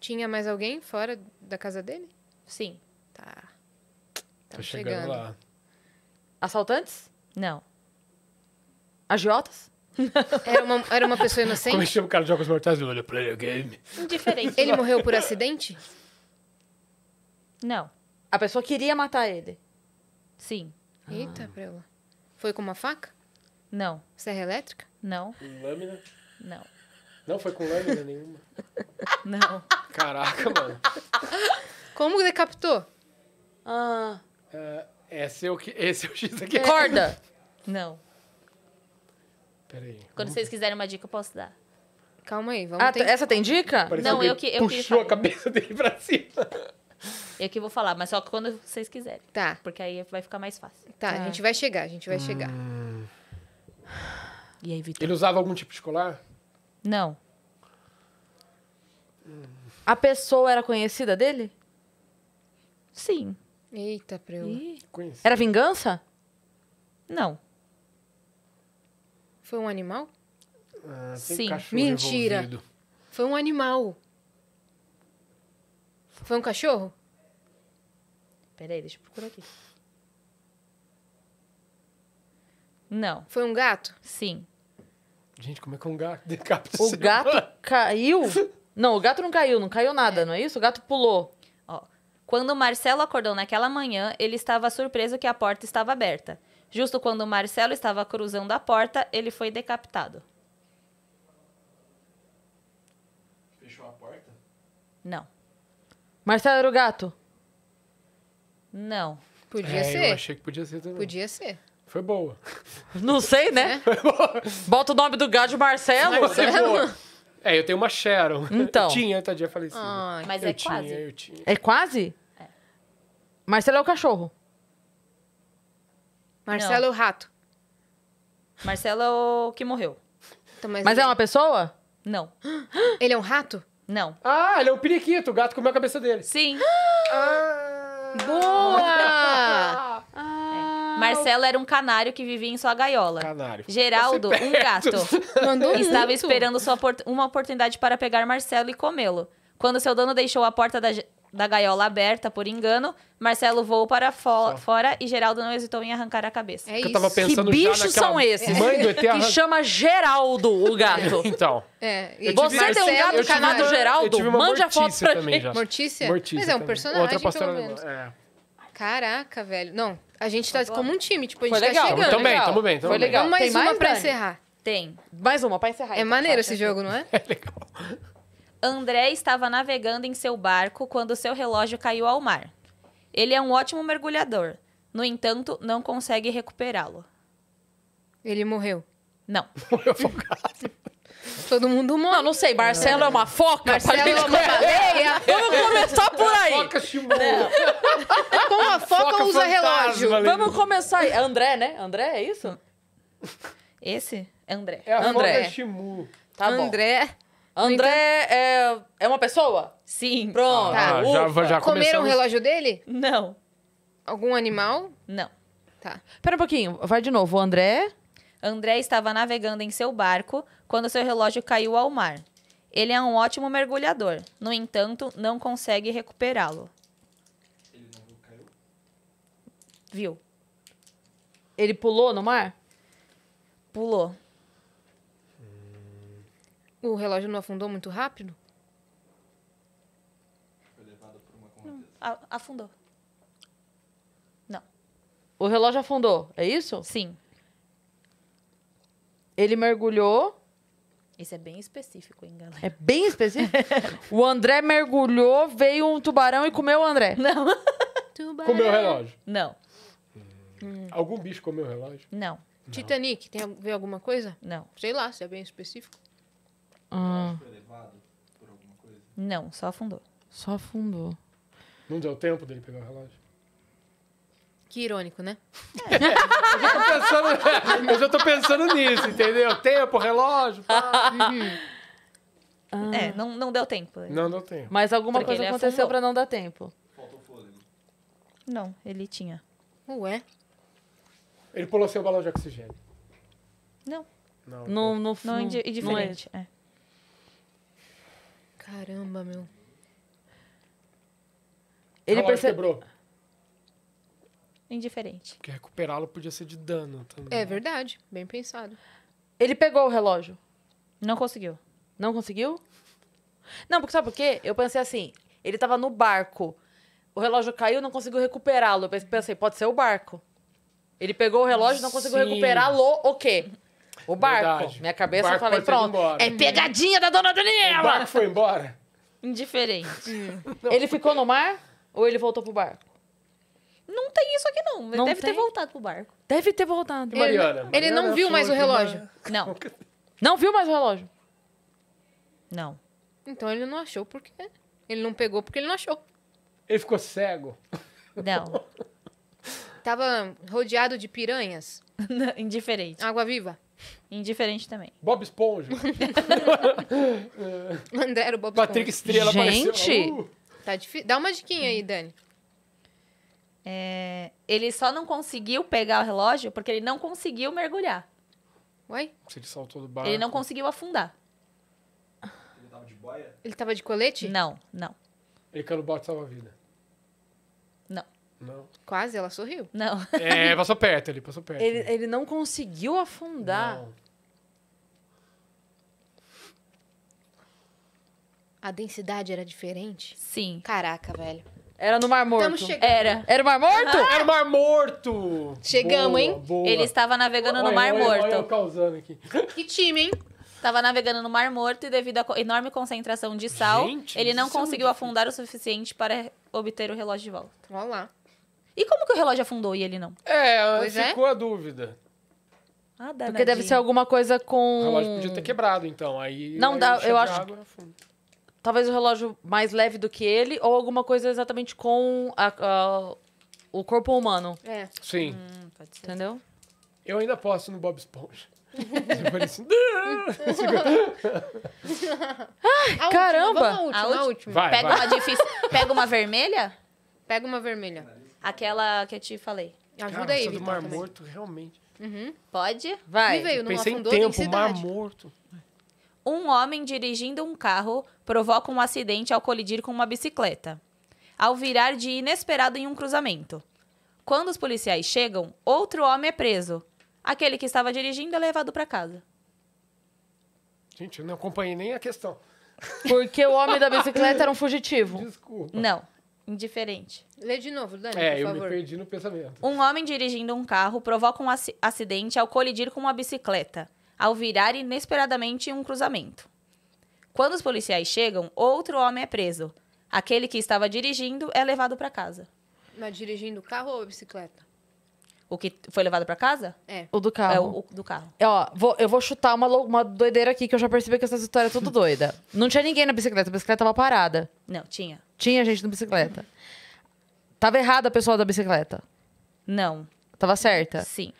Tinha mais alguém fora da casa dele? Sim. Tá. Tá chegando. chegando lá. Assaltantes? Não. Agiotas? Era uma, era uma pessoa inocente? Como é chama o cara de Jogos Mortais? Ele olhou Player ele, game. Indiferente. Ele morreu por acidente? Não. A pessoa queria matar ele. Sim. Eita, ah. prela. Foi com uma faca? Não. Serra elétrica? Não. Lâmina? Não. Não foi com lâmina nenhuma. Não. Caraca, mano. Como decapitou? Ah, é, esse é o que. Esse é o X aqui. Corda? Não. Peraí. Quando vocês quiserem uma dica, eu posso dar. Calma aí, vamos ah, ter... Essa tem dica? Parece não, eu que. Eu puxou que a cabeça dele pra cima. Eu que vou falar, mas só quando vocês quiserem. Tá. Porque aí vai ficar mais fácil. Tá, a gente vai chegar, a gente vai hum. chegar. E aí, Vitor? Ele usava algum tipo de colar? Não. Hum. A pessoa era conhecida dele? Sim. Eita, Preu. Era vingança? Não. Foi um animal? Ah, Sim. Mentira. Envolvido. Foi um animal. Foi um cachorro? Peraí, deixa eu procurar aqui. Não. Foi um gato? Sim. Gente, como é que um gato decapita O gato caiu? Não, o gato não caiu, não caiu nada, é. não é isso? O gato pulou. Ó, quando Marcelo acordou naquela manhã, ele estava surpreso que a porta estava aberta. Justo quando Marcelo estava cruzando a porta, ele foi decapitado. Fechou a porta? Não. Marcelo era o gato? Não. Podia é, ser. Eu achei que podia ser também. Podia ser. Foi boa. Não sei, né? É. Foi boa. Bota o nome do gato Marcelo. Marcelo. É, eu tenho uma Sharon. Então. Eu tinha, tadinha, falei assim. mas eu é tinha, quase. Eu tinha. É quase? É. Marcelo é o cachorro. Marcelo é o rato. Marcelo é o que morreu. Então, mas Mas ele... é uma pessoa? Não. Ele é um rato? Não. Ah, ele é um periquito. O gato comeu a cabeça dele. Sim. Ah, Boa! Ah, é. Marcelo era um canário que vivia em sua gaiola. Canário. Geraldo, um gato. Mandou Estava esperando sua uma oportunidade para pegar Marcelo e comê-lo. Quando seu dono deixou a porta da, da gaiola aberta por engano, Marcelo voou para fo fora e Geraldo não hesitou em arrancar a cabeça. É isso. Eu tava pensando que bichos são esses? Mãe do ET Que chama Geraldo, o gato. então. É, e... Você Marcelo, tem um gato chamado uma... Geraldo? Mande a foto pra mim Mortícia? Mortícia? Mas é um também. personagem, Outra pelo menos. É. Caraca, velho. Não, a gente tá, tá como um time, tipo, a gente Foi tá legal. tá chegando. Tamo bem, tamo bem. Tamo Tem mais, uma pra encerrar. Tem. Mais uma pra encerrar. É então. maneiro tá, esse jogo, não é? É legal. André estava navegando em seu barco quando seu relógio caiu ao mar. Ele é um ótimo mergulhador. No entanto, não consegue recuperá-lo. Ele morreu. Não. Morreu afogado. Todo mundo morre. Não, não sei. Marcelo é, é uma foca. Marcelo é uma baleia. Vamos começar por aí. Foca não. É Como a foca, foca usa relógio. Vamos começar aí. É André, né? André, é isso? Esse? André. É a André. foca Shimu. Tá André. Bom. André então- é, é uma pessoa? Sim. Pronto. Tá. já, já Comeram o relógio dele? Não. Algum animal? Não. Tá. Pera um pouquinho, vai de novo. O André. André estava navegando em seu barco quando seu relógio caiu ao mar. Ele é um ótimo mergulhador, no entanto, não consegue recuperá-lo. Ele não caiu? Viu? Ele pulou no mar? Pulou. O relógio não afundou muito rápido? Foi levado por uma correnteza. afundou. Não. O relógio afundou, é isso? Sim. Ele mergulhou. Isso é bem específico, hein, galera? É bem específico? o André mergulhou, veio um tubarão e comeu o André. Não. tubarão. Comeu o relógio? Não. Hum. Algum bicho comeu o relógio? Não. Titanic, tem a ver alguma coisa? Não. Sei lá, se é bem específico. Hum. Não, só afundou. Só afundou. Não deu tempo dele pegar o relógio? Que irônico, né? É. eu, já tô pensando, eu já tô pensando nisso, entendeu? Tempo, relógio. Uhum. É, não, não deu tempo. Não deu tempo. Mas alguma Porque coisa aconteceu para não dar tempo. Faltou fôlego. Não, ele tinha. Ué? Ele pulou seu balão de oxigênio. Não. Não, não, não, não, não, não indiferente. É. Caramba, meu. Ele relógio quebrou. Indiferente. Porque recuperá-lo podia ser de dano também. É verdade, bem pensado. Ele pegou o relógio. Não conseguiu. Não conseguiu? Não, porque sabe por quê? Eu pensei assim, ele tava no barco. O relógio caiu, não conseguiu recuperá-lo. Eu pensei, pode ser o barco. Ele pegou o relógio, não conseguiu recuperá-lo, o quê? O barco. Verdade. Minha cabeça, eu falei, pronto. É pegadinha da dona Daniela! O barco foi embora? Indiferente. Ele ficou no mar ou ele voltou pro barco? Não tem isso aqui, não. Ele Não deve tem? ter voltado pro barco. Deve ter voltado. E Ele, Mariana? ele não viu mais o relógio. Não, Não viu mais o relógio. não. Então ele não achou porque. Ele não pegou porque ele não achou. Ele ficou cego. Não. Tava rodeado de piranhas, Indiferente. água viva. Indiferente também. Bob Esponja. É. André era o Bob Patrick Estrela Gente, Uh! tá difícil. Dá uma diquinha aí, Dani. É, ele só não conseguiu pegar o relógio porque ele não conseguiu mergulhar. Oi? ele saltou do barco. Ele não conseguiu afundar. Ele tava de boia? Ele tava de colete? Não, não. Ele caiu no bote salva-vida. Não. Não. Quase, ela sorriu. Não. É, passou perto ele, passou perto. Ele, ele não conseguiu afundar. Não. a densidade era diferente? Sim. Caraca, velho. Era no Mar Morto. Estamos chegando. Era. Era o Mar Morto? Era o Mar Morto! Chegamos, boa, hein? Boa. Ele estava navegando no Mar olha, Morto. Olha, eu causando aqui. Que time, hein? Estava navegando no Mar Morto e, devido à enorme concentração de sal, Gente, ele não é conseguiu é afundar o suficiente para obter o relógio de volta. Olha lá. E como que o relógio afundou e ele não? É, pois é. ficou é? a dúvida. Ah, Porque deve ser alguma coisa com. O relógio podia ter quebrado, então. Aí. Não aí dá, eu acho talvez o relógio mais leve do que ele, ou alguma coisa exatamente com a, a, o corpo humano. É. Sim. Hum, Entendeu? Eu ainda posso no Bob Esponja. assim, caramba! a última, a última. pega uma difícil. Pega uma vermelha? Pega uma vermelha. Aquela que eu te falei. Ajuda Cara, aí, Vitor. do tá Mar também. Morto, realmente. Uhum. Pode? Vai. Me veio, não Pensei em afundou, tempo, Mar Morto. Um homem dirigindo um carro provoca um acidente ao colidir com uma bicicleta, ao virar de inesperado em um cruzamento. Quando os policiais chegam, outro homem é preso. Aquele que estava dirigindo é levado para casa. Gente, eu não acompanhei nem a questão. Porque o homem da bicicleta era um fugitivo. Desculpa. Não, indiferente. Lê de novo, Dani, é, por favor. É, eu me perdi no pensamento. Um homem dirigindo um carro provoca um acidente ao colidir com uma bicicleta, ao virar inesperadamente um cruzamento. Quando os policiais chegam, outro homem é preso. Aquele que estava dirigindo é levado para casa. Mas dirigindo carro ou bicicleta? O que foi levado para casa? É. O do carro. É o, o do carro. É, ó, vou, eu vou chutar uma, uma doideira aqui, que eu já percebi que essa história é tudo doida. Não tinha ninguém na bicicleta, a bicicleta tava parada. Não, tinha. Tinha gente na bicicleta. Tava errada a pessoa da bicicleta? Não. Tava certa? Sim.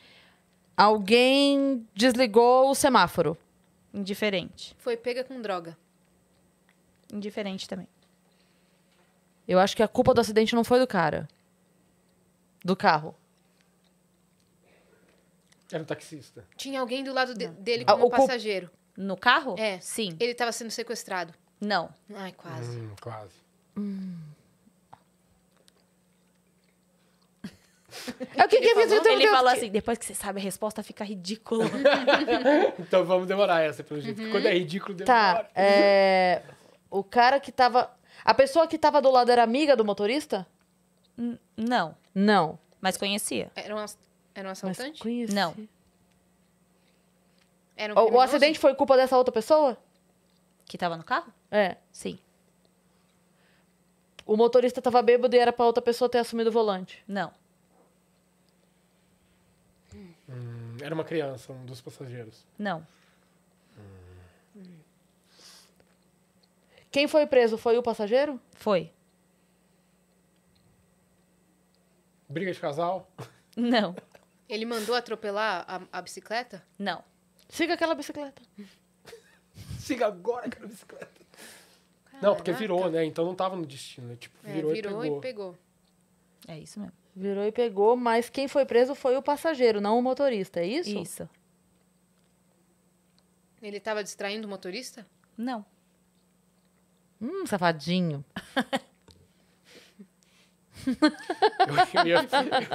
Alguém desligou o semáforo. Indiferente. Foi pega com droga. Indiferente também. Eu acho que a culpa do acidente não foi do cara. Do carro. Era um taxista. Tinha alguém do lado de- dele ah, como o cu- passageiro. No carro? É. Sim. Ele estava sendo sequestrado. Não. Ai, quase. Hum, quase. Hum. É o que, ele que falou? Ele falou assim: depois que você sabe a resposta, fica ridículo. então vamos demorar essa, pelo jeito. Uhum. Quando é ridículo, tá, demora. Tá. É... O cara que tava. A pessoa que tava do lado era amiga do motorista? não. Não. Mas conhecia. Era um, era um assaltante? Mas conhecia. Não. Um o, o acidente foi culpa dessa outra pessoa? Que tava no carro? É. Sim. O motorista tava bêbado e era pra outra pessoa ter assumido o volante? Não. Era uma criança, um dos passageiros. Não. Hum. Quem foi preso? Foi o passageiro? Foi. Briga de casal? Não. Ele mandou atropelar a, a bicicleta? Não. Siga aquela bicicleta. Siga agora aquela bicicleta. Caraca. Não, porque virou, né? Então não tava no destino. Né? Tipo, virou, é, virou e pegou. e pegou. É isso mesmo. Virou e pegou, mas quem foi preso foi o passageiro, não o motorista, é isso? Isso. Ele estava distraindo o motorista? Não. Hum, safadinho. eu, ia, eu,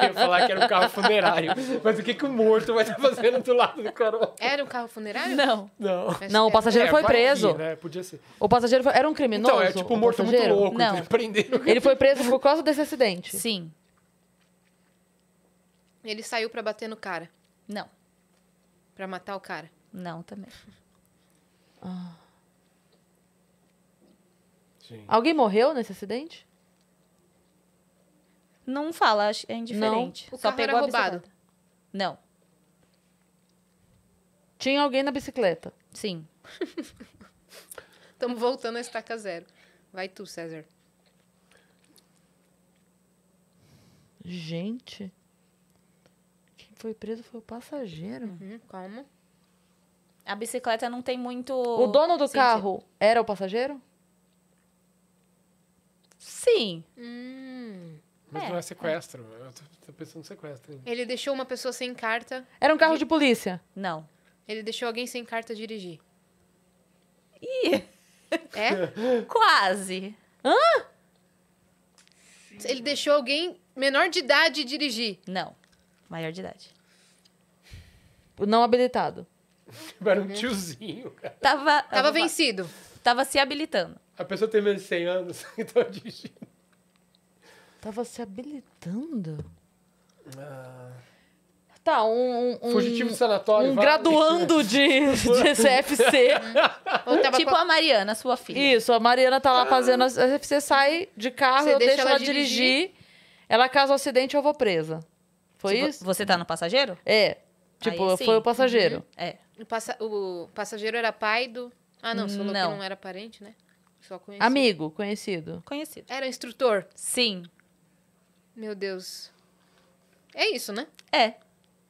ia, falar que era um carro funerário. Mas o que, que o morto vai estar tá fazendo do lado do carro? Era um carro funerário? Não. Não, não o é passageiro é, foi preso. Ir, né? Podia ser. O passageiro foi... era um criminoso? Então, é tipo um morto é muito louco. Não. Ele, ele foi preso por causa desse acidente? Sim. Ele saiu para bater no cara? Não. Para matar o cara? Não, também. Ah. Sim. Alguém morreu nesse acidente? Não fala, é indiferente. Não, o Só carro pegou era roubado. Não. Tinha alguém na bicicleta? Sim. Estamos voltando a estaca zero. Vai tu, César. Gente foi preso foi o passageiro. Uhum, calma. A bicicleta não tem muito. O dono do sentido. carro era o passageiro? Sim. Hum. Mas é. não é, é. sequestro. Eu tô, tô pensando em sequestro. Ele deixou uma pessoa sem carta. Era um carro de polícia? Não. Ele deixou alguém sem carta dirigir. Ih! É? Quase. Hã? Ele deixou alguém menor de idade dirigir? Não. Maior de idade. O não habilitado. Era um uhum. tiozinho, cara. Tava, Tava vencido. Tava se habilitando. A pessoa tem menos de 100 anos, então é dirigindo. Tava se habilitando? Ah. Tá, um. um Fugitivo de sanatório. Um vai... graduando de, de CFC. tipo a Mariana, sua filha. Isso, a Mariana tá lá fazendo. A CFC sai de carro, Você eu deixo ela, ela dirigir. dirigir. Ela, caso acidente, eu vou presa. Foi tipo, isso? Você tá no passageiro? É. Tipo, Aí, assim? foi o passageiro. Uhum. É. O, passa o passageiro era pai do. Ah, não, você falou não. que não era parente, né? Só conhecido. Amigo, conhecido. Conhecido. Era instrutor? Sim. Meu Deus. É isso, né? É.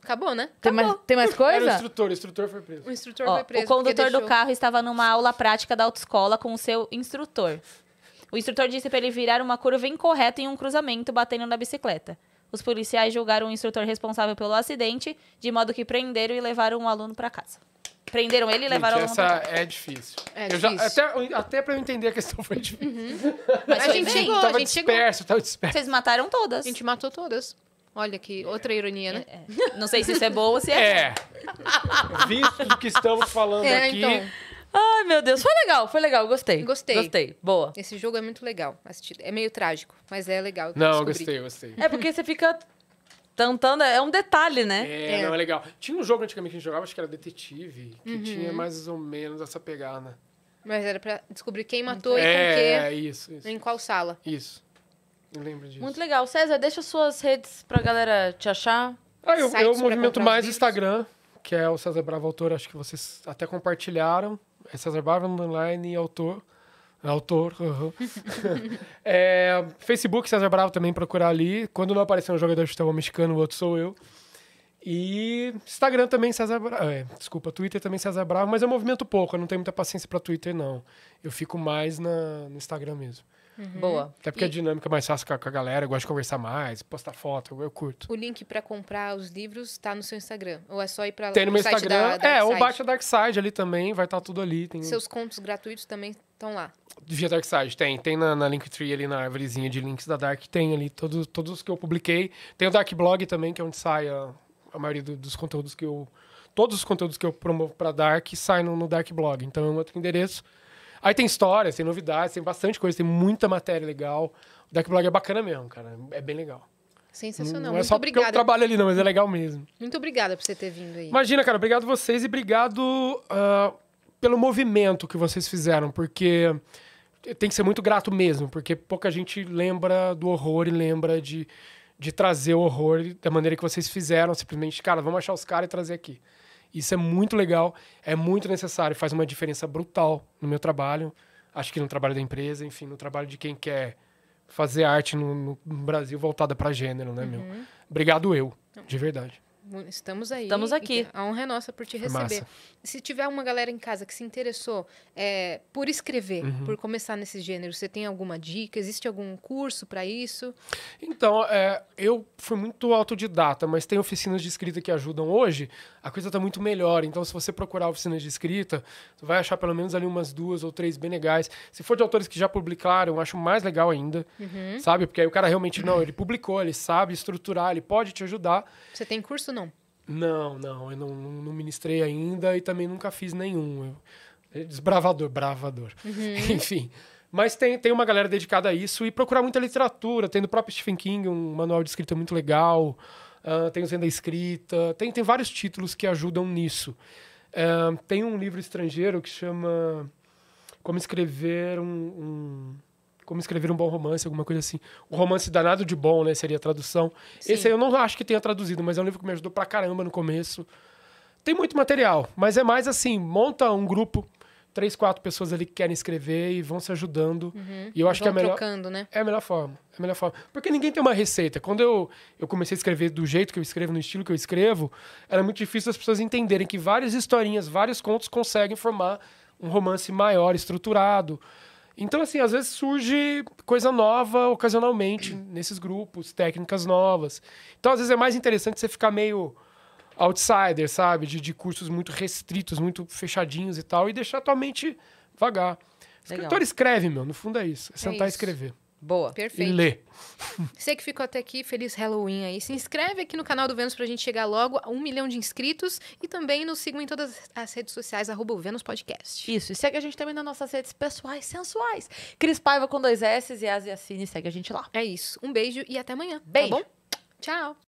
Acabou, né? Tem, Acabou. Mais, tem mais coisa? Era o instrutor, o instrutor foi preso. O instrutor Ó, foi preso. O condutor do carro estava numa aula prática da autoescola com o seu instrutor. O instrutor disse para ele virar uma curva incorreta em um cruzamento, batendo na bicicleta. Os policiais julgaram o instrutor responsável pelo acidente, de modo que prenderam e levaram o aluno para casa. Prenderam ele e levaram Gente, o aluno essa é difícil. É eu difícil. Já, até até para eu entender a questão foi difícil. Uhum. Mas a gente chegou, tava a gente disperso, chegou. Tava disperso. Vocês mataram todas. A gente matou todas. Olha que é. outra ironia, né? É, é. Não sei se isso é bom ou se é. É. Visto do que estamos falando é, aqui, então. Ai, meu Deus. Foi legal, foi legal. Gostei. Gostei. Gostei. Boa. Esse jogo é muito legal. assistido É meio trágico, mas é legal. Não, gostei, gostei. É porque você fica tentando. É um detalhe, né? É, É. não, é legal. Tinha um jogo antigamente que a gente jogava, acho que era Detetive, que uhum. tinha mais ou menos essa pegada. Mas era pra descobrir quem matou e é, com é, é, isso, isso. em qual sala. Isso. Eu lembro disso. Muito legal. César, deixa suas redes pra galera te achar. Ah, eu, eu movimento mais o Instagram, que é o César Bravo Autor, acho que vocês até compartilharam é César Barba, online, autor. Autor. Uhum. é, Facebook, César Bravo também procurar ali. Quando não aparecer um jogador de futebol mexicano, o outro sou eu. E Instagram também, César Bravo. É, desculpa, Twitter também, César Bravo, mas eu movimento pouco, eu não tenho muita paciência para Twitter, não. Eu fico mais na, no Instagram mesmo uhum. boa. Até porque é e... a dinâmica é mais fácil com a, galera, eu gosto de conversar mais, postar foto, eu, curto. O link para comprar os livros tá no seu Instagram? Ou é só ir para Tem no meu Instagram, da, da é, ou baixa Side ali também, vai estar tá tudo ali. Tem... Seus contos gratuitos também estão lá? Via Dark Side tem. Tem na, na Linktree ali, na árvorezinha de links da Dark, tem ali todos, todos que eu publiquei. Tem o Dark Blog também, que é onde sai a, a maioria do, dos conteúdos que eu... Todos os conteúdos que eu promovo para Dark saem no, no Dark Blog. Então é um outro endereço Aí tem histórias, tem novidades, tem bastante coisa, tem muita matéria legal. O Deckblog é bacana mesmo, cara. É bem legal. Sensacional. Não, não é só obrigada. porque eu trabalho ali, não, mas é legal mesmo. Muito obrigada por você ter vindo aí. Imagina, cara. Obrigado vocês e obrigado uh, pelo movimento que vocês fizeram, porque tem que ser muito grato mesmo, porque pouca gente lembra do horror e lembra de, de trazer o horror da maneira que vocês fizeram. Simplesmente, cara, vamos achar os caras e trazer aqui. Isso é muito legal, é muito necessário, faz uma diferença brutal no meu trabalho, acho que no trabalho da empresa, enfim, no trabalho de quem quer fazer arte no, no Brasil voltada para gênero, né, uhum. meu? Obrigado eu, de verdade. Estamos aí. Estamos aqui. A honra é nossa por te receber. Massa. Se tiver uma galera em casa que se interessou é, por escrever, uhum. por começar nesse gênero, você tem alguma dica? Existe algum curso para isso? Então, é, eu fui muito autodidata, mas tem oficinas de escrita que ajudam hoje. A coisa está muito melhor. Então, se você procurar oficinas de escrita, você vai achar pelo menos ali umas duas ou três bem legais. Se for de autores que já publicaram, eu acho mais legal ainda, uhum. sabe? Porque aí o cara realmente, não, ele publicou, ele sabe estruturar, ele pode te ajudar. Você tem curso não, não, eu não, não ministrei ainda e também nunca fiz nenhum. Eu, é desbravador, bravador. Uhum. Enfim. Mas tem, tem uma galera dedicada a isso e procurar muita literatura. Tem do próprio Stephen King um manual de escrita muito legal. Uh, tem o Zen da Escrita. Tem, tem vários títulos que ajudam nisso. Uh, tem um livro estrangeiro que chama Como Escrever um, um como escrever um bom romance, alguma coisa assim. O romance danado de bom, né? Seria a tradução. Sim. Esse aí eu não acho que tenha traduzido, mas é um livro que me ajudou pra caramba no começo. Tem muito material, mas é mais assim, monta um grupo, três, quatro pessoas ali que querem escrever e vão se ajudando. Uhum. E eu acho vão que é a melhor. Trocando, né? É a melhor forma. É a melhor forma. Porque ninguém tem uma receita. Quando eu, eu comecei a escrever do jeito que eu escrevo, no estilo que eu escrevo, era muito difícil as pessoas entenderem que várias historinhas, vários contos conseguem formar um romance maior, estruturado. Então, assim, às vezes surge coisa nova ocasionalmente hum. nesses grupos, técnicas novas. Então, às vezes é mais interessante você ficar meio outsider, sabe? De, de cursos muito restritos, muito fechadinhos e tal, e deixar tua mente vagar. Escritor escreve, meu, no fundo é isso. É, é sentar é isso. e escrever. Boa. Perfeito. E lê. Você que ficou até aqui, feliz Halloween aí. Se inscreve aqui no canal do Vênus pra gente chegar logo a um milhão de inscritos. E também nos sigam em todas as redes sociais, arroba Vênus Podcast. Isso, e segue a gente também nas nossas redes pessoais sensuais. Cris Paiva com dois S e Asiacine, segue a gente lá. É isso. Um beijo e até amanhã. Tá beijo. Tá bom? Tchau.